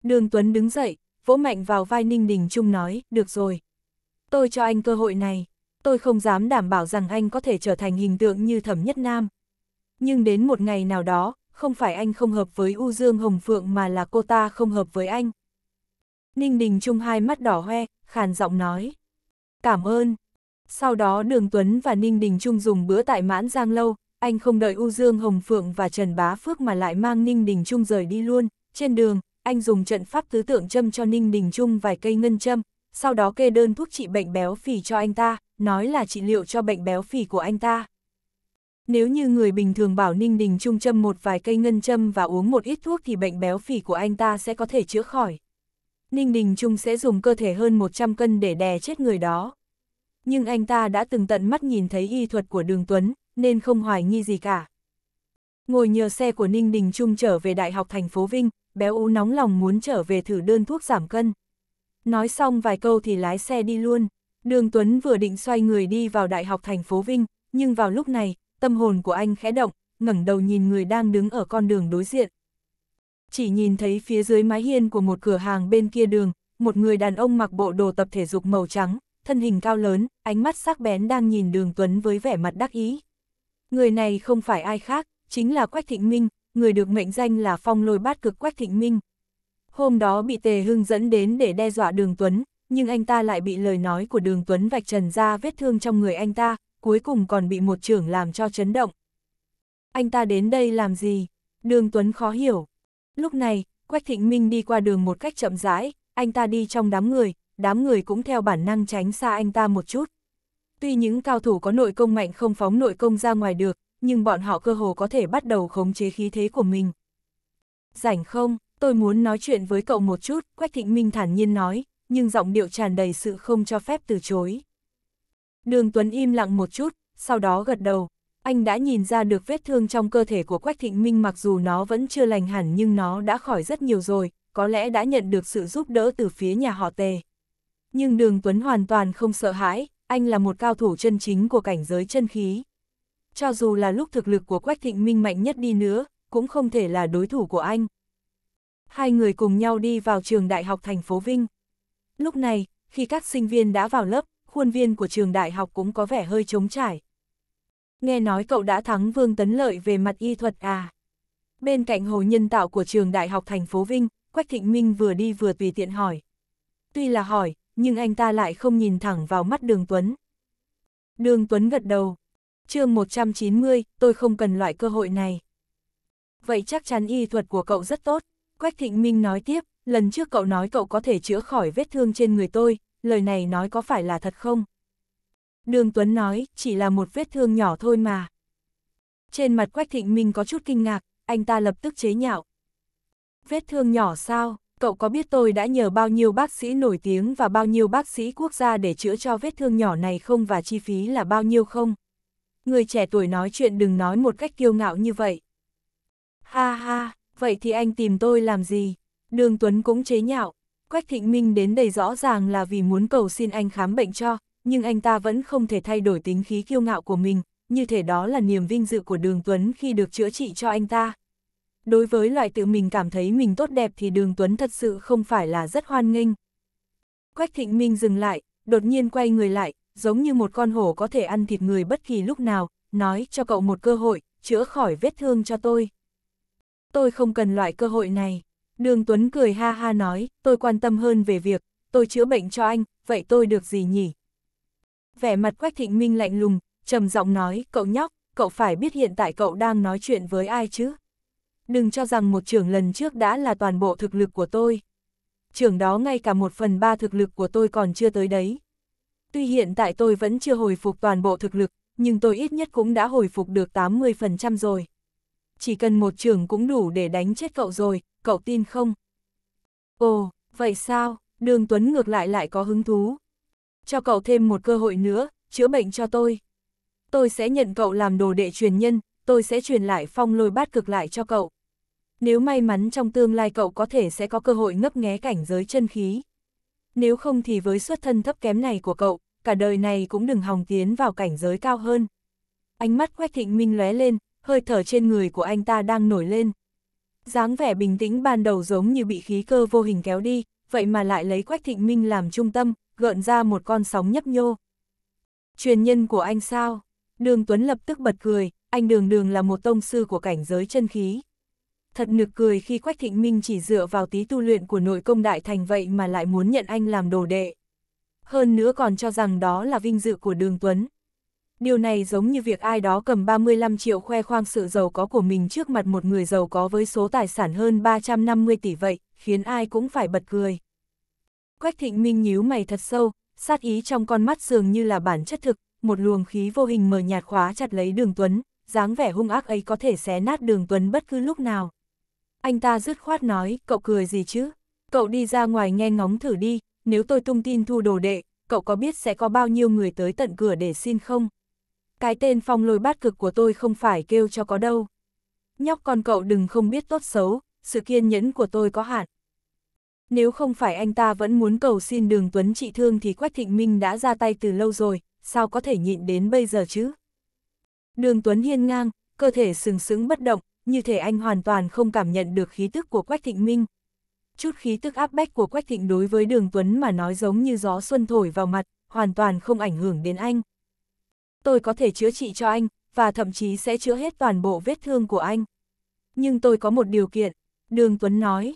Đường Tuấn đứng dậy, vỗ mạnh vào vai Ninh Đình Trung nói, được rồi. Tôi cho anh cơ hội này tôi không dám đảm bảo rằng anh có thể trở thành hình tượng như Thẩm Nhất Nam. Nhưng đến một ngày nào đó, không phải anh không hợp với U Dương Hồng Phượng mà là cô ta không hợp với anh. Ninh Đình Trung hai mắt đỏ hoe, khàn giọng nói. Cảm ơn. Sau đó Đường Tuấn và Ninh Đình Trung dùng bữa tại mãn giang lâu, anh không đợi U Dương Hồng Phượng và Trần Bá Phước mà lại mang Ninh Đình Trung rời đi luôn. Trên đường, anh dùng trận pháp tứ tượng châm cho Ninh Đình Trung vài cây ngân châm, sau đó kê đơn thuốc trị bệnh béo phì cho anh ta, nói là trị liệu cho bệnh béo phì của anh ta. Nếu như người bình thường bảo Ninh Đình Trung châm một vài cây ngân châm và uống một ít thuốc thì bệnh béo phì của anh ta sẽ có thể chữa khỏi. Ninh Đình Trung sẽ dùng cơ thể hơn 100 cân để đè chết người đó. Nhưng anh ta đã từng tận mắt nhìn thấy y thuật của Đường Tuấn, nên không hoài nghi gì cả. Ngồi nhờ xe của Ninh Đình Trung trở về Đại học thành phố Vinh, béo ú nóng lòng muốn trở về thử đơn thuốc giảm cân. Nói xong vài câu thì lái xe đi luôn. Đường Tuấn vừa định xoay người đi vào Đại học thành phố Vinh, nhưng vào lúc này, tâm hồn của anh khẽ động, ngẩng đầu nhìn người đang đứng ở con đường đối diện. Chỉ nhìn thấy phía dưới mái hiên của một cửa hàng bên kia đường, một người đàn ông mặc bộ đồ tập thể dục màu trắng, thân hình cao lớn, ánh mắt sắc bén đang nhìn đường Tuấn với vẻ mặt đắc ý. Người này không phải ai khác, chính là Quách Thịnh Minh, người được mệnh danh là phong lôi bát cực Quách Thịnh Minh. Hôm đó bị Tề Hưng dẫn đến để đe dọa Đường Tuấn, nhưng anh ta lại bị lời nói của Đường Tuấn vạch trần ra vết thương trong người anh ta, cuối cùng còn bị một trưởng làm cho chấn động. Anh ta đến đây làm gì? Đường Tuấn khó hiểu. Lúc này, Quách Thịnh Minh đi qua đường một cách chậm rãi, anh ta đi trong đám người, đám người cũng theo bản năng tránh xa anh ta một chút. Tuy những cao thủ có nội công mạnh không phóng nội công ra ngoài được, nhưng bọn họ cơ hồ có thể bắt đầu khống chế khí thế của mình. Rảnh không, Tôi muốn nói chuyện với cậu một chút, Quách Thịnh Minh thản nhiên nói, nhưng giọng điệu tràn đầy sự không cho phép từ chối. Đường Tuấn im lặng một chút, sau đó gật đầu. Anh đã nhìn ra được vết thương trong cơ thể của Quách Thịnh Minh mặc dù nó vẫn chưa lành hẳn nhưng nó đã khỏi rất nhiều rồi, có lẽ đã nhận được sự giúp đỡ từ phía nhà họ Tề. Nhưng Đường Tuấn hoàn toàn không sợ hãi, anh là một cao thủ chân chính của cảnh giới chân khí. Cho dù là lúc thực lực của Quách Thịnh Minh mạnh nhất đi nữa, cũng không thể là đối thủ của anh. Hai người cùng nhau đi vào trường đại học thành phố Vinh. Lúc này, khi các sinh viên đã vào lớp, khuôn viên của trường đại học cũng có vẻ hơi trống trải. Nghe nói cậu đã thắng Vương Tấn Lợi về mặt y thuật à. Bên cạnh hồ nhân tạo của trường đại học thành phố Vinh, Quách Thịnh Minh vừa đi vừa tùy tiện hỏi. Tuy là hỏi, nhưng anh ta lại không nhìn thẳng vào mắt Đường Tuấn. Đường Tuấn gật đầu. chương 190, tôi không cần loại cơ hội này. Vậy chắc chắn y thuật của cậu rất tốt. Quách Thịnh Minh nói tiếp, lần trước cậu nói cậu có thể chữa khỏi vết thương trên người tôi, lời này nói có phải là thật không? Đường Tuấn nói, chỉ là một vết thương nhỏ thôi mà. Trên mặt Quách Thịnh Minh có chút kinh ngạc, anh ta lập tức chế nhạo. Vết thương nhỏ sao, cậu có biết tôi đã nhờ bao nhiêu bác sĩ nổi tiếng và bao nhiêu bác sĩ quốc gia để chữa cho vết thương nhỏ này không và chi phí là bao nhiêu không? Người trẻ tuổi nói chuyện đừng nói một cách kiêu ngạo như vậy. Ha ha, vậy thì anh tìm tôi làm gì? Đường Tuấn cũng chế nhạo, Quách Thịnh Minh đến đây rõ ràng là vì muốn cầu xin anh khám bệnh cho, nhưng anh ta vẫn không thể thay đổi tính khí kiêu ngạo của mình, như thể đó là niềm vinh dự của Đường Tuấn khi được chữa trị cho anh ta. Đối với loại tự mình cảm thấy mình tốt đẹp thì Đường Tuấn thật sự không phải là rất hoan nghênh. Quách Thịnh Minh dừng lại, đột nhiên quay người lại, giống như một con hổ có thể ăn thịt người bất kỳ lúc nào, nói cho cậu một cơ hội, chữa khỏi vết thương cho tôi tôi không cần loại cơ hội này. Đường Tuấn cười ha ha nói, tôi quan tâm hơn về việc, tôi chữa bệnh cho anh, vậy tôi được gì nhỉ? Vẻ mặt Quách Thịnh Minh lạnh lùng, trầm giọng nói, cậu nhóc, cậu phải biết hiện tại cậu đang nói chuyện với ai chứ? Đừng cho rằng một trưởng lần trước đã là toàn bộ thực lực của tôi. Trưởng đó ngay cả một phần ba thực lực của tôi còn chưa tới đấy. Tuy hiện tại tôi vẫn chưa hồi phục toàn bộ thực lực, nhưng tôi ít nhất cũng đã hồi phục được 80% rồi chỉ cần một trường cũng đủ để đánh chết cậu rồi, cậu tin không? Ồ, vậy sao? Đường Tuấn ngược lại lại có hứng thú. Cho cậu thêm một cơ hội nữa, chữa bệnh cho tôi. Tôi sẽ nhận cậu làm đồ đệ truyền nhân, tôi sẽ truyền lại phong lôi bát cực lại cho cậu. Nếu may mắn trong tương lai cậu có thể sẽ có cơ hội ngấp nghé cảnh giới chân khí. Nếu không thì với xuất thân thấp kém này của cậu, cả đời này cũng đừng hòng tiến vào cảnh giới cao hơn. Ánh mắt Quách Thịnh Minh lóe lên, hơi thở trên người của anh ta đang nổi lên. dáng vẻ bình tĩnh ban đầu giống như bị khí cơ vô hình kéo đi, vậy mà lại lấy Quách Thịnh Minh làm trung tâm, gợn ra một con sóng nhấp nhô. Truyền nhân của anh sao? Đường Tuấn lập tức bật cười, anh đường đường là một tông sư của cảnh giới chân khí. Thật nực cười khi Quách Thịnh Minh chỉ dựa vào tí tu luyện của nội công đại thành vậy mà lại muốn nhận anh làm đồ đệ. Hơn nữa còn cho rằng đó là vinh dự của đường Tuấn. Điều này giống như việc ai đó cầm 35 triệu khoe khoang sự giàu có của mình trước mặt một người giàu có với số tài sản hơn 350 tỷ vậy, khiến ai cũng phải bật cười. Quách thịnh minh nhíu mày thật sâu, sát ý trong con mắt dường như là bản chất thực, một luồng khí vô hình mờ nhạt khóa chặt lấy đường Tuấn, dáng vẻ hung ác ấy có thể xé nát đường Tuấn bất cứ lúc nào. Anh ta dứt khoát nói, cậu cười gì chứ? Cậu đi ra ngoài nghe ngóng thử đi, nếu tôi tung tin thu đồ đệ, cậu có biết sẽ có bao nhiêu người tới tận cửa để xin không? cái tên phong lôi bát cực của tôi không phải kêu cho có đâu. Nhóc con cậu đừng không biết tốt xấu, sự kiên nhẫn của tôi có hạn. Nếu không phải anh ta vẫn muốn cầu xin đường Tuấn trị thương thì Quách Thịnh Minh đã ra tay từ lâu rồi, sao có thể nhịn đến bây giờ chứ? Đường Tuấn hiên ngang, cơ thể sừng sững bất động, như thể anh hoàn toàn không cảm nhận được khí tức của Quách Thịnh Minh. Chút khí tức áp bách của Quách Thịnh đối với đường Tuấn mà nói giống như gió xuân thổi vào mặt, hoàn toàn không ảnh hưởng đến anh tôi có thể chữa trị cho anh, và thậm chí sẽ chữa hết toàn bộ vết thương của anh. Nhưng tôi có một điều kiện, Đường Tuấn nói.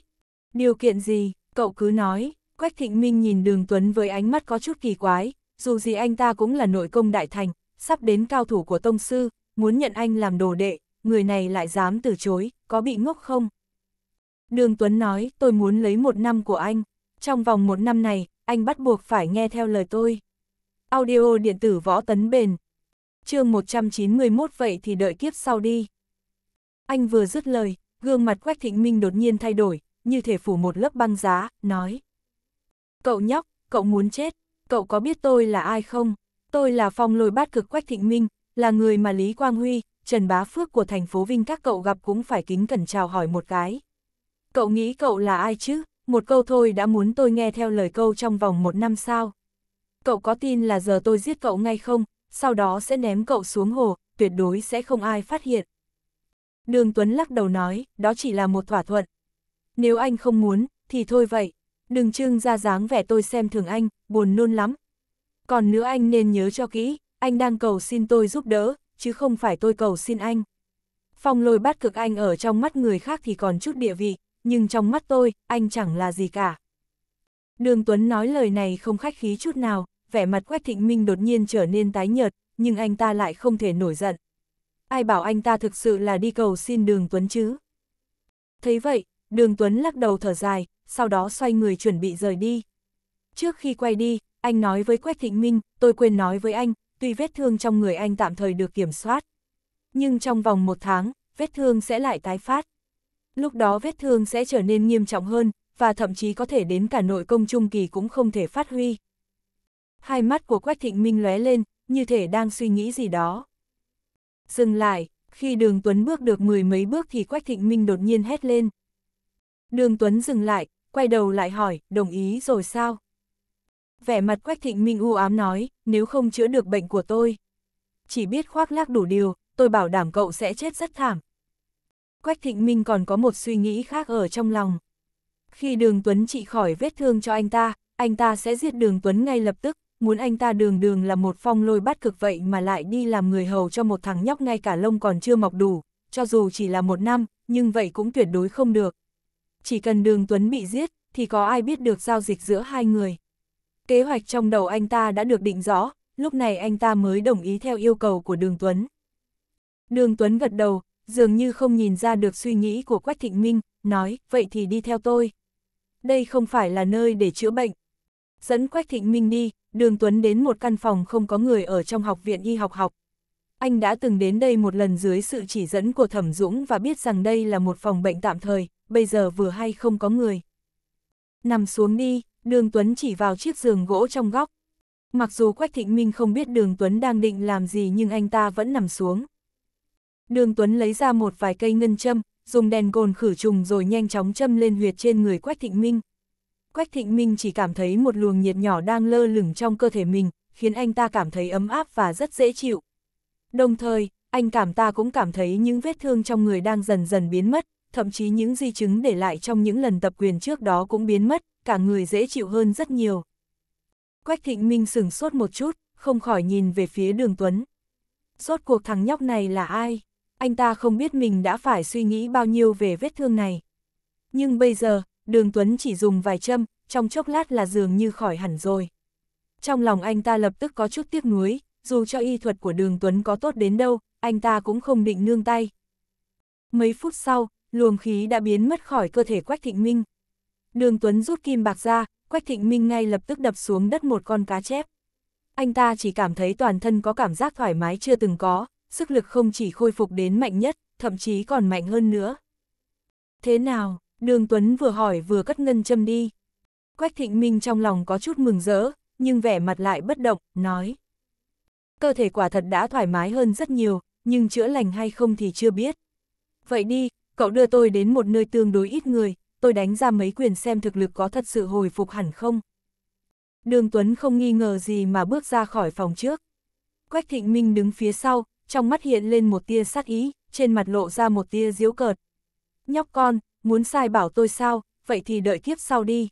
Điều kiện gì, cậu cứ nói, Quách Thịnh Minh nhìn Đường Tuấn với ánh mắt có chút kỳ quái, dù gì anh ta cũng là nội công đại thành, sắp đến cao thủ của tông sư, muốn nhận anh làm đồ đệ, người này lại dám từ chối, có bị ngốc không? Đường Tuấn nói, tôi muốn lấy một năm của anh, trong vòng một năm này, anh bắt buộc phải nghe theo lời tôi. Audio điện tử võ tấn bền, chương 191 vậy thì đợi kiếp sau đi. Anh vừa dứt lời, gương mặt Quách Thịnh Minh đột nhiên thay đổi, như thể phủ một lớp băng giá, nói. Cậu nhóc, cậu muốn chết, cậu có biết tôi là ai không? Tôi là phong lôi bát cực Quách Thịnh Minh, là người mà Lý Quang Huy, Trần Bá Phước của thành phố Vinh các cậu gặp cũng phải kính cẩn chào hỏi một cái. Cậu nghĩ cậu là ai chứ? Một câu thôi đã muốn tôi nghe theo lời câu trong vòng một năm sao? Cậu có tin là giờ tôi giết cậu ngay không? sau đó sẽ ném cậu xuống hồ, tuyệt đối sẽ không ai phát hiện. Đường Tuấn lắc đầu nói, đó chỉ là một thỏa thuận. Nếu anh không muốn, thì thôi vậy, đừng trưng ra dáng vẻ tôi xem thường anh, buồn nôn lắm. Còn nữa anh nên nhớ cho kỹ, anh đang cầu xin tôi giúp đỡ, chứ không phải tôi cầu xin anh. Phong lôi bắt cực anh ở trong mắt người khác thì còn chút địa vị, nhưng trong mắt tôi, anh chẳng là gì cả. Đường Tuấn nói lời này không khách khí chút nào, vẻ mặt Quách Thịnh Minh đột nhiên trở nên tái nhợt, nhưng anh ta lại không thể nổi giận. Ai bảo anh ta thực sự là đi cầu xin Đường Tuấn chứ? Thấy vậy, Đường Tuấn lắc đầu thở dài, sau đó xoay người chuẩn bị rời đi. Trước khi quay đi, anh nói với Quách Thịnh Minh, tôi quên nói với anh, tuy vết thương trong người anh tạm thời được kiểm soát. Nhưng trong vòng một tháng, vết thương sẽ lại tái phát. Lúc đó vết thương sẽ trở nên nghiêm trọng hơn, và thậm chí có thể đến cả nội công trung kỳ cũng không thể phát huy. Hai mắt của Quách Thịnh Minh lóe lên, như thể đang suy nghĩ gì đó. Dừng lại, khi Đường Tuấn bước được mười mấy bước thì Quách Thịnh Minh đột nhiên hét lên. Đường Tuấn dừng lại, quay đầu lại hỏi, đồng ý rồi sao? Vẻ mặt Quách Thịnh Minh u ám nói, nếu không chữa được bệnh của tôi. Chỉ biết khoác lác đủ điều, tôi bảo đảm cậu sẽ chết rất thảm. Quách Thịnh Minh còn có một suy nghĩ khác ở trong lòng. Khi Đường Tuấn trị khỏi vết thương cho anh ta, anh ta sẽ giết Đường Tuấn ngay lập tức muốn anh ta đường đường là một phong lôi bát cực vậy mà lại đi làm người hầu cho một thằng nhóc ngay cả lông còn chưa mọc đủ, cho dù chỉ là một năm, nhưng vậy cũng tuyệt đối không được. Chỉ cần đường Tuấn bị giết, thì có ai biết được giao dịch giữa hai người. Kế hoạch trong đầu anh ta đã được định rõ, lúc này anh ta mới đồng ý theo yêu cầu của đường Tuấn. Đường Tuấn gật đầu, dường như không nhìn ra được suy nghĩ của Quách Thịnh Minh, nói, vậy thì đi theo tôi. Đây không phải là nơi để chữa bệnh, Dẫn Quách Thịnh Minh đi, đường Tuấn đến một căn phòng không có người ở trong học viện y học học. Anh đã từng đến đây một lần dưới sự chỉ dẫn của Thẩm Dũng và biết rằng đây là một phòng bệnh tạm thời, bây giờ vừa hay không có người. Nằm xuống đi, đường Tuấn chỉ vào chiếc giường gỗ trong góc. Mặc dù Quách Thịnh Minh không biết đường Tuấn đang định làm gì nhưng anh ta vẫn nằm xuống. Đường Tuấn lấy ra một vài cây ngân châm, dùng đèn gồn khử trùng rồi nhanh chóng châm lên huyệt trên người Quách Thịnh Minh. Quách Thịnh Minh chỉ cảm thấy một luồng nhiệt nhỏ đang lơ lửng trong cơ thể mình, khiến anh ta cảm thấy ấm áp và rất dễ chịu. Đồng thời, anh cảm ta cũng cảm thấy những vết thương trong người đang dần dần biến mất, thậm chí những di chứng để lại trong những lần tập quyền trước đó cũng biến mất, cả người dễ chịu hơn rất nhiều. Quách Thịnh Minh sửng sốt một chút, không khỏi nhìn về phía đường Tuấn. Rốt cuộc thằng nhóc này là ai? Anh ta không biết mình đã phải suy nghĩ bao nhiêu về vết thương này. Nhưng bây giờ, đường Tuấn chỉ dùng vài châm, trong chốc lát là dường như khỏi hẳn rồi. Trong lòng anh ta lập tức có chút tiếc nuối, dù cho y thuật của đường Tuấn có tốt đến đâu, anh ta cũng không định nương tay. Mấy phút sau, luồng khí đã biến mất khỏi cơ thể Quách Thịnh Minh. Đường Tuấn rút kim bạc ra, Quách Thịnh Minh ngay lập tức đập xuống đất một con cá chép. Anh ta chỉ cảm thấy toàn thân có cảm giác thoải mái chưa từng có, sức lực không chỉ khôi phục đến mạnh nhất, thậm chí còn mạnh hơn nữa. Thế nào? Đường Tuấn vừa hỏi vừa cất ngân châm đi. Quách Thịnh Minh trong lòng có chút mừng rỡ, nhưng vẻ mặt lại bất động, nói. Cơ thể quả thật đã thoải mái hơn rất nhiều, nhưng chữa lành hay không thì chưa biết. Vậy đi, cậu đưa tôi đến một nơi tương đối ít người, tôi đánh ra mấy quyền xem thực lực có thật sự hồi phục hẳn không. Đường Tuấn không nghi ngờ gì mà bước ra khỏi phòng trước. Quách Thịnh Minh đứng phía sau, trong mắt hiện lên một tia sát ý, trên mặt lộ ra một tia diễu cợt. Nhóc con, muốn sai bảo tôi sao, vậy thì đợi kiếp sau đi.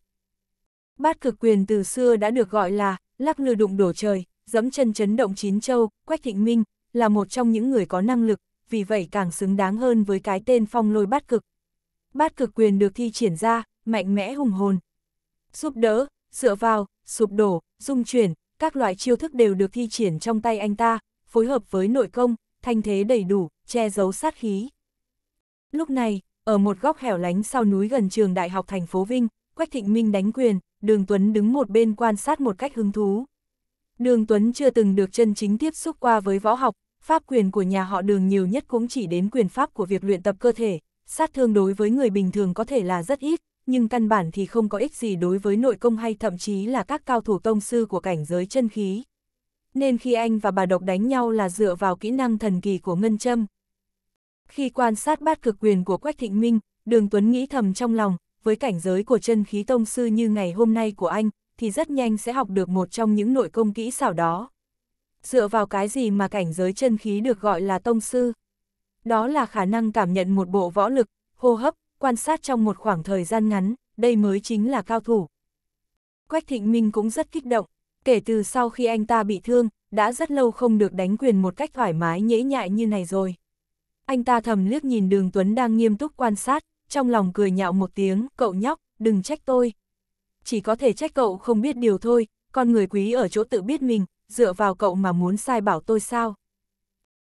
Bát cực quyền từ xưa đã được gọi là lắc lư đụng đổ trời, dẫm chân chấn động chín châu, Quách Thịnh Minh là một trong những người có năng lực, vì vậy càng xứng đáng hơn với cái tên phong lôi bát cực. Bát cực quyền được thi triển ra, mạnh mẽ hùng hồn. Giúp đỡ, dựa vào, sụp đổ, dung chuyển, các loại chiêu thức đều được thi triển trong tay anh ta, phối hợp với nội công, thanh thế đầy đủ, che giấu sát khí. Lúc này, ở một góc hẻo lánh sau núi gần trường Đại học thành phố Vinh, Quách Thịnh Minh đánh quyền, Đường Tuấn đứng một bên quan sát một cách hứng thú. Đường Tuấn chưa từng được chân chính tiếp xúc qua với võ học, pháp quyền của nhà họ đường nhiều nhất cũng chỉ đến quyền pháp của việc luyện tập cơ thể, sát thương đối với người bình thường có thể là rất ít, nhưng căn bản thì không có ích gì đối với nội công hay thậm chí là các cao thủ tông sư của cảnh giới chân khí. Nên khi anh và bà độc đánh nhau là dựa vào kỹ năng thần kỳ của Ngân Trâm. Khi quan sát bát cực quyền của Quách Thịnh Minh, Đường Tuấn nghĩ thầm trong lòng, với cảnh giới của chân khí tông sư như ngày hôm nay của anh, thì rất nhanh sẽ học được một trong những nội công kỹ xảo đó. Dựa vào cái gì mà cảnh giới chân khí được gọi là tông sư? Đó là khả năng cảm nhận một bộ võ lực, hô hấp, quan sát trong một khoảng thời gian ngắn, đây mới chính là cao thủ. Quách Thịnh Minh cũng rất kích động, kể từ sau khi anh ta bị thương, đã rất lâu không được đánh quyền một cách thoải mái nhễ nhại như này rồi. Anh ta thầm liếc nhìn đường Tuấn đang nghiêm túc quan sát, trong lòng cười nhạo một tiếng, cậu nhóc, đừng trách tôi. Chỉ có thể trách cậu không biết điều thôi, con người quý ở chỗ tự biết mình, dựa vào cậu mà muốn sai bảo tôi sao.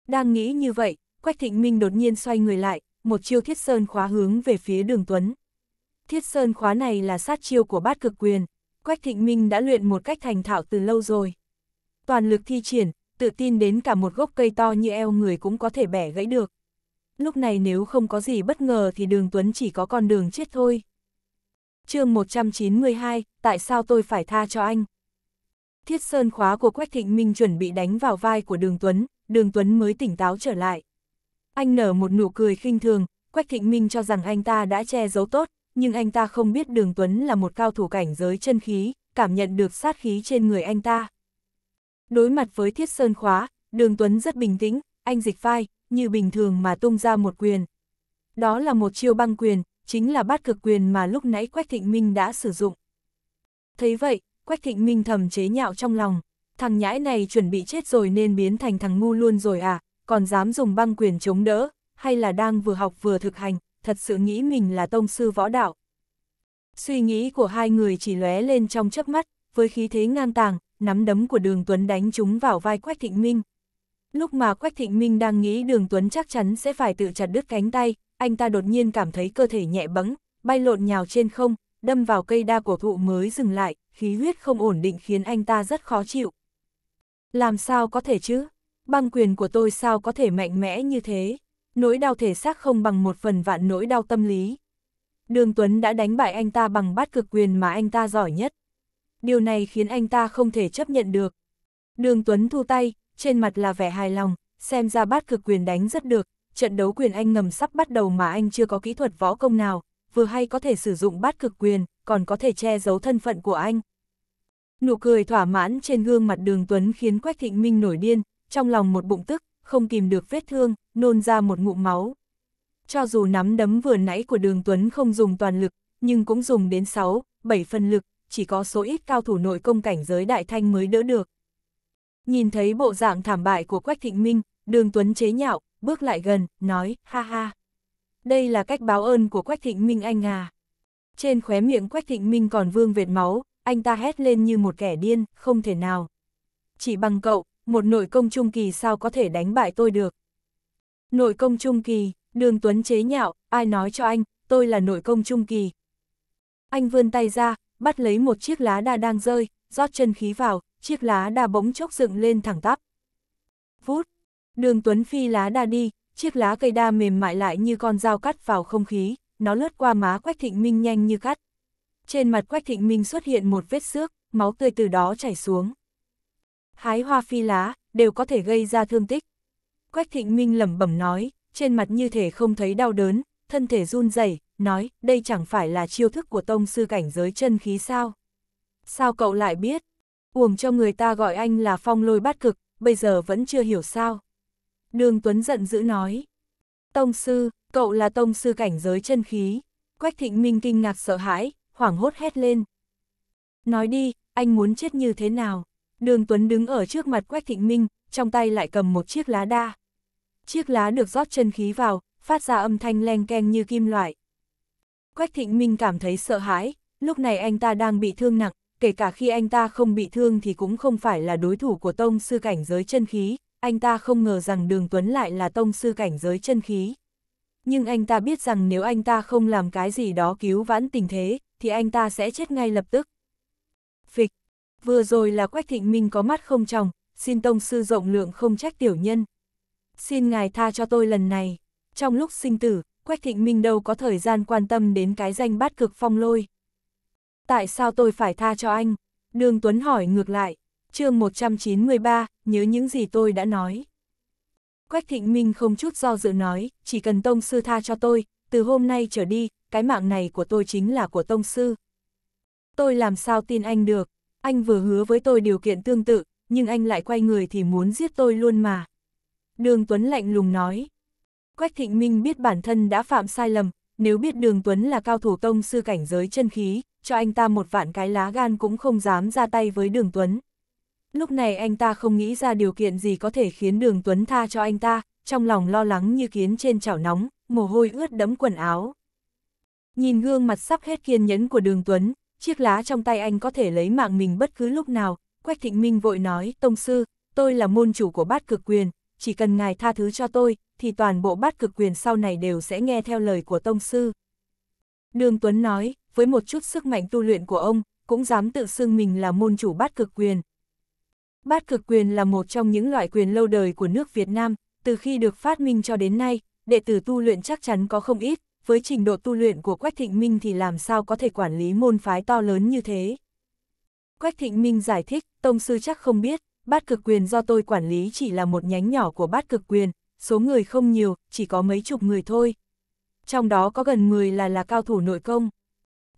Đang nghĩ như vậy, Quách Thịnh Minh đột nhiên xoay người lại, một chiêu thiết sơn khóa hướng về phía đường Tuấn. Thiết sơn khóa này là sát chiêu của bát cực quyền, Quách Thịnh Minh đã luyện một cách thành thạo từ lâu rồi. Toàn lực thi triển, tự tin đến cả một gốc cây to như eo người cũng có thể bẻ gãy được lúc này nếu không có gì bất ngờ thì đường Tuấn chỉ có con đường chết thôi. chương 192, tại sao tôi phải tha cho anh? Thiết sơn khóa của Quách Thịnh Minh chuẩn bị đánh vào vai của đường Tuấn, đường Tuấn mới tỉnh táo trở lại. Anh nở một nụ cười khinh thường, Quách Thịnh Minh cho rằng anh ta đã che giấu tốt, nhưng anh ta không biết đường Tuấn là một cao thủ cảnh giới chân khí, cảm nhận được sát khí trên người anh ta. Đối mặt với thiết sơn khóa, đường Tuấn rất bình tĩnh, anh dịch vai, như bình thường mà tung ra một quyền. Đó là một chiêu băng quyền, chính là bát cực quyền mà lúc nãy Quách Thịnh Minh đã sử dụng. Thấy vậy, Quách Thịnh Minh thầm chế nhạo trong lòng, thằng nhãi này chuẩn bị chết rồi nên biến thành thằng ngu luôn rồi à, còn dám dùng băng quyền chống đỡ, hay là đang vừa học vừa thực hành, thật sự nghĩ mình là tông sư võ đạo. Suy nghĩ của hai người chỉ lóe lên trong chớp mắt, với khí thế ngang tàng, nắm đấm của đường Tuấn đánh chúng vào vai Quách Thịnh Minh, Lúc mà Quách Thịnh Minh đang nghĩ đường Tuấn chắc chắn sẽ phải tự chặt đứt cánh tay, anh ta đột nhiên cảm thấy cơ thể nhẹ bẫng, bay lộn nhào trên không, đâm vào cây đa cổ thụ mới dừng lại, khí huyết không ổn định khiến anh ta rất khó chịu. Làm sao có thể chứ? Băng quyền của tôi sao có thể mạnh mẽ như thế? Nỗi đau thể xác không bằng một phần vạn nỗi đau tâm lý. Đường Tuấn đã đánh bại anh ta bằng bát cực quyền mà anh ta giỏi nhất. Điều này khiến anh ta không thể chấp nhận được. Đường Tuấn thu tay, trên mặt là vẻ hài lòng, xem ra bát cực quyền đánh rất được, trận đấu quyền anh ngầm sắp bắt đầu mà anh chưa có kỹ thuật võ công nào, vừa hay có thể sử dụng bát cực quyền, còn có thể che giấu thân phận của anh. Nụ cười thỏa mãn trên gương mặt đường Tuấn khiến Quách Thịnh Minh nổi điên, trong lòng một bụng tức, không kìm được vết thương, nôn ra một ngụm máu. Cho dù nắm đấm vừa nãy của đường Tuấn không dùng toàn lực, nhưng cũng dùng đến 6, 7 phần lực, chỉ có số ít cao thủ nội công cảnh giới đại thanh mới đỡ được. Nhìn thấy bộ dạng thảm bại của Quách Thịnh Minh, Đường Tuấn chế nhạo, bước lại gần, nói, ha ha. Đây là cách báo ơn của Quách Thịnh Minh anh à. Trên khóe miệng Quách Thịnh Minh còn vương vệt máu, anh ta hét lên như một kẻ điên, không thể nào. Chỉ bằng cậu, một nội công trung kỳ sao có thể đánh bại tôi được. Nội công trung kỳ, đường tuấn chế nhạo, ai nói cho anh, tôi là nội công trung kỳ. Anh vươn tay ra, bắt lấy một chiếc lá đa đang rơi, rót chân khí vào, chiếc lá đa bỗng chốc dựng lên thẳng tắp. Vút, đường Tuấn Phi lá đa đi, chiếc lá cây đa mềm mại lại như con dao cắt vào không khí, nó lướt qua má Quách Thịnh Minh nhanh như cắt. Trên mặt Quách Thịnh Minh xuất hiện một vết xước, máu tươi từ đó chảy xuống. Hái hoa phi lá, đều có thể gây ra thương tích. Quách Thịnh Minh lẩm bẩm nói, trên mặt như thể không thấy đau đớn, thân thể run rẩy, nói, đây chẳng phải là chiêu thức của tông sư cảnh giới chân khí sao? Sao cậu lại biết? uổng cho người ta gọi anh là phong lôi bát cực, bây giờ vẫn chưa hiểu sao. Đường Tuấn giận dữ nói. Tông sư, cậu là tông sư cảnh giới chân khí. Quách thịnh minh kinh ngạc sợ hãi, hoảng hốt hét lên. Nói đi, anh muốn chết như thế nào? Đường Tuấn đứng ở trước mặt Quách Thịnh Minh, trong tay lại cầm một chiếc lá đa. Chiếc lá được rót chân khí vào, phát ra âm thanh leng keng như kim loại. Quách Thịnh Minh cảm thấy sợ hãi, lúc này anh ta đang bị thương nặng, kể cả khi anh ta không bị thương thì cũng không phải là đối thủ của tông sư cảnh giới chân khí, anh ta không ngờ rằng Đường Tuấn lại là tông sư cảnh giới chân khí. Nhưng anh ta biết rằng nếu anh ta không làm cái gì đó cứu vãn tình thế, thì anh ta sẽ chết ngay lập tức. Phịch, vừa rồi là Quách Thịnh Minh có mắt không tròng, xin tông sư rộng lượng không trách tiểu nhân. Xin ngài tha cho tôi lần này. Trong lúc sinh tử, Quách Thịnh Minh đâu có thời gian quan tâm đến cái danh bát cực phong lôi tại sao tôi phải tha cho anh? Đường Tuấn hỏi ngược lại, chương 193, nhớ những gì tôi đã nói. Quách Thịnh Minh không chút do dự nói, chỉ cần Tông Sư tha cho tôi, từ hôm nay trở đi, cái mạng này của tôi chính là của Tông Sư. Tôi làm sao tin anh được, anh vừa hứa với tôi điều kiện tương tự, nhưng anh lại quay người thì muốn giết tôi luôn mà. Đường Tuấn lạnh lùng nói. Quách Thịnh Minh biết bản thân đã phạm sai lầm, nếu biết đường Tuấn là cao thủ tông sư cảnh giới chân khí, cho anh ta một vạn cái lá gan cũng không dám ra tay với đường Tuấn. Lúc này anh ta không nghĩ ra điều kiện gì có thể khiến đường Tuấn tha cho anh ta, trong lòng lo lắng như kiến trên chảo nóng, mồ hôi ướt đẫm quần áo. Nhìn gương mặt sắp hết kiên nhẫn của đường Tuấn, chiếc lá trong tay anh có thể lấy mạng mình bất cứ lúc nào, Quách Thịnh Minh vội nói, Tông Sư, tôi là môn chủ của bát cực quyền, chỉ cần ngài tha thứ cho tôi, thì toàn bộ bát cực quyền sau này đều sẽ nghe theo lời của tông sư. Đường Tuấn nói, với một chút sức mạnh tu luyện của ông, cũng dám tự xưng mình là môn chủ bát cực quyền. Bát cực quyền là một trong những loại quyền lâu đời của nước Việt Nam, từ khi được phát minh cho đến nay, đệ tử tu luyện chắc chắn có không ít, với trình độ tu luyện của Quách Thịnh Minh thì làm sao có thể quản lý môn phái to lớn như thế. Quách Thịnh Minh giải thích, tông sư chắc không biết, bát cực quyền do tôi quản lý chỉ là một nhánh nhỏ của bát cực quyền, số người không nhiều, chỉ có mấy chục người thôi. Trong đó có gần 10 là là cao thủ nội công.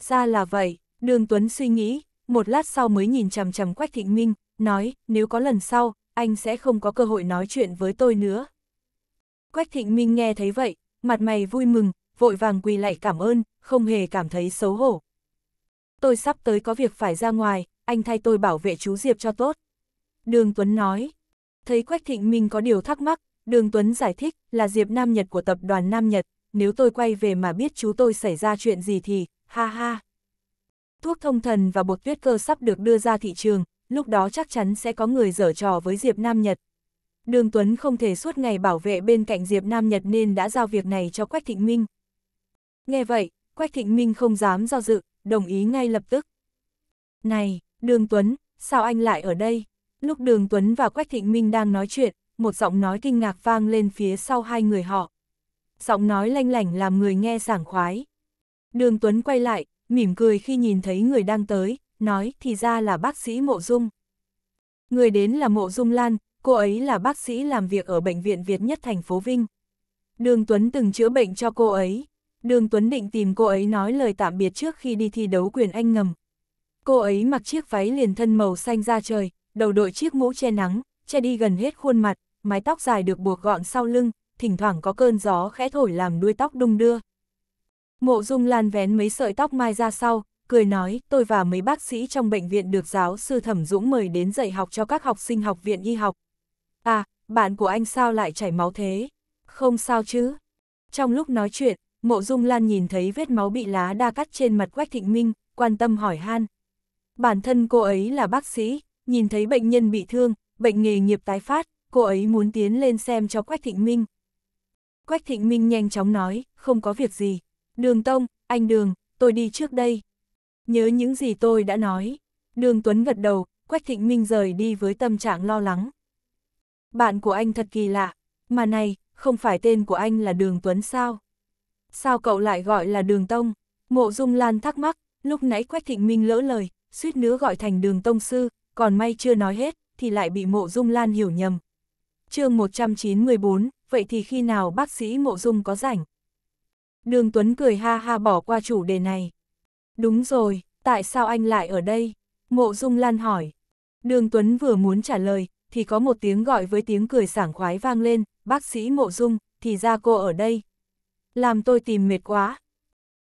Ra là vậy, Đường Tuấn suy nghĩ, một lát sau mới nhìn chằm chằm Quách Thịnh Minh, nói, nếu có lần sau, anh sẽ không có cơ hội nói chuyện với tôi nữa. Quách Thịnh Minh nghe thấy vậy, mặt mày vui mừng, vội vàng quỳ lại cảm ơn, không hề cảm thấy xấu hổ. Tôi sắp tới có việc phải ra ngoài, anh thay tôi bảo vệ chú Diệp cho tốt. Đường Tuấn nói. Thấy Quách Thịnh Minh có điều thắc mắc, Đường Tuấn giải thích là Diệp Nam Nhật của tập đoàn Nam Nhật, nếu tôi quay về mà biết chú tôi xảy ra chuyện gì thì, ha ha. Thuốc thông thần và bột tuyết cơ sắp được đưa ra thị trường, lúc đó chắc chắn sẽ có người dở trò với Diệp Nam Nhật. Đường Tuấn không thể suốt ngày bảo vệ bên cạnh Diệp Nam Nhật nên đã giao việc này cho Quách Thịnh Minh. Nghe vậy, Quách Thịnh Minh không dám do dự, đồng ý ngay lập tức. Này, Đường Tuấn, sao anh lại ở đây? Lúc Đường Tuấn và Quách Thịnh Minh đang nói chuyện, một giọng nói kinh ngạc vang lên phía sau hai người họ. Giọng nói lanh lảnh làm người nghe sảng khoái. Đường Tuấn quay lại, mỉm cười khi nhìn thấy người đang tới, nói thì ra là bác sĩ Mộ Dung. Người đến là Mộ Dung Lan, cô ấy là bác sĩ làm việc ở Bệnh viện Việt nhất thành phố Vinh. Đường Tuấn từng chữa bệnh cho cô ấy. Đường Tuấn định tìm cô ấy nói lời tạm biệt trước khi đi thi đấu quyền anh ngầm. Cô ấy mặc chiếc váy liền thân màu xanh ra trời, đầu đội chiếc mũ che nắng, che đi gần hết khuôn mặt, mái tóc dài được buộc gọn sau lưng, thỉnh thoảng có cơn gió khẽ thổi làm đuôi tóc đung đưa. Mộ Dung Lan vén mấy sợi tóc mai ra sau, cười nói, tôi và mấy bác sĩ trong bệnh viện được giáo sư Thẩm Dũng mời đến dạy học cho các học sinh học viện y học. À, bạn của anh sao lại chảy máu thế? Không sao chứ. Trong lúc nói chuyện, Mộ Dung Lan nhìn thấy vết máu bị lá đa cắt trên mặt Quách Thịnh Minh, quan tâm hỏi han. Bản thân cô ấy là bác sĩ, nhìn thấy bệnh nhân bị thương, bệnh nghề nghiệp tái phát, cô ấy muốn tiến lên xem cho Quách Thịnh Minh. Quách Thịnh Minh nhanh chóng nói, không có việc gì. Đường Tông, anh Đường, tôi đi trước đây. Nhớ những gì tôi đã nói. Đường Tuấn gật đầu, Quách Thịnh Minh rời đi với tâm trạng lo lắng. Bạn của anh thật kỳ lạ, mà này, không phải tên của anh là Đường Tuấn sao? Sao cậu lại gọi là Đường Tông? Mộ Dung Lan thắc mắc, lúc nãy Quách Thịnh Minh lỡ lời, suýt nữa gọi thành Đường Tông Sư, còn may chưa nói hết, thì lại bị mộ dung lan hiểu nhầm. chương 194, vậy thì khi nào bác sĩ mộ dung có rảnh? Đường Tuấn cười ha ha bỏ qua chủ đề này. Đúng rồi, tại sao anh lại ở đây? Mộ Dung Lan hỏi. Đường Tuấn vừa muốn trả lời, thì có một tiếng gọi với tiếng cười sảng khoái vang lên, bác sĩ Mộ Dung, thì ra cô ở đây. Làm tôi tìm mệt quá.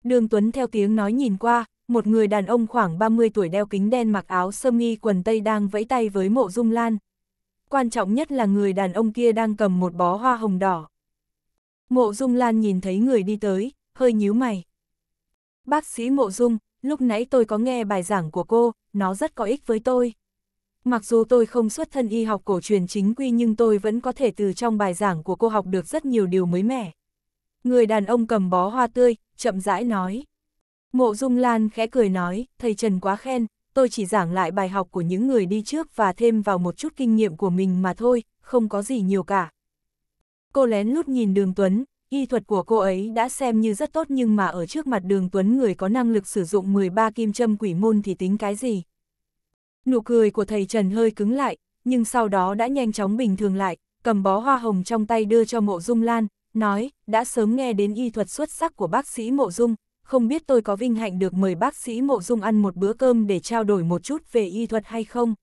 Đường Tuấn theo tiếng nói nhìn qua, một người đàn ông khoảng 30 tuổi đeo kính đen mặc áo sơ mi quần tây đang vẫy tay với mộ dung lan. Quan trọng nhất là người đàn ông kia đang cầm một bó hoa hồng đỏ. Mộ dung lan nhìn thấy người đi tới, hơi nhíu mày. Bác sĩ mộ dung, lúc nãy tôi có nghe bài giảng của cô, nó rất có ích với tôi. Mặc dù tôi không xuất thân y học cổ truyền chính quy nhưng tôi vẫn có thể từ trong bài giảng của cô học được rất nhiều điều mới mẻ. Người đàn ông cầm bó hoa tươi, chậm rãi nói. Mộ Dung Lan khẽ cười nói, thầy Trần quá khen, tôi chỉ giảng lại bài học của những người đi trước và thêm vào một chút kinh nghiệm của mình mà thôi, không có gì nhiều cả. Cô lén lút nhìn Đường Tuấn, y thuật của cô ấy đã xem như rất tốt nhưng mà ở trước mặt Đường Tuấn người có năng lực sử dụng 13 kim châm quỷ môn thì tính cái gì. Nụ cười của thầy Trần hơi cứng lại, nhưng sau đó đã nhanh chóng bình thường lại, cầm bó hoa hồng trong tay đưa cho Mộ Dung Lan, nói, đã sớm nghe đến y thuật xuất sắc của bác sĩ Mộ Dung, không biết tôi có vinh hạnh được mời bác sĩ Mộ Dung ăn một bữa cơm để trao đổi một chút về y thuật hay không?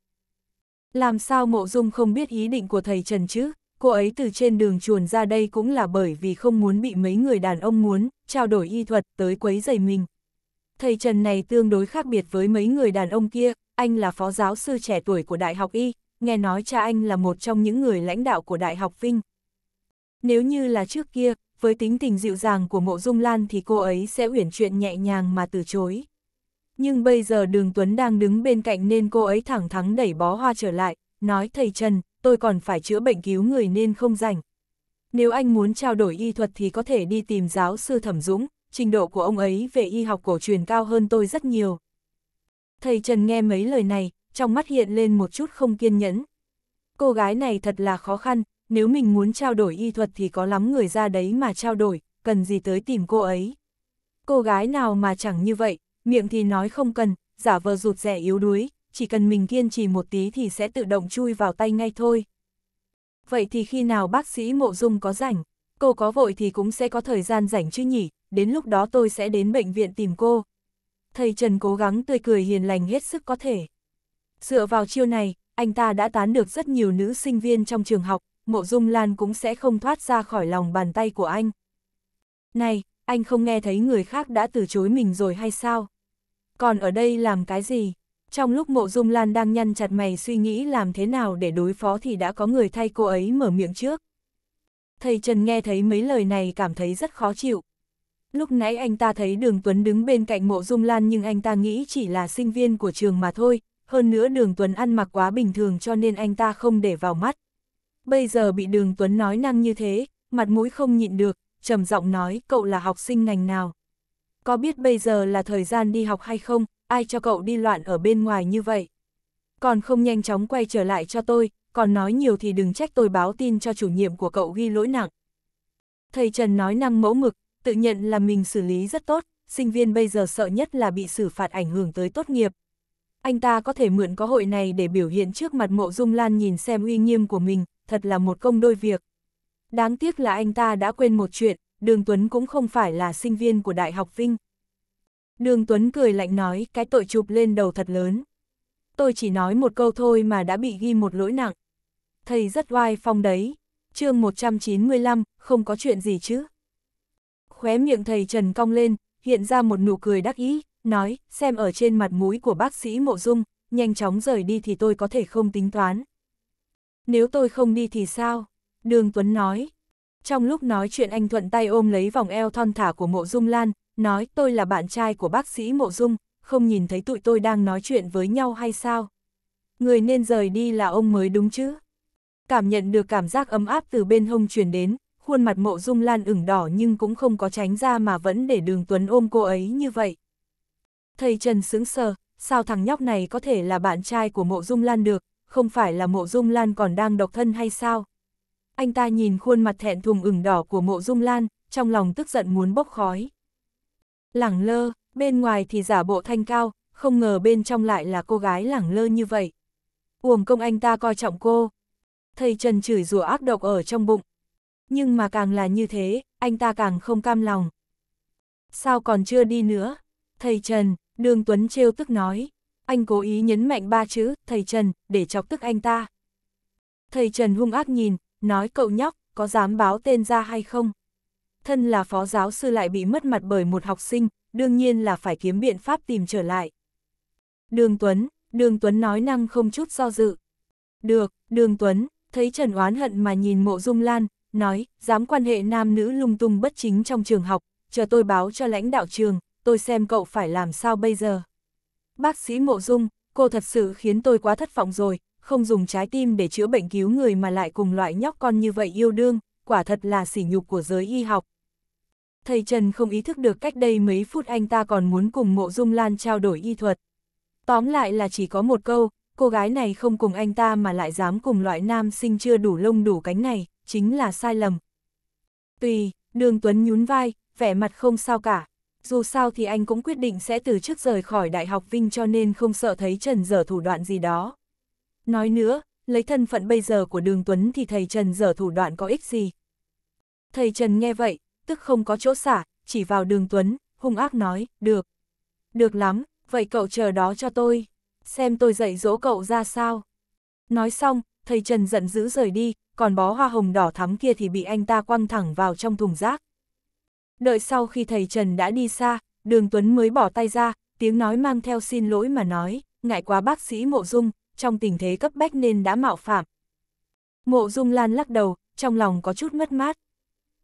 Làm sao Mộ Dung không biết ý định của thầy Trần chứ? Cô ấy từ trên đường chuồn ra đây cũng là bởi vì không muốn bị mấy người đàn ông muốn trao đổi y thuật tới quấy rầy mình. Thầy Trần này tương đối khác biệt với mấy người đàn ông kia, anh là phó giáo sư trẻ tuổi của Đại học Y, nghe nói cha anh là một trong những người lãnh đạo của Đại học Vinh. Nếu như là trước kia, với tính tình dịu dàng của mộ dung lan thì cô ấy sẽ uyển chuyện nhẹ nhàng mà từ chối. Nhưng bây giờ đường Tuấn đang đứng bên cạnh nên cô ấy thẳng thắn đẩy bó hoa trở lại, nói thầy Trần, tôi còn phải chữa bệnh cứu người nên không rảnh. Nếu anh muốn trao đổi y thuật thì có thể đi tìm giáo sư Thẩm Dũng, trình độ của ông ấy về y học cổ truyền cao hơn tôi rất nhiều. Thầy Trần nghe mấy lời này, trong mắt hiện lên một chút không kiên nhẫn. Cô gái này thật là khó khăn, nếu mình muốn trao đổi y thuật thì có lắm người ra đấy mà trao đổi, cần gì tới tìm cô ấy. Cô gái nào mà chẳng như vậy, miệng thì nói không cần, giả vờ rụt rẻ yếu đuối, chỉ cần mình kiên trì một tí thì sẽ tự động chui vào tay ngay thôi. Vậy thì khi nào bác sĩ Mộ Dung có rảnh, cô có vội thì cũng sẽ có thời gian rảnh chứ nhỉ, đến lúc đó tôi sẽ đến bệnh viện tìm cô. Thầy Trần cố gắng tươi cười hiền lành hết sức có thể. Dựa vào chiêu này, anh ta đã tán được rất nhiều nữ sinh viên trong trường học, mộ dung lan cũng sẽ không thoát ra khỏi lòng bàn tay của anh. Này, anh không nghe thấy người khác đã từ chối mình rồi hay sao? Còn ở đây làm cái gì? Trong lúc mộ dung lan đang nhăn chặt mày suy nghĩ làm thế nào để đối phó thì đã có người thay cô ấy mở miệng trước. Thầy Trần nghe thấy mấy lời này cảm thấy rất khó chịu. Lúc nãy anh ta thấy Đường Tuấn đứng bên cạnh mộ dung lan nhưng anh ta nghĩ chỉ là sinh viên của trường mà thôi, hơn nữa Đường Tuấn ăn mặc quá bình thường cho nên anh ta không để vào mắt bây giờ bị đường Tuấn nói năng như thế, mặt mũi không nhịn được, trầm giọng nói cậu là học sinh ngành nào. Có biết bây giờ là thời gian đi học hay không, ai cho cậu đi loạn ở bên ngoài như vậy? Còn không nhanh chóng quay trở lại cho tôi, còn nói nhiều thì đừng trách tôi báo tin cho chủ nhiệm của cậu ghi lỗi nặng. Thầy Trần nói năng mẫu mực, tự nhận là mình xử lý rất tốt, sinh viên bây giờ sợ nhất là bị xử phạt ảnh hưởng tới tốt nghiệp. Anh ta có thể mượn có hội này để biểu hiện trước mặt mộ dung lan nhìn xem uy nghiêm của mình, thật là một công đôi việc. Đáng tiếc là anh ta đã quên một chuyện, Đường Tuấn cũng không phải là sinh viên của Đại học Vinh. Đường Tuấn cười lạnh nói cái tội chụp lên đầu thật lớn. Tôi chỉ nói một câu thôi mà đã bị ghi một lỗi nặng. Thầy rất oai phong đấy. chương 195, không có chuyện gì chứ. Khóe miệng thầy Trần cong lên, hiện ra một nụ cười đắc ý, nói, xem ở trên mặt mũi của bác sĩ Mộ Dung, nhanh chóng rời đi thì tôi có thể không tính toán. Nếu tôi không đi thì sao? Đường Tuấn nói. Trong lúc nói chuyện anh thuận tay ôm lấy vòng eo thon thả của mộ dung lan, nói tôi là bạn trai của bác sĩ mộ dung, không nhìn thấy tụi tôi đang nói chuyện với nhau hay sao? Người nên rời đi là ông mới đúng chứ? Cảm nhận được cảm giác ấm áp từ bên hông truyền đến, khuôn mặt mộ dung lan ửng đỏ nhưng cũng không có tránh ra mà vẫn để đường Tuấn ôm cô ấy như vậy. Thầy Trần sững sờ, sao thằng nhóc này có thể là bạn trai của mộ dung lan được, không phải là mộ dung lan còn đang độc thân hay sao? Anh ta nhìn khuôn mặt thẹn thùng ửng đỏ của mộ dung lan, trong lòng tức giận muốn bốc khói. Lẳng lơ, bên ngoài thì giả bộ thanh cao, không ngờ bên trong lại là cô gái lẳng lơ như vậy. Uổng công anh ta coi trọng cô. Thầy Trần chửi rủa ác độc ở trong bụng. Nhưng mà càng là như thế, anh ta càng không cam lòng. Sao còn chưa đi nữa? Thầy Trần, Đường Tuấn trêu tức nói. Anh cố ý nhấn mạnh ba chữ, thầy Trần, để chọc tức anh ta. Thầy Trần hung ác nhìn, nói cậu nhóc, có dám báo tên ra hay không? Thân là phó giáo sư lại bị mất mặt bởi một học sinh, đương nhiên là phải kiếm biện pháp tìm trở lại. Đường Tuấn, Đường Tuấn nói năng không chút do dự. Được, Đường Tuấn, thấy Trần oán hận mà nhìn mộ dung lan, nói, dám quan hệ nam nữ lung tung bất chính trong trường học, chờ tôi báo cho lãnh đạo trường, tôi xem cậu phải làm sao bây giờ. Bác sĩ Mộ Dung, cô thật sự khiến tôi quá thất vọng rồi, không dùng trái tim để chữa bệnh cứu người mà lại cùng loại nhóc con như vậy yêu đương, quả thật là sỉ nhục của giới y học. Thầy Trần không ý thức được cách đây mấy phút anh ta còn muốn cùng Mộ Dung Lan trao đổi y thuật. Tóm lại là chỉ có một câu, cô gái này không cùng anh ta mà lại dám cùng loại nam sinh chưa đủ lông đủ cánh này, chính là sai lầm. Tùy, đường Tuấn nhún vai, vẻ mặt không sao cả, dù sao thì anh cũng quyết định sẽ từ chức rời khỏi Đại học Vinh cho nên không sợ thấy Trần dở thủ đoạn gì đó. Nói nữa, lấy thân phận bây giờ của Đường Tuấn thì thầy Trần dở thủ đoạn có ích gì. Thầy Trần nghe vậy, tức không có chỗ xả, chỉ vào Đường Tuấn, hung ác nói, được. Được lắm, vậy cậu chờ đó cho tôi, xem tôi dạy dỗ cậu ra sao. Nói xong, thầy Trần giận dữ rời đi, còn bó hoa hồng đỏ thắm kia thì bị anh ta quăng thẳng vào trong thùng rác. Đợi sau khi thầy Trần đã đi xa, đường Tuấn mới bỏ tay ra, tiếng nói mang theo xin lỗi mà nói, ngại quá bác sĩ Mộ Dung, trong tình thế cấp bách nên đã mạo phạm. Mộ Dung Lan lắc đầu, trong lòng có chút mất mát.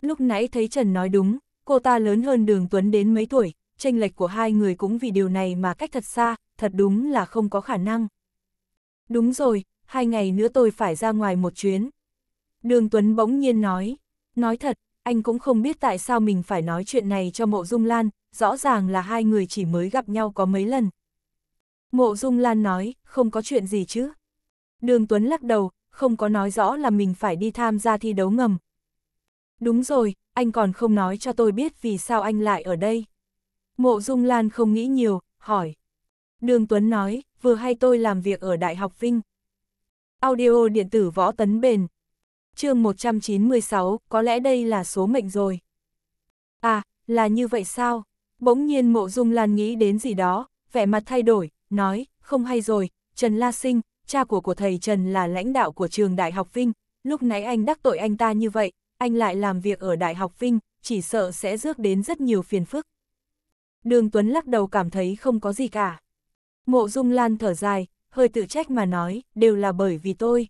Lúc nãy thấy Trần nói đúng, cô ta lớn hơn đường Tuấn đến mấy tuổi, tranh lệch của hai người cũng vì điều này mà cách thật xa, thật đúng là không có khả năng. Đúng rồi, hai ngày nữa tôi phải ra ngoài một chuyến. Đường Tuấn bỗng nhiên nói, nói thật, anh cũng không biết tại sao mình phải nói chuyện này cho Mộ Dung Lan, rõ ràng là hai người chỉ mới gặp nhau có mấy lần. Mộ Dung Lan nói, không có chuyện gì chứ. Đường Tuấn lắc đầu, không có nói rõ là mình phải đi tham gia thi đấu ngầm. Đúng rồi, anh còn không nói cho tôi biết vì sao anh lại ở đây. Mộ Dung Lan không nghĩ nhiều, hỏi. Đường Tuấn nói, vừa hay tôi làm việc ở Đại học Vinh. Audio điện tử võ tấn bền, chương 196, có lẽ đây là số mệnh rồi. À, là như vậy sao? Bỗng nhiên mộ dung lan nghĩ đến gì đó, vẻ mặt thay đổi, nói, không hay rồi, Trần La Sinh, cha của của thầy Trần là lãnh đạo của trường Đại học Vinh, lúc nãy anh đắc tội anh ta như vậy, anh lại làm việc ở Đại học Vinh, chỉ sợ sẽ rước đến rất nhiều phiền phức. Đường Tuấn lắc đầu cảm thấy không có gì cả. Mộ Dung Lan thở dài, hơi tự trách mà nói, đều là bởi vì tôi.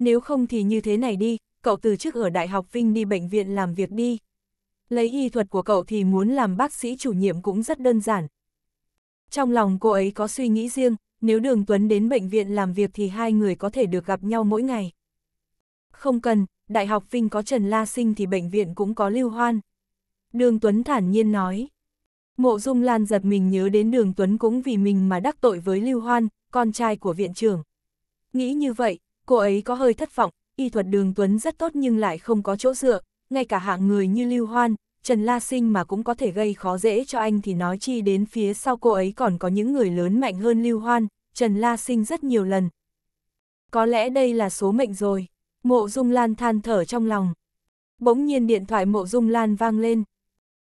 Nếu không thì như thế này đi, cậu từ chức ở Đại học Vinh đi bệnh viện làm việc đi. Lấy y thuật của cậu thì muốn làm bác sĩ chủ nhiệm cũng rất đơn giản. Trong lòng cô ấy có suy nghĩ riêng, nếu Đường Tuấn đến bệnh viện làm việc thì hai người có thể được gặp nhau mỗi ngày. Không cần, Đại học Vinh có Trần La Sinh thì bệnh viện cũng có Lưu Hoan. Đường Tuấn thản nhiên nói. Mộ Dung Lan giật mình nhớ đến Đường Tuấn cũng vì mình mà đắc tội với Lưu Hoan, con trai của viện trưởng. Nghĩ như vậy, Cô ấy có hơi thất vọng, y thuật đường Tuấn rất tốt nhưng lại không có chỗ dựa, ngay cả hạng người như Lưu Hoan, Trần La Sinh mà cũng có thể gây khó dễ cho anh thì nói chi đến phía sau cô ấy còn có những người lớn mạnh hơn Lưu Hoan, Trần La Sinh rất nhiều lần. Có lẽ đây là số mệnh rồi, mộ dung lan than thở trong lòng. Bỗng nhiên điện thoại mộ dung lan vang lên.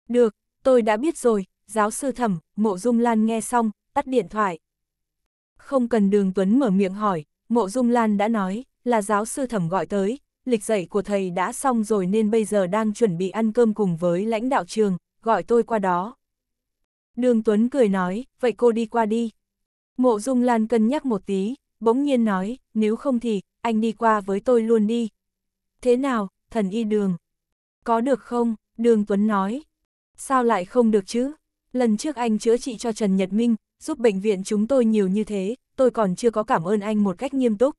Được, tôi đã biết rồi, giáo sư thẩm, mộ dung lan nghe xong, tắt điện thoại. Không cần đường Tuấn mở miệng hỏi, Mộ Dung Lan đã nói, là giáo sư thẩm gọi tới, lịch dạy của thầy đã xong rồi nên bây giờ đang chuẩn bị ăn cơm cùng với lãnh đạo trường, gọi tôi qua đó. Đường Tuấn cười nói, vậy cô đi qua đi. Mộ Dung Lan cân nhắc một tí, bỗng nhiên nói, nếu không thì, anh đi qua với tôi luôn đi. Thế nào, thần y đường? Có được không? Đường Tuấn nói. Sao lại không được chứ? Lần trước anh chữa trị cho Trần Nhật Minh, giúp bệnh viện chúng tôi nhiều như thế, tôi còn chưa có cảm ơn anh một cách nghiêm túc.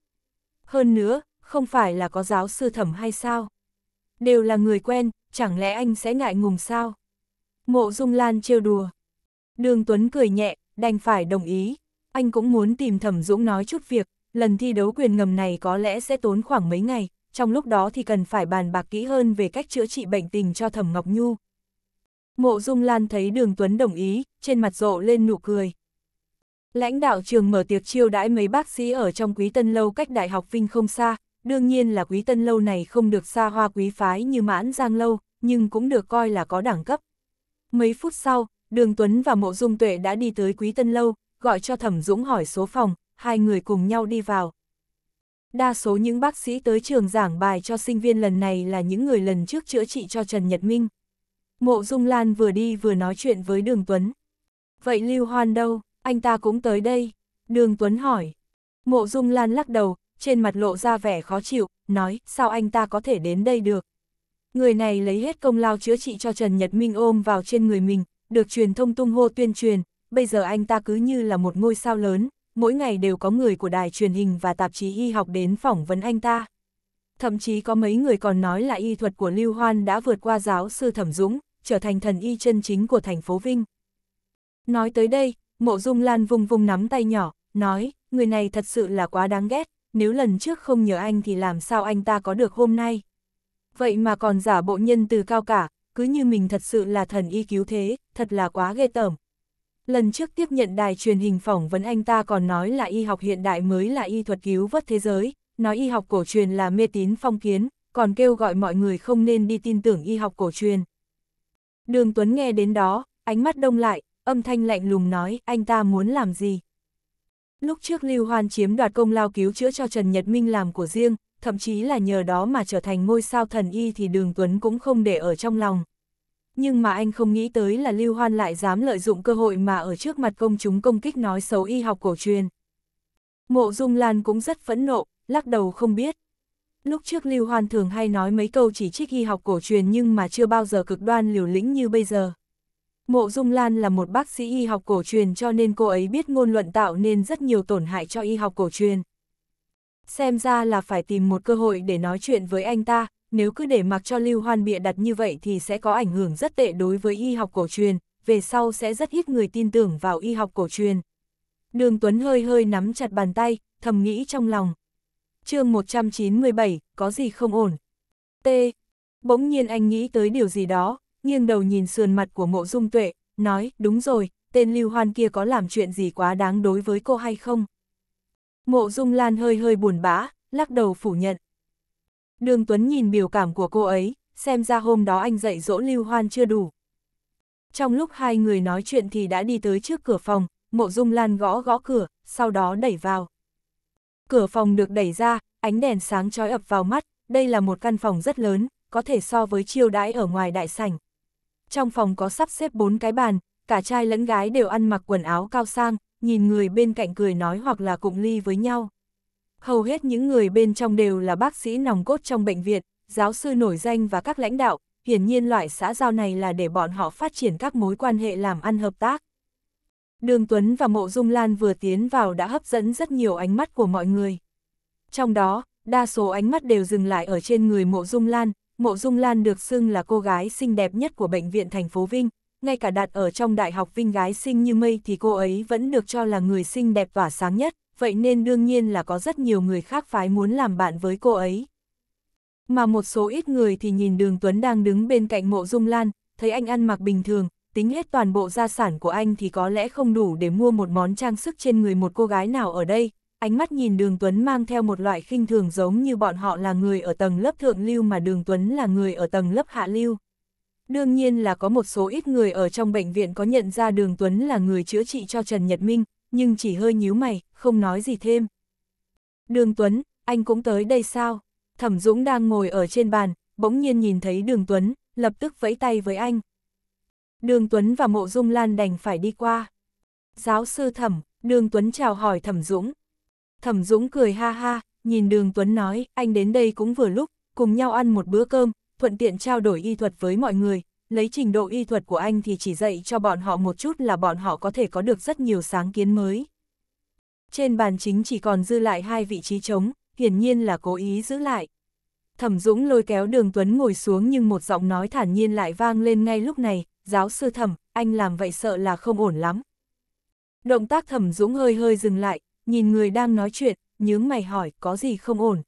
Hơn nữa, không phải là có giáo sư thẩm hay sao? Đều là người quen, chẳng lẽ anh sẽ ngại ngùng sao? Mộ Dung Lan trêu đùa. Đường Tuấn cười nhẹ, đành phải đồng ý. Anh cũng muốn tìm Thẩm Dũng nói chút việc, lần thi đấu quyền ngầm này có lẽ sẽ tốn khoảng mấy ngày, trong lúc đó thì cần phải bàn bạc kỹ hơn về cách chữa trị bệnh tình cho Thẩm Ngọc Nhu. Mộ Dung Lan thấy Đường Tuấn đồng ý, trên mặt rộ lên nụ cười. Lãnh đạo trường mở tiệc chiêu đãi mấy bác sĩ ở trong quý tân lâu cách đại học Vinh không xa, đương nhiên là quý tân lâu này không được xa hoa quý phái như mãn giang lâu, nhưng cũng được coi là có đẳng cấp. Mấy phút sau, Đường Tuấn và Mộ Dung Tuệ đã đi tới quý tân lâu, gọi cho Thẩm Dũng hỏi số phòng, hai người cùng nhau đi vào. Đa số những bác sĩ tới trường giảng bài cho sinh viên lần này là những người lần trước chữa trị cho Trần Nhật Minh. Mộ Dung Lan vừa đi vừa nói chuyện với Đường Tuấn. Vậy Lưu Hoan đâu? anh ta cũng tới đây. Đường Tuấn hỏi. Mộ Dung Lan lắc đầu, trên mặt lộ ra vẻ khó chịu, nói, sao anh ta có thể đến đây được? Người này lấy hết công lao chữa trị cho Trần Nhật Minh ôm vào trên người mình, được truyền thông tung hô tuyên truyền, bây giờ anh ta cứ như là một ngôi sao lớn, mỗi ngày đều có người của đài truyền hình và tạp chí y học đến phỏng vấn anh ta. Thậm chí có mấy người còn nói là y thuật của Lưu Hoan đã vượt qua giáo sư Thẩm Dũng, trở thành thần y chân chính của thành phố Vinh. Nói tới đây, Mộ Dung Lan vùng vùng nắm tay nhỏ, nói, người này thật sự là quá đáng ghét, nếu lần trước không nhờ anh thì làm sao anh ta có được hôm nay. Vậy mà còn giả bộ nhân từ cao cả, cứ như mình thật sự là thần y cứu thế, thật là quá ghê tởm. Lần trước tiếp nhận đài truyền hình phỏng vấn anh ta còn nói là y học hiện đại mới là y thuật cứu vớt thế giới, nói y học cổ truyền là mê tín phong kiến, còn kêu gọi mọi người không nên đi tin tưởng y học cổ truyền. Đường Tuấn nghe đến đó, ánh mắt đông lại, âm thanh lạnh lùng nói anh ta muốn làm gì. Lúc trước Lưu Hoan chiếm đoạt công lao cứu chữa cho Trần Nhật Minh làm của riêng, thậm chí là nhờ đó mà trở thành ngôi sao thần y thì Đường Tuấn cũng không để ở trong lòng. Nhưng mà anh không nghĩ tới là Lưu Hoan lại dám lợi dụng cơ hội mà ở trước mặt công chúng công kích nói xấu y học cổ truyền. Mộ Dung Lan cũng rất phẫn nộ, lắc đầu không biết. Lúc trước Lưu Hoan thường hay nói mấy câu chỉ trích y học cổ truyền nhưng mà chưa bao giờ cực đoan liều lĩnh như bây giờ. Mộ Dung Lan là một bác sĩ y học cổ truyền cho nên cô ấy biết ngôn luận tạo nên rất nhiều tổn hại cho y học cổ truyền. Xem ra là phải tìm một cơ hội để nói chuyện với anh ta, nếu cứ để mặc cho Lưu Hoan bịa đặt như vậy thì sẽ có ảnh hưởng rất tệ đối với y học cổ truyền, về sau sẽ rất ít người tin tưởng vào y học cổ truyền. Đường Tuấn hơi hơi nắm chặt bàn tay, thầm nghĩ trong lòng. chương 197, có gì không ổn? T. Bỗng nhiên anh nghĩ tới điều gì đó, nghiêng đầu nhìn sườn mặt của mộ dung tuệ, nói, đúng rồi, tên lưu hoan kia có làm chuyện gì quá đáng đối với cô hay không? Mộ dung lan hơi hơi buồn bã, lắc đầu phủ nhận. Đường Tuấn nhìn biểu cảm của cô ấy, xem ra hôm đó anh dạy dỗ lưu hoan chưa đủ. Trong lúc hai người nói chuyện thì đã đi tới trước cửa phòng, mộ dung lan gõ gõ cửa, sau đó đẩy vào. Cửa phòng được đẩy ra, ánh đèn sáng trói ập vào mắt, đây là một căn phòng rất lớn, có thể so với chiêu đãi ở ngoài đại sảnh trong phòng có sắp xếp bốn cái bàn, cả trai lẫn gái đều ăn mặc quần áo cao sang, nhìn người bên cạnh cười nói hoặc là cụng ly với nhau. Hầu hết những người bên trong đều là bác sĩ nòng cốt trong bệnh viện, giáo sư nổi danh và các lãnh đạo, hiển nhiên loại xã giao này là để bọn họ phát triển các mối quan hệ làm ăn hợp tác. Đường Tuấn và Mộ Dung Lan vừa tiến vào đã hấp dẫn rất nhiều ánh mắt của mọi người. Trong đó, đa số ánh mắt đều dừng lại ở trên người Mộ Dung Lan, Mộ Dung Lan được xưng là cô gái xinh đẹp nhất của bệnh viện thành phố Vinh, ngay cả đạt ở trong đại học Vinh gái xinh như mây thì cô ấy vẫn được cho là người xinh đẹp và sáng nhất, vậy nên đương nhiên là có rất nhiều người khác phái muốn làm bạn với cô ấy. Mà một số ít người thì nhìn Đường Tuấn đang đứng bên cạnh Mộ Dung Lan, thấy anh ăn mặc bình thường, tính hết toàn bộ gia sản của anh thì có lẽ không đủ để mua một món trang sức trên người một cô gái nào ở đây, ánh mắt nhìn Đường Tuấn mang theo một loại khinh thường giống như bọn họ là người ở tầng lớp thượng lưu mà Đường Tuấn là người ở tầng lớp hạ lưu. Đương nhiên là có một số ít người ở trong bệnh viện có nhận ra Đường Tuấn là người chữa trị cho Trần Nhật Minh, nhưng chỉ hơi nhíu mày, không nói gì thêm. Đường Tuấn, anh cũng tới đây sao? Thẩm Dũng đang ngồi ở trên bàn, bỗng nhiên nhìn thấy Đường Tuấn, lập tức vẫy tay với anh. Đường Tuấn và Mộ Dung Lan đành phải đi qua. Giáo sư Thẩm, Đường Tuấn chào hỏi Thẩm Dũng. Thẩm Dũng cười ha ha, nhìn Đường Tuấn nói, anh đến đây cũng vừa lúc, cùng nhau ăn một bữa cơm, thuận tiện trao đổi y thuật với mọi người, lấy trình độ y thuật của anh thì chỉ dạy cho bọn họ một chút là bọn họ có thể có được rất nhiều sáng kiến mới. Trên bàn chính chỉ còn dư lại hai vị trí trống, hiển nhiên là cố ý giữ lại. Thẩm Dũng lôi kéo Đường Tuấn ngồi xuống nhưng một giọng nói thản nhiên lại vang lên ngay lúc này, giáo sư Thẩm, anh làm vậy sợ là không ổn lắm. Động tác Thẩm Dũng hơi hơi dừng lại, nhìn người đang nói chuyện, nhướng mày hỏi có gì không ổn.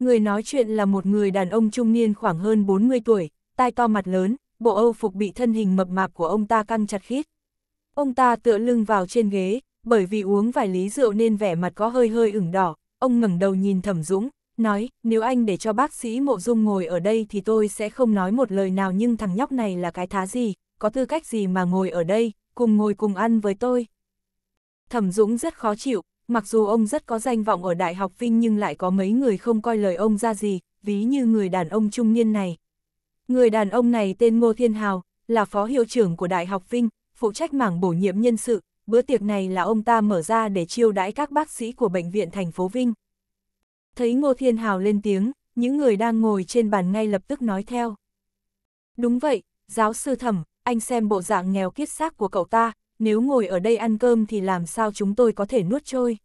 Người nói chuyện là một người đàn ông trung niên khoảng hơn 40 tuổi, tai to mặt lớn, bộ âu phục bị thân hình mập mạp của ông ta căng chặt khít. Ông ta tựa lưng vào trên ghế, bởi vì uống vài lý rượu nên vẻ mặt có hơi hơi ửng đỏ, ông ngẩng đầu nhìn Thẩm Dũng, nói, nếu anh để cho bác sĩ Mộ Dung ngồi ở đây thì tôi sẽ không nói một lời nào nhưng thằng nhóc này là cái thá gì, có tư cách gì mà ngồi ở đây, cùng ngồi cùng ăn với tôi. Thẩm Dũng rất khó chịu, mặc dù ông rất có danh vọng ở Đại học Vinh nhưng lại có mấy người không coi lời ông ra gì, ví như người đàn ông trung niên này. Người đàn ông này tên Ngô Thiên Hào, là phó hiệu trưởng của Đại học Vinh, phụ trách mảng bổ nhiệm nhân sự, bữa tiệc này là ông ta mở ra để chiêu đãi các bác sĩ của bệnh viện thành phố Vinh. Thấy Ngô Thiên Hào lên tiếng, những người đang ngồi trên bàn ngay lập tức nói theo. Đúng vậy, giáo sư thẩm, anh xem bộ dạng nghèo kiết xác của cậu ta, nếu ngồi ở đây ăn cơm thì làm sao chúng tôi có thể nuốt trôi.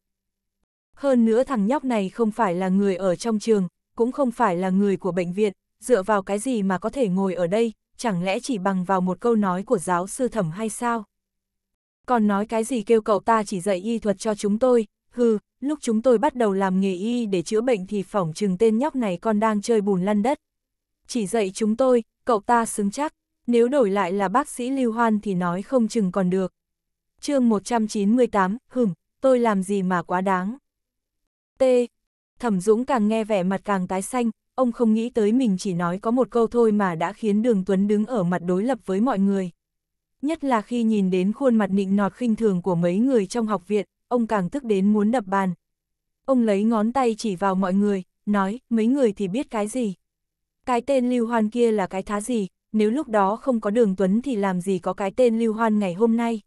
Hơn nữa thằng nhóc này không phải là người ở trong trường, cũng không phải là người của bệnh viện, dựa vào cái gì mà có thể ngồi ở đây, chẳng lẽ chỉ bằng vào một câu nói của giáo sư thẩm hay sao? Còn nói cái gì kêu cậu ta chỉ dạy y thuật cho chúng tôi, hừ, lúc chúng tôi bắt đầu làm nghề y để chữa bệnh thì phỏng chừng tên nhóc này còn đang chơi bùn lăn đất. Chỉ dạy chúng tôi, cậu ta xứng chắc, nếu đổi lại là bác sĩ Lưu Hoan thì nói không chừng còn được chương 198, hửm, tôi làm gì mà quá đáng. T. Thẩm Dũng càng nghe vẻ mặt càng tái xanh, ông không nghĩ tới mình chỉ nói có một câu thôi mà đã khiến Đường Tuấn đứng ở mặt đối lập với mọi người. Nhất là khi nhìn đến khuôn mặt nịnh nọt khinh thường của mấy người trong học viện, ông càng tức đến muốn đập bàn. Ông lấy ngón tay chỉ vào mọi người, nói, mấy người thì biết cái gì. Cái tên Lưu Hoan kia là cái thá gì, nếu lúc đó không có Đường Tuấn thì làm gì có cái tên Lưu Hoan ngày hôm nay.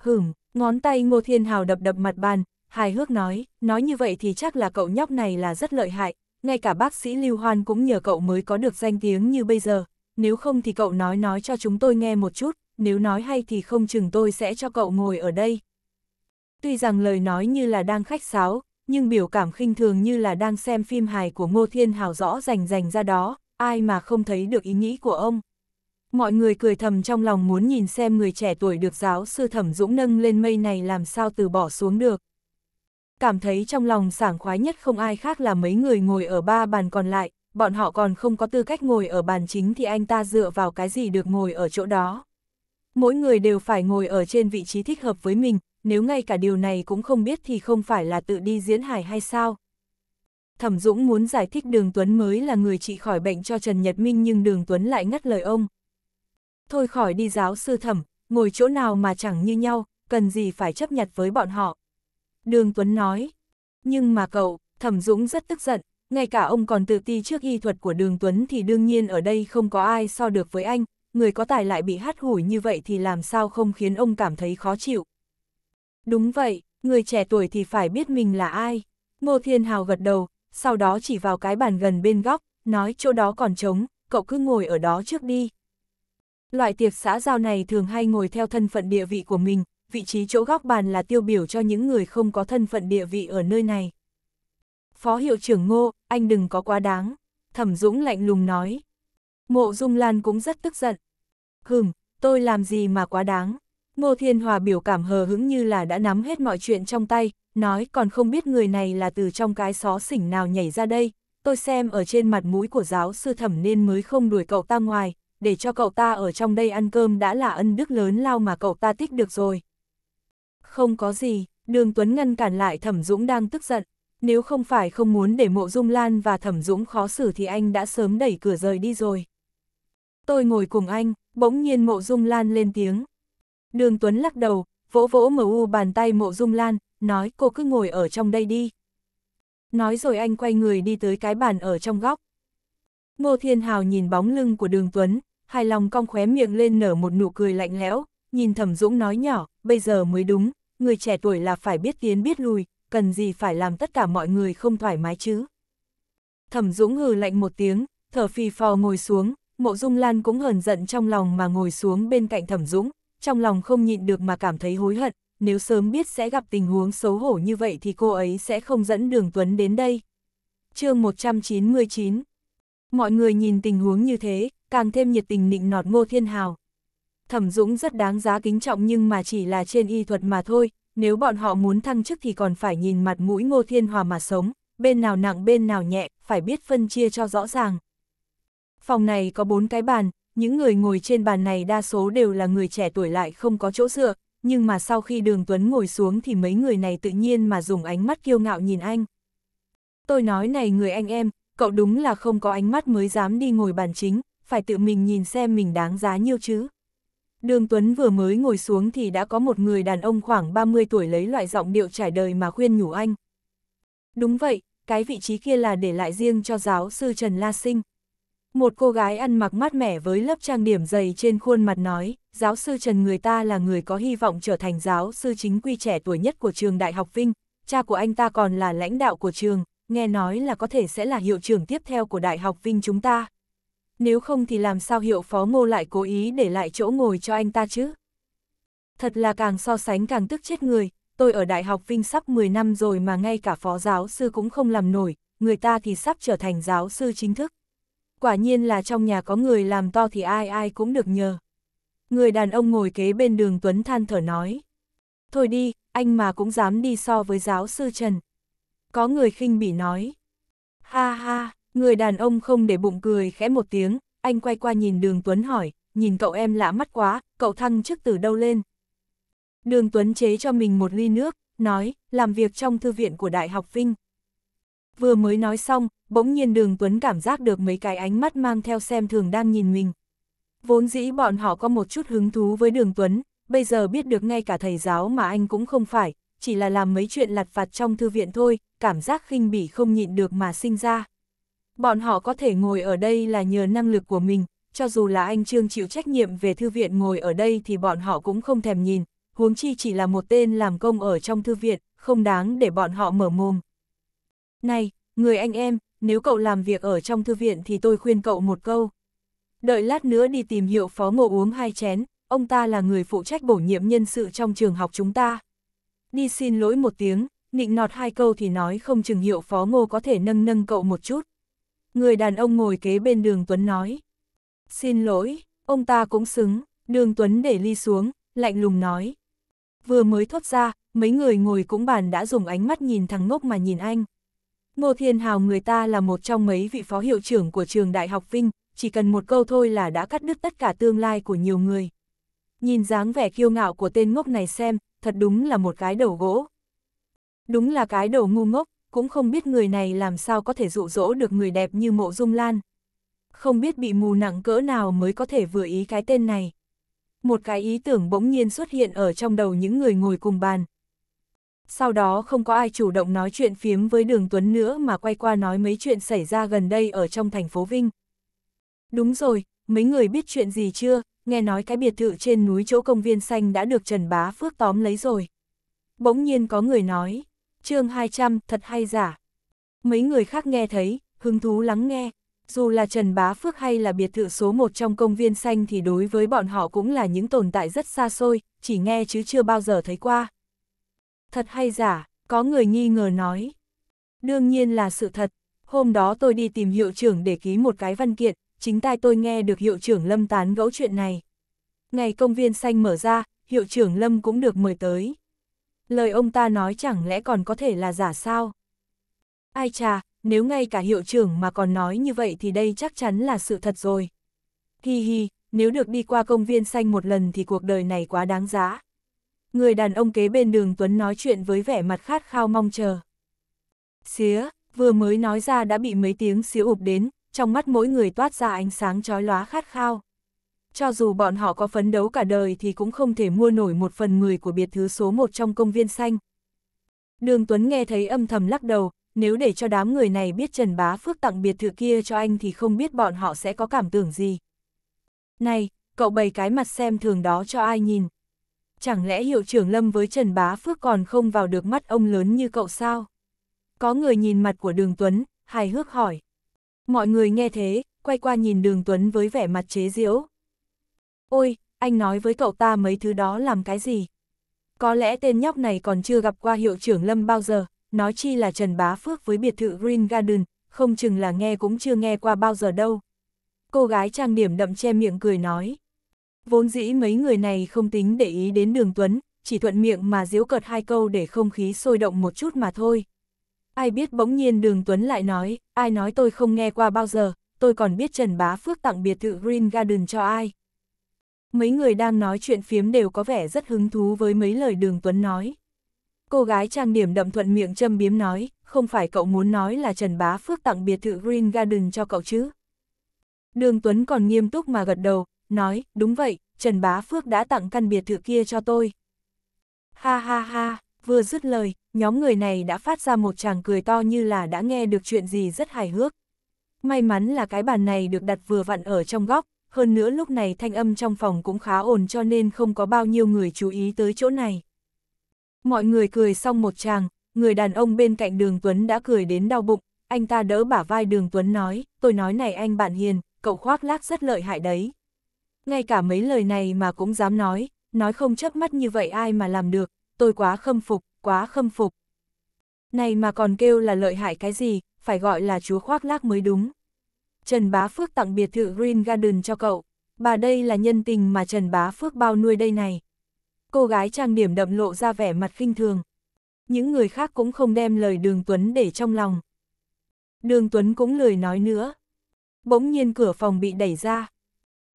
Hửm, ngón tay Ngô Thiên Hào đập đập mặt bàn, hài hước nói, nói như vậy thì chắc là cậu nhóc này là rất lợi hại, ngay cả bác sĩ Lưu Hoan cũng nhờ cậu mới có được danh tiếng như bây giờ, nếu không thì cậu nói nói cho chúng tôi nghe một chút, nếu nói hay thì không chừng tôi sẽ cho cậu ngồi ở đây. Tuy rằng lời nói như là đang khách sáo, nhưng biểu cảm khinh thường như là đang xem phim hài của Ngô Thiên Hào rõ rành rành ra đó, ai mà không thấy được ý nghĩ của ông. Mọi người cười thầm trong lòng muốn nhìn xem người trẻ tuổi được giáo sư thẩm dũng nâng lên mây này làm sao từ bỏ xuống được. Cảm thấy trong lòng sảng khoái nhất không ai khác là mấy người ngồi ở ba bàn còn lại, bọn họ còn không có tư cách ngồi ở bàn chính thì anh ta dựa vào cái gì được ngồi ở chỗ đó. Mỗi người đều phải ngồi ở trên vị trí thích hợp với mình, nếu ngay cả điều này cũng không biết thì không phải là tự đi diễn hài hay sao. Thẩm Dũng muốn giải thích Đường Tuấn mới là người trị khỏi bệnh cho Trần Nhật Minh nhưng Đường Tuấn lại ngắt lời ông. Thôi khỏi đi giáo sư thẩm, ngồi chỗ nào mà chẳng như nhau, cần gì phải chấp nhặt với bọn họ. Đường Tuấn nói. Nhưng mà cậu, Thẩm Dũng rất tức giận, ngay cả ông còn tự ti trước y thuật của Đường Tuấn thì đương nhiên ở đây không có ai so được với anh, người có tài lại bị hát hủi như vậy thì làm sao không khiến ông cảm thấy khó chịu. Đúng vậy, người trẻ tuổi thì phải biết mình là ai. Ngô Thiên Hào gật đầu, sau đó chỉ vào cái bàn gần bên góc, nói chỗ đó còn trống, cậu cứ ngồi ở đó trước đi. Loại tiệc xã giao này thường hay ngồi theo thân phận địa vị của mình, vị trí chỗ góc bàn là tiêu biểu cho những người không có thân phận địa vị ở nơi này. Phó hiệu trưởng Ngô, anh đừng có quá đáng, Thẩm Dũng lạnh lùng nói. Mộ Dung Lan cũng rất tức giận. Hừm, tôi làm gì mà quá đáng. Ngô Thiên Hòa biểu cảm hờ hững như là đã nắm hết mọi chuyện trong tay, nói còn không biết người này là từ trong cái xó xỉnh nào nhảy ra đây. Tôi xem ở trên mặt mũi của giáo sư thẩm nên mới không đuổi cậu ta ngoài, để cho cậu ta ở trong đây ăn cơm đã là ân đức lớn lao mà cậu ta tích được rồi. Không có gì, đường Tuấn ngăn cản lại Thẩm Dũng đang tức giận, nếu không phải không muốn để mộ dung lan và Thẩm Dũng khó xử thì anh đã sớm đẩy cửa rời đi rồi. Tôi ngồi cùng anh, bỗng nhiên mộ dung lan lên tiếng. Đường Tuấn lắc đầu, vỗ vỗ mở u bàn tay mộ dung lan, nói cô cứ ngồi ở trong đây đi. Nói rồi anh quay người đi tới cái bàn ở trong góc. Ngô Thiên Hào nhìn bóng lưng của đường Tuấn, hài lòng cong khóe miệng lên nở một nụ cười lạnh lẽo, nhìn Thẩm Dũng nói nhỏ, bây giờ mới đúng, người trẻ tuổi là phải biết tiến biết lùi, cần gì phải làm tất cả mọi người không thoải mái chứ. Thẩm Dũng hừ lạnh một tiếng, thở phì phò ngồi xuống, Mộ Dung Lan cũng hờn giận trong lòng mà ngồi xuống bên cạnh Thẩm Dũng, trong lòng không nhịn được mà cảm thấy hối hận, nếu sớm biết sẽ gặp tình huống xấu hổ như vậy thì cô ấy sẽ không dẫn Đường Tuấn đến đây. chương 199 Mọi người nhìn tình huống như thế, càng thêm nhiệt tình nịnh nọt Ngô Thiên Hào. Thẩm Dũng rất đáng giá kính trọng nhưng mà chỉ là trên y thuật mà thôi, nếu bọn họ muốn thăng chức thì còn phải nhìn mặt mũi Ngô Thiên Hòa mà sống, bên nào nặng bên nào nhẹ, phải biết phân chia cho rõ ràng. Phòng này có bốn cái bàn, những người ngồi trên bàn này đa số đều là người trẻ tuổi lại không có chỗ dựa, nhưng mà sau khi Đường Tuấn ngồi xuống thì mấy người này tự nhiên mà dùng ánh mắt kiêu ngạo nhìn anh. Tôi nói này người anh em, cậu đúng là không có ánh mắt mới dám đi ngồi bàn chính, phải tự mình nhìn xem mình đáng giá nhiêu chứ. Đường Tuấn vừa mới ngồi xuống thì đã có một người đàn ông khoảng 30 tuổi lấy loại giọng điệu trải đời mà khuyên nhủ anh. Đúng vậy, cái vị trí kia là để lại riêng cho giáo sư Trần La Sinh. Một cô gái ăn mặc mát mẻ với lớp trang điểm dày trên khuôn mặt nói, giáo sư Trần người ta là người có hy vọng trở thành giáo sư chính quy trẻ tuổi nhất của trường Đại học Vinh, cha của anh ta còn là lãnh đạo của trường, nghe nói là có thể sẽ là hiệu trưởng tiếp theo của Đại học Vinh chúng ta. Nếu không thì làm sao hiệu phó ngô lại cố ý để lại chỗ ngồi cho anh ta chứ? Thật là càng so sánh càng tức chết người, tôi ở Đại học Vinh sắp 10 năm rồi mà ngay cả phó giáo sư cũng không làm nổi, người ta thì sắp trở thành giáo sư chính thức. Quả nhiên là trong nhà có người làm to thì ai ai cũng được nhờ. Người đàn ông ngồi kế bên đường Tuấn than thở nói. Thôi đi, anh mà cũng dám đi so với giáo sư Trần, có người khinh bỉ nói. Ha ha, người đàn ông không để bụng cười khẽ một tiếng, anh quay qua nhìn đường Tuấn hỏi, nhìn cậu em lạ mắt quá, cậu thăng chức từ đâu lên? Đường Tuấn chế cho mình một ly nước, nói, làm việc trong thư viện của Đại học Vinh. Vừa mới nói xong, bỗng nhiên đường Tuấn cảm giác được mấy cái ánh mắt mang theo xem thường đang nhìn mình. Vốn dĩ bọn họ có một chút hứng thú với đường Tuấn, bây giờ biết được ngay cả thầy giáo mà anh cũng không phải, chỉ là làm mấy chuyện lặt vặt trong thư viện thôi, cảm giác khinh bỉ không nhịn được mà sinh ra. Bọn họ có thể ngồi ở đây là nhờ năng lực của mình, cho dù là anh Trương chịu trách nhiệm về thư viện ngồi ở đây thì bọn họ cũng không thèm nhìn, huống chi chỉ là một tên làm công ở trong thư viện, không đáng để bọn họ mở mồm. Này, người anh em, nếu cậu làm việc ở trong thư viện thì tôi khuyên cậu một câu. Đợi lát nữa đi tìm hiệu phó ngộ uống hai chén, ông ta là người phụ trách bổ nhiệm nhân sự trong trường học chúng ta đi xin lỗi một tiếng, nịnh nọt hai câu thì nói không chừng hiệu phó ngô có thể nâng nâng cậu một chút. Người đàn ông ngồi kế bên đường Tuấn nói. Xin lỗi, ông ta cũng xứng, đường Tuấn để ly xuống, lạnh lùng nói. Vừa mới thốt ra, mấy người ngồi cũng bàn đã dùng ánh mắt nhìn thằng ngốc mà nhìn anh. Ngô Thiên Hào người ta là một trong mấy vị phó hiệu trưởng của trường Đại học Vinh, chỉ cần một câu thôi là đã cắt đứt tất cả tương lai của nhiều người. Nhìn dáng vẻ kiêu ngạo của tên ngốc này xem, thật đúng là một cái đầu gỗ. Đúng là cái đầu ngu ngốc, cũng không biết người này làm sao có thể dụ dỗ được người đẹp như mộ dung lan. Không biết bị mù nặng cỡ nào mới có thể vừa ý cái tên này. Một cái ý tưởng bỗng nhiên xuất hiện ở trong đầu những người ngồi cùng bàn. Sau đó không có ai chủ động nói chuyện phiếm với Đường Tuấn nữa mà quay qua nói mấy chuyện xảy ra gần đây ở trong thành phố Vinh. Đúng rồi, mấy người biết chuyện gì chưa, nghe nói cái biệt thự trên núi chỗ công viên xanh đã được Trần Bá Phước tóm lấy rồi. Bỗng nhiên có người nói, chương 200, thật hay giả. Mấy người khác nghe thấy, hứng thú lắng nghe, dù là Trần Bá Phước hay là biệt thự số 1 trong công viên xanh thì đối với bọn họ cũng là những tồn tại rất xa xôi, chỉ nghe chứ chưa bao giờ thấy qua. Thật hay giả, có người nghi ngờ nói. Đương nhiên là sự thật, hôm đó tôi đi tìm hiệu trưởng để ký một cái văn kiện, chính tai tôi nghe được hiệu trưởng Lâm tán gẫu chuyện này. Ngày công viên xanh mở ra, hiệu trưởng Lâm cũng được mời tới. Lời ông ta nói chẳng lẽ còn có thể là giả sao? Ai chà, nếu ngay cả hiệu trưởng mà còn nói như vậy thì đây chắc chắn là sự thật rồi. Hi hi, nếu được đi qua công viên xanh một lần thì cuộc đời này quá đáng giá. Người đàn ông kế bên đường Tuấn nói chuyện với vẻ mặt khát khao mong chờ. Xía, vừa mới nói ra đã bị mấy tiếng xíu ụp đến, trong mắt mỗi người toát ra ánh sáng chói lóa khát khao. Cho dù bọn họ có phấn đấu cả đời thì cũng không thể mua nổi một phần người của biệt thứ số một trong công viên xanh. Đường Tuấn nghe thấy âm thầm lắc đầu, nếu để cho đám người này biết Trần Bá Phước tặng biệt thự kia cho anh thì không biết bọn họ sẽ có cảm tưởng gì. Này, cậu bày cái mặt xem thường đó cho ai nhìn. Chẳng lẽ hiệu trưởng Lâm với Trần Bá Phước còn không vào được mắt ông lớn như cậu sao? Có người nhìn mặt của Đường Tuấn, hài hước hỏi. Mọi người nghe thế, quay qua nhìn đường Tuấn với vẻ mặt chế giễu. Ôi, anh nói với cậu ta mấy thứ đó làm cái gì? Có lẽ tên nhóc này còn chưa gặp qua hiệu trưởng Lâm bao giờ, nói chi là Trần Bá Phước với biệt thự Green Garden, không chừng là nghe cũng chưa nghe qua bao giờ đâu. Cô gái trang điểm đậm che miệng cười nói. Vốn dĩ mấy người này không tính để ý đến đường Tuấn, chỉ thuận miệng mà diễu cợt hai câu để không khí sôi động một chút mà thôi. Ai biết bỗng nhiên đường Tuấn lại nói, ai nói tôi không nghe qua bao giờ, tôi còn biết Trần Bá Phước tặng biệt thự Green Garden cho ai. Mấy người đang nói chuyện phiếm đều có vẻ rất hứng thú với mấy lời đường Tuấn nói. Cô gái trang điểm đậm thuận miệng châm biếm nói, không phải cậu muốn nói là Trần Bá Phước tặng biệt thự Green Garden cho cậu chứ. Đường Tuấn còn nghiêm túc mà gật đầu, nói, đúng vậy, Trần Bá Phước đã tặng căn biệt thự kia cho tôi. Ha ha ha, vừa dứt lời, nhóm người này đã phát ra một chàng cười to như là đã nghe được chuyện gì rất hài hước. May mắn là cái bàn này được đặt vừa vặn ở trong góc, hơn nữa lúc này thanh âm trong phòng cũng khá ổn cho nên không có bao nhiêu người chú ý tới chỗ này. Mọi người cười xong một chàng, người đàn ông bên cạnh đường Tuấn đã cười đến đau bụng, anh ta đỡ bả vai đường Tuấn nói, tôi nói này anh bạn hiền, cậu khoác lác rất lợi hại đấy. Ngay cả mấy lời này mà cũng dám nói, nói không chớp mắt như vậy ai mà làm được, tôi quá khâm phục, quá khâm phục. Này mà còn kêu là lợi hại cái gì, phải gọi là chúa khoác lác mới đúng. Trần Bá Phước tặng biệt thự Green Garden cho cậu, bà đây là nhân tình mà Trần Bá Phước bao nuôi đây này. Cô gái trang điểm đậm lộ ra vẻ mặt khinh thường. Những người khác cũng không đem lời Đường Tuấn để trong lòng. Đường Tuấn cũng lười nói nữa. Bỗng nhiên cửa phòng bị đẩy ra.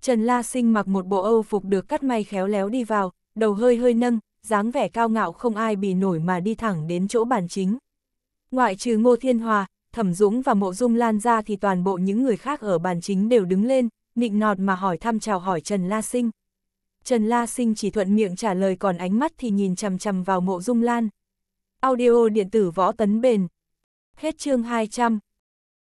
Trần La Sinh mặc một bộ âu phục được cắt may khéo léo đi vào, đầu hơi hơi nâng, dáng vẻ cao ngạo không ai bì nổi mà đi thẳng đến chỗ bàn chính. Ngoại trừ Ngô Thiên Hòa, Thẩm Dũng và Mộ Dung Lan ra thì toàn bộ những người khác ở bàn chính đều đứng lên, nịnh nọt mà hỏi thăm chào hỏi Trần La Sinh. Trần La Sinh chỉ thuận miệng trả lời còn ánh mắt thì nhìn chằm chằm vào Mộ Dung Lan. Audio điện tử võ tấn bền. Hết chương 200.